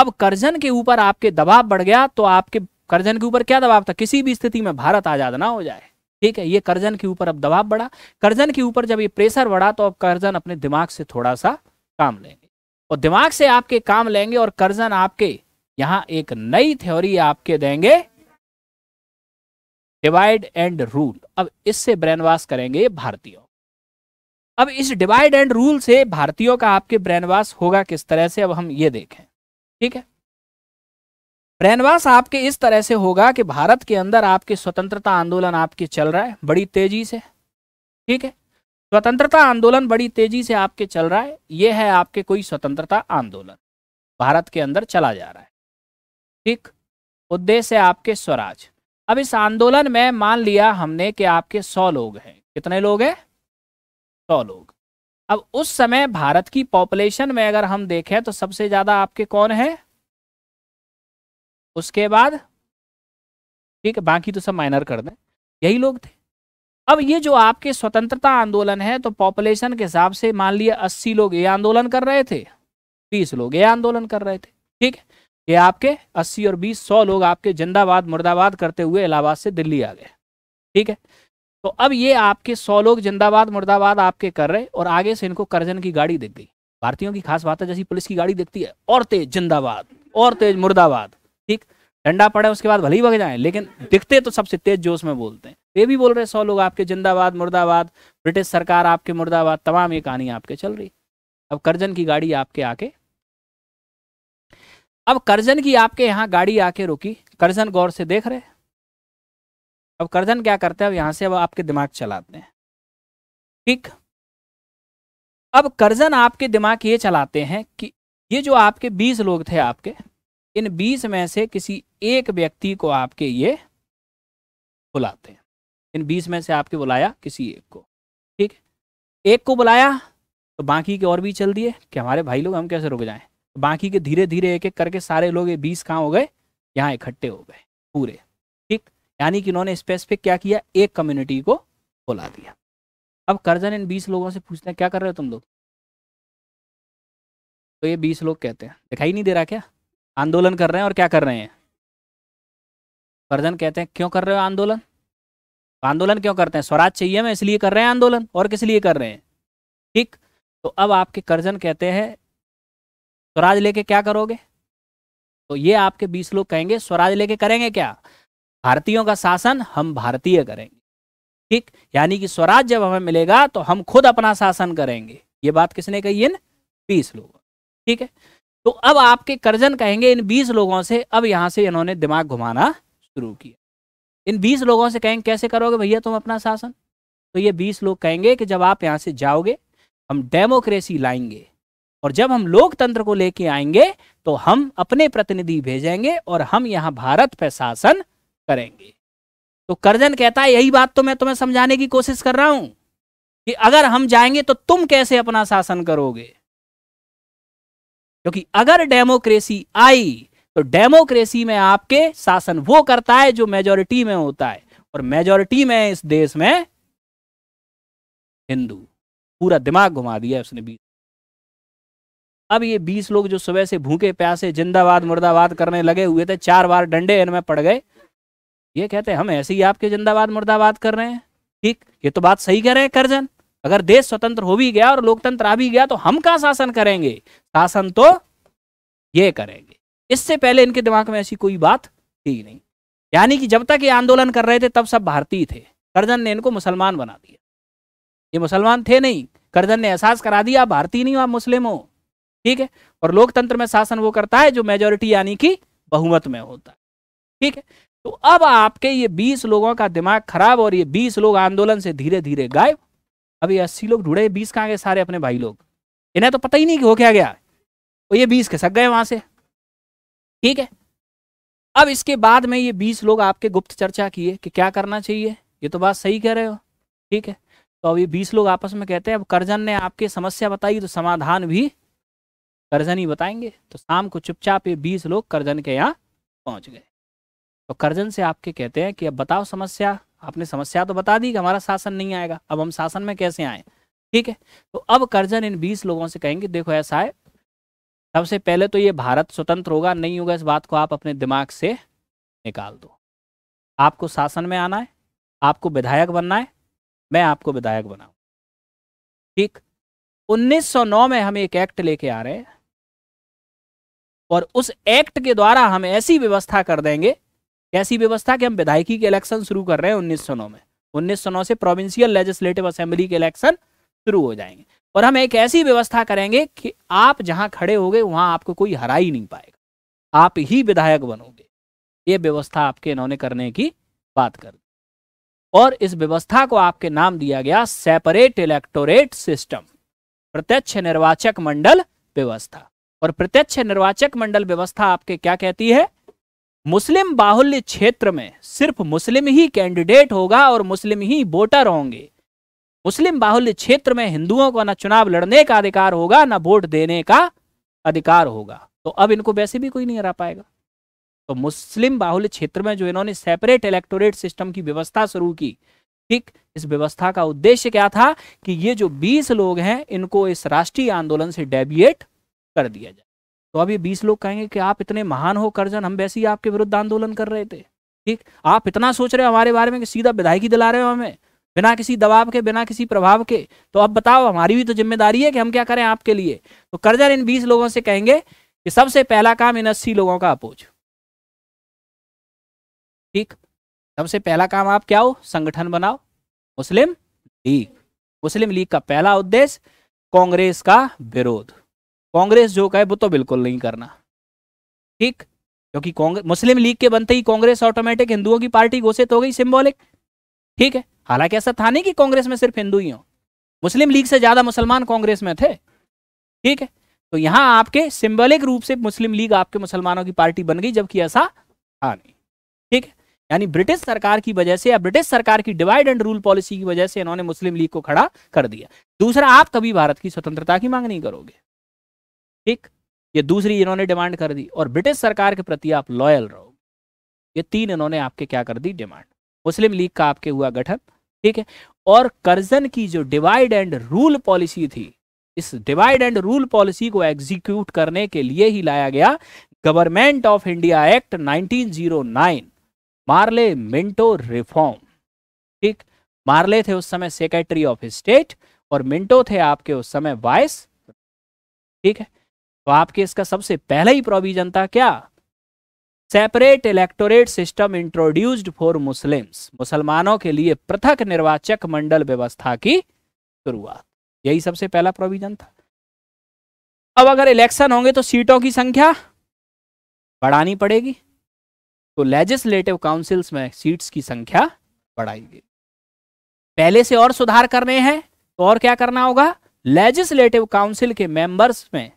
अब कर्जन के ऊपर आपके दबाव बढ़ गया तो आपके कर्जन के ऊपर क्या दबाव था किसी भी स्थिति में भारत आज़ाद ना हो जाए ठीक है ये कर्जन के ऊपर अब दबाव बढ़ा कर्जन के ऊपर जब ये प्रेशर बढ़ा तो अब कर्जन अपने दिमाग से थोड़ा सा काम लेंगे और दिमाग से आपके काम लेंगे और कर्जन आपके यहां एक नई थ्योरी आपके देंगे डिवाइड एंड रूल अब इससे ब्रेनवास करेंगे भारतीयों अब इस डिवाइड एंड रूल से भारतीयों का आपके ब्रेनवास होगा किस तरह से अब हम ये देखें ठीक है ब्रेनवास आपके इस तरह से होगा कि भारत के अंदर आपके स्वतंत्रता आंदोलन आपके चल रहा है बड़ी तेजी से ठीक है स्वतंत्रता आंदोलन बड़ी तेजी से आपके चल रहा है यह है आपके कोई स्वतंत्रता आंदोलन भारत के अंदर चला जा रहा है ठीक उद्देश्य आपके स्वराज अब इस आंदोलन में मान लिया हमने कि आपके सौ लोग हैं कितने लोग हैं सौ लोग अब उस समय भारत की पॉपुलेशन में अगर हम देखें तो सबसे ज्यादा आपके कौन है उसके बाद ठीक है बाकी तो सब माइनर कर दें यही लोग थे अब ये जो आपके स्वतंत्रता आंदोलन है तो पॉपुलेशन के हिसाब से मान लिया अस्सी लोग ये आंदोलन कर रहे थे बीस लोग ये आंदोलन कर रहे थे ठीक है ये आपके 80 और 20 100 लोग आपके जिंदाबाद मुर्दाबाद करते हुए इलाहाबाद से दिल्ली आ गए ठीक है तो अब ये आपके 100 लोग जिंदाबाद मुर्दाबाद आपके कर रहे और आगे से इनको करजन की गाड़ी दिख गई भारतीयों की खास बात है जैसी पुलिस की गाड़ी दिखती है और तेज जिंदाबाद और तेज मुर्दाबाद ठीक डंडा पड़े उसके बाद भले ही भग जाए लेकिन दिखते तो सबसे तेज जोश में बोलते हैं ये भी बोल रहे सौ लोग आपके जिंदाबाद मुर्दाबाद ब्रिटिश सरकार आपके मुर्दाबाद तमाम ये कहानी आपके चल रही अब करजन की गाड़ी आपके आके अब करजन की आपके यहाँ गाड़ी आके रुकी करजन गौर से देख रहे अब करजन क्या करते हैं अब यहाँ से अब आपके दिमाग चलाते हैं ठीक अब करजन आपके दिमाग ये चलाते हैं कि ये जो आपके बीस लोग थे आपके इन बीस में से किसी एक व्यक्ति को आपके ये बुलाते हैं इन बीस में से आपके बुलाया किसी एक को ठीक एक को बुलाया तो बाकी के और भी चल दिए कि हमारे भाई लोग हम कैसे रुक जाएं बाकी के धीरे धीरे एक एक करके सारे लोग ये बीस कहाँ हो गए यहाँ इकट्ठे हो गए पूरे ठीक यानी कि इन्होंने स्पेसिफिक क्या किया एक कम्युनिटी को बोला दिया अब कर्जन इन बीस लोगों से पूछते हैं क्या कर रहे हो तुम लोग तो ये बीस लोग कहते हैं दिखाई नहीं दे रहा क्या आंदोलन कर रहे हैं और क्या कर रहे हैं कर्जन कहते हैं क्यों कर रहे हो आंदोलन आंदोलन क्यों करते हैं स्वराज चाहिए मैं इसलिए कर रहे हैं आंदोलन और किस लिए कर रहे हैं ठीक तो अब आपके कर्जन कहते हैं स्वराज लेके क्या करोगे तो ये आपके बीस लोग कहेंगे स्वराज लेके करेंगे क्या भारतीयों का शासन हम भारतीय करेंगे ठीक यानी कि स्वराज जब हमें मिलेगा तो हम खुद अपना शासन करेंगे ये बात किसने कही इन बीस लोगों ठीक है तो अब आपके कर्जन कहेंगे इन बीस लोगों से अब यहाँ से इन्होंने दिमाग घुमाना शुरू किया इन बीस लोगों से कहेंगे कैसे करोगे भैया तुम अपना शासन तो ये बीस लोग कहेंगे कि जब आप यहाँ से जाओगे हम डेमोक्रेसी लाएंगे और जब हम लोकतंत्र को लेके आएंगे तो हम अपने प्रतिनिधि भेजेंगे और हम यहाँ भारत पर शासन करेंगे तो करजन कहता है यही बात तो मैं तुम्हें समझाने की कोशिश कर रहा हूं कि अगर हम जाएंगे तो तुम कैसे अपना शासन करोगे क्योंकि अगर डेमोक्रेसी आई तो डेमोक्रेसी में आपके शासन वो करता है जो मेजोरिटी में होता है और मेजोरिटी में इस देश में हिंदू पूरा दिमाग घुमा दिया उसने बीच अब ये बीस लोग जो सुबह से भूखे प्यासे जिंदाबाद मुर्दाबाद करने लगे हुए थे चार बार डंडे इनमें पड़ गए ये कहते हैं हम ऐसे ही आपके जिंदाबाद मुर्दाबाद कर रहे हैं ठीक ये तो बात सही कह रहे हैं करजन अगर देश स्वतंत्र हो भी गया और लोकतंत्र आ भी गया तो हम कहाँ शासन करेंगे शासन तो ये करेंगे इससे पहले इनके दिमाग में ऐसी कोई बात थी नहीं यानी कि जब तक ये आंदोलन कर रहे थे तब सब भारतीय थे करजन ने इनको मुसलमान बना दिया ये मुसलमान थे नहीं करजन ने एहसास करा दिया आप भारतीय नहीं हो आप मुस्लिम हो ठीक है और लोकतंत्र में शासन वो करता है जो मेजोरिटी यानी कि बहुमत में होता है ठीक है तो अब आपके ये बीस लोगों का दिमाग खराब और ये बीस लोग आंदोलन से धीरे धीरे गायब अब ये अस्सी लोग ढूंढे बीस कहाँ गए सारे अपने भाई लोग इन्हें तो पता ही नहीं कि हो क्या गया और तो ये बीस खिसक गए वहां से ठीक है अब इसके बाद में ये बीस लोग आपके गुप्त चर्चा किए कि क्या करना चाहिए ये तो बात सही कह रहे हो ठीक है तो अब ये बीस लोग आपस में कहते हैं अब करजन ने आपके समस्या बताई तो समाधान भी करजन ही बताएंगे तो शाम को चुपचाप ये बीस लोग करजन के यहाँ पहुँच गए तो करजन से आपके कहते हैं कि अब बताओ समस्या आपने समस्या तो बता दी कि हमारा शासन नहीं आएगा अब हम शासन में कैसे आए ठीक है तो अब करजन इन बीस लोगों से कहेंगे देखो ऐसा है सबसे पहले तो ये भारत स्वतंत्र होगा नहीं होगा इस बात को आप अपने दिमाग से निकाल दो आपको शासन में आना है आपको विधायक बनना है मैं आपको विधायक बनाऊ ठीक 1909 में हम एक एक्ट लेके आ रहे हैं और उस एक्ट के द्वारा हम ऐसी व्यवस्था कर देंगे ऐसी व्यवस्था कि हम विधायकी के इलेक्शन शुरू कर रहे हैं उन्नीस सौ नौ में उन्नीस सौ नौ से प्रोविंशियल लेजिस्लेटिव असेंबली के इलेक्शन शुरू हो जाएंगे और हम एक ऐसी व्यवस्था करेंगे कि आप जहां खड़े गए वहां आपको कोई हरा ही नहीं पाएगा आप ही विधायक बनोगे ये व्यवस्था आपके इन्होंने करने की बात कर दी और इस व्यवस्था को आपके नाम दिया गया सेपरेट इलेक्टोरेट सिस्टम प्रत्यक्ष निर्वाचक मंडल व्यवस्था और प्रत्यक्ष निर्वाचक मंडल व्यवस्था आपके क्या कहती है मुस्लिम बाहुल्य क्षेत्र में सिर्फ मुस्लिम ही कैंडिडेट होगा और मुस्लिम ही वोटर होंगे मुस्लिम बाहुल्य क्षेत्र में हिंदुओं को ना चुनाव लड़ने का अधिकार होगा ना वोट देने का अधिकार होगा तो अब इनको वैसे भी कोई नहीं हरा पाएगा तो मुस्लिम बाहुल्य क्षेत्र में जो इन्होंने सेपरेट इलेक्टोरेट सिस्टम की व्यवस्था शुरू की ठीक इस व्यवस्था का उद्देश्य क्या था कि ये जो 20 लोग हैं इनको इस राष्ट्रीय आंदोलन से डेबिएट कर दिया जाए तो अब ये बीस लोग कहेंगे कि आप इतने महान हो करजन हम वैसे ही आपके विरुद्ध आंदोलन कर रहे थे ठीक आप इतना सोच रहे हो हमारे बारे में कि सीधा विधायकी दिला रहे हो हमें बिना किसी दबाव के बिना किसी प्रभाव के तो अब बताओ हमारी भी तो जिम्मेदारी है कि हम क्या करें आपके लिए तो करजन इन बीस लोगों से कहेंगे कि सबसे पहला काम इन अस्सी लोगों का अपोज ठीक सबसे पहला काम आप क्या हो संगठन बनाओ मुस्लिम लीग मुस्लिम लीग का पहला उद्देश्य कांग्रेस का विरोध कांग्रेस जो है वो तो बिल्कुल नहीं करना ठीक क्योंकि कांग्रेस मुस्लिम लीग के बनते ही कांग्रेस ऑटोमेटिक हिंदुओं की पार्टी घोषित हो गई सिंबॉलिक ठीक है हालांकि ऐसा था नहीं कि कांग्रेस में सिर्फ हिंदू ही हो मुस्लिम लीग से ज्यादा मुसलमान कांग्रेस में थे ठीक है तो यहां आपके सिंबॉलिक रूप से मुस्लिम लीग आपके मुसलमानों की पार्टी बन गई जबकि ऐसा था नहीं ठीक है यानी ब्रिटिश सरकार की वजह से या ब्रिटिश सरकार की डिवाइड एंड रूल पॉलिसी की वजह से इन्होंने मुस्लिम लीग को खड़ा कर दिया दूसरा आप कभी भारत की स्वतंत्रता की मांग नहीं करोगे ठीक ये दूसरी इन्होंने डिमांड कर दी और ब्रिटिश सरकार के प्रति आप लॉयल रहो ये तीन इन्होंने आपके क्या कर दी डिमांड मुस्लिम लीग का आपके हुआ गठन ठीक है और करजन की जो डिवाइड एंड रूल पॉलिसी थी इस डिवाइड एंड रूल पॉलिसी को एग्जीक्यूट करने के लिए ही लाया गया government of India act 1909 Morley Minto reform ठीक मार्ले थे उस समय सेक्रेटरी ऑफ स्टेट और मिंटो थे आपके उस समय वाइस ठीक है और तो आपके इसका सबसे पहला ही प्रोविजन था क्या separate electorate system introduced for Muslims मुसलमानों के लिए पृथक निर्वाचक मंडल व्यवस्था की शुरुआत यही सबसे पहला प्रोविजन था अब अगर इलेक्शन होंगे तो सीटों की संख्या बढ़ानी पड़ेगी तो लेजिस्लेटिव काउंसिल्स में सीट्स की संख्या बढ़ाई गई पहले से और सुधार करने हैं तो और क्या करना होगा लेजिस्लेटिव काउंसिल के मेंबर्स में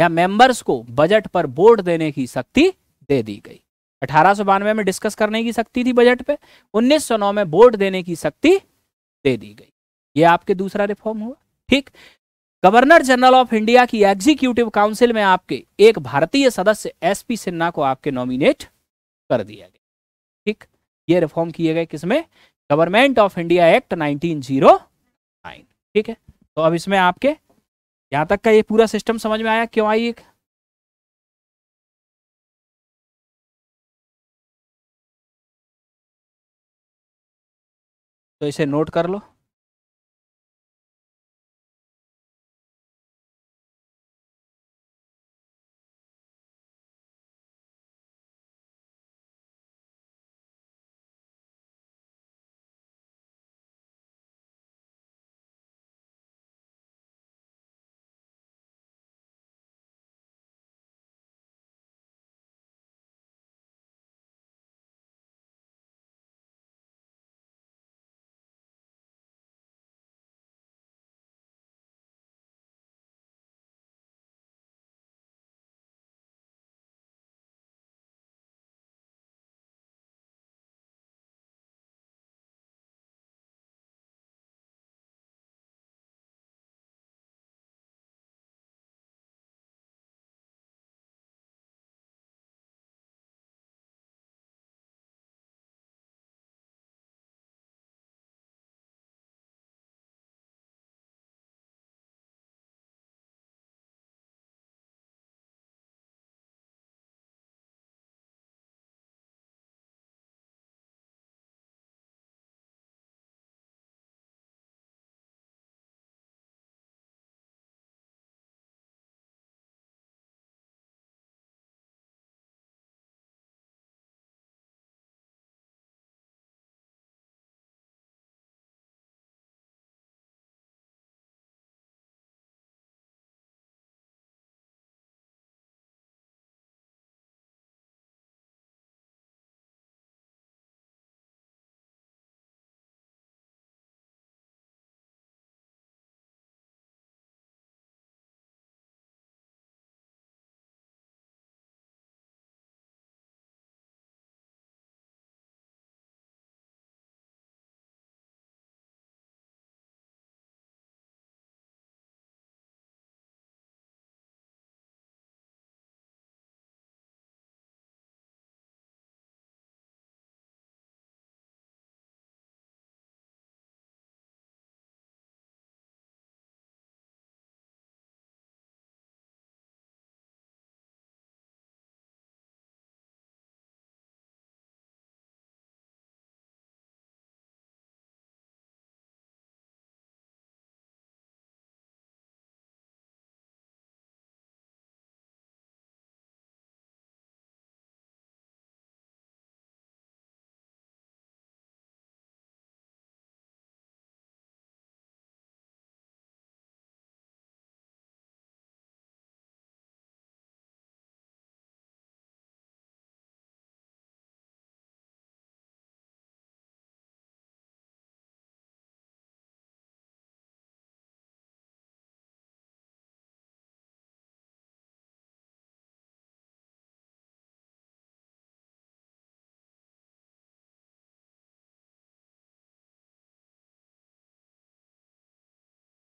या मेंबर्स को बजट पर वोट देने की शक्ति दे दी गई अठारह में डिस्कस करने की शक्ति थी बजट पे 1909 में वोट देने की शक्ति दे दी गई ये आपके दूसरा रिफॉर्म हुआ ठीक गवर्नर जनरल ऑफ इंडिया की एग्जीक्यूटिव काउंसिल में आपके एक भारतीय सदस्य एस पी सिन्हा को आपके नॉमिनेट कर दिया गया ठीक ये रिफॉर्म किए गए किसमें government of India act nineteen ठीक है तो अब इसमें आपके यहाँ तक का ये पूरा सिस्टम समझ में आया क्यों आई एक तो इसे नोट कर लो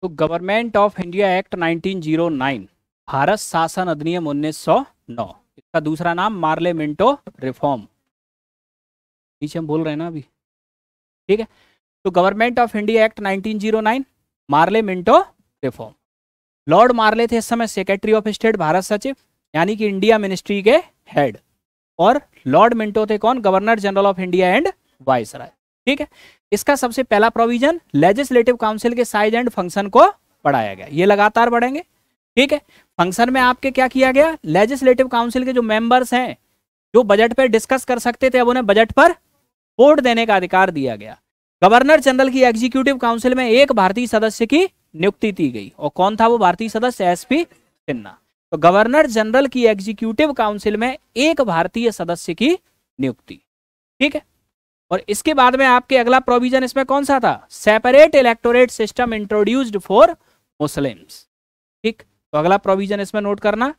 तो government of India act 1909 Bharat शासन अधिनियम 1909 इसका दूसरा नाम मिंटो रिफॉर्म नीचे हम बोल रहे हैं ना अभी ठीक है तो government of India act 1909 Morley Minto reform lord Morley थे इस समय सेक्रेटरी ऑफ स्टेट भारत सचिव यानी कि इंडिया मिनिस्ट्री के हेड और लॉर्ड मिंटो थे कौन governor general of India and vice ठीक है इसका सबसे पहला प्रोविजन लेजिस्लेटिव काउंसिल के साइज एंड फंक्शन को बढ़ाया गया ये लगातार बढ़ेंगे ठीक है फंक्शन में आपके क्या किया गया लेजिस्लेटिव काउंसिल के जो मेंबर्स हैं जो बजट पर डिस्कस कर सकते थे अब उन्हें बजट पर वोट देने का अधिकार दिया गया गवर्नर जनरल की एग्जीक्यूटिव काउंसिल में एक भारतीय सदस्य की नियुक्ति दी गई और कौन था वो भारतीय सदस्य एस पी सिन्हा तो गवर्नर जनरल की एग्जीक्यूटिव काउंसिल में एक भारतीय सदस्य की नियुक्ति ठीक है और इसके बाद में आपके अगला प्रोविजन इसमें कौन सा था separate electorate system introduced for Muslims ठीक तो अगला प्रोविजन इसमें नोट करना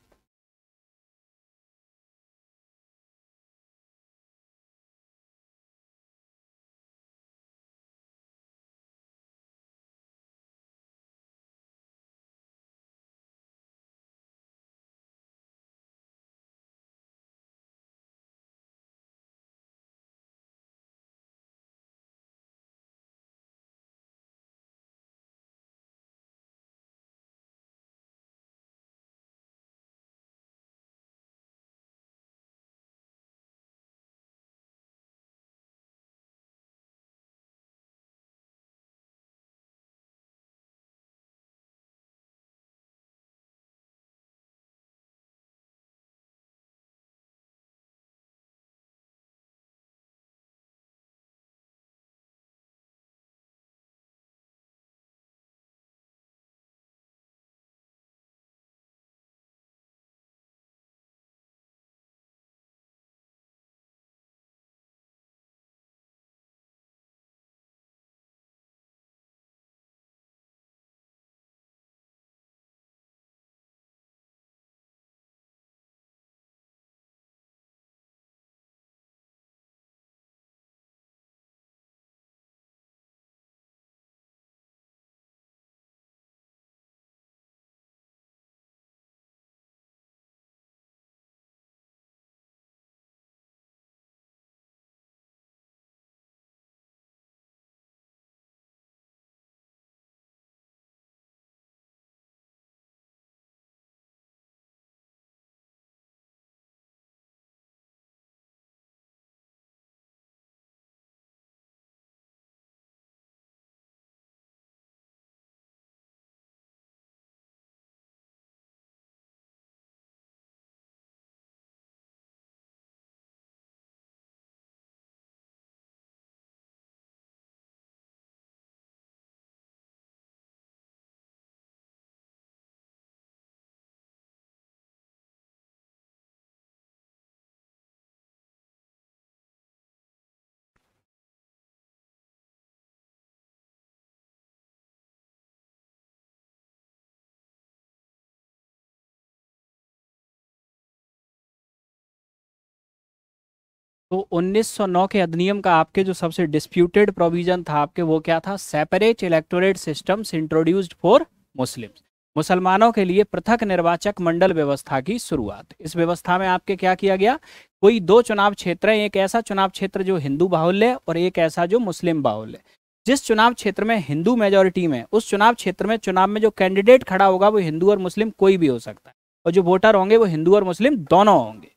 तो 1909 के अधिनियम का आपके जो सबसे डिस्प्यूटेड प्रोविजन था आपके वो क्या था separate electorate system introduced for Muslims मुसलमानों के लिए पृथक निर्वाचक मंडल व्यवस्था की शुरुआत इस व्यवस्था में आपके क्या किया गया कोई दो चुनाव क्षेत्र है एक ऐसा चुनाव क्षेत्र जो हिंदू बाहुल्य और एक ऐसा जो मुस्लिम बाहुल्य जिस चुनाव क्षेत्र में हिंदू मेजोरिटी में उस चुनाव क्षेत्र में चुनाव में जो कैंडिडेट खड़ा होगा वो हिंदू और मुस्लिम कोई भी हो सकता है और जो वोटर होंगे वो हिंदू और मुस्लिम दोनों होंगे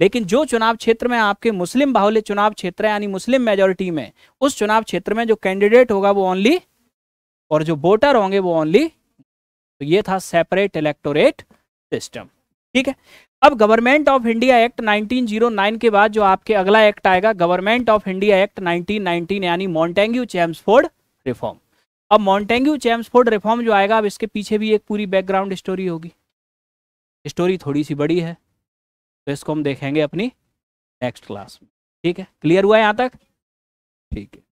लेकिन जो चुनाव क्षेत्र में आपके मुस्लिम बाहुल्य चुनाव क्षेत्र है यानी मुस्लिम मेजोरिटी में उस चुनाव क्षेत्र में जो कैंडिडेट होगा वो ओनली और जो वोटर होंगे वो ओनली तो ये था सेपरेट इलेक्टोरेट सिस्टम ठीक है अब गवर्नमेंट ऑफ इंडिया एक्ट 1909 के बाद जो आपके अगला एक्ट आएगा गवर्नमेंट ऑफ इंडिया एक्ट 1919 यानी मॉन्टेंग्यू चैम्सफोर्ड रिफॉर्म अब मॉन्टेंग्यू चैम्सफोर्ड रिफॉर्म जो आएगा अब इसके पीछे भी एक पूरी बैकग्राउंड स्टोरी होगी स्टोरी थोड़ी सी बड़ी है तो इसको हम देखेंगे अपनी नेक्स्ट क्लास में ठीक है क्लियर हुआ यहाँ तक ठीक है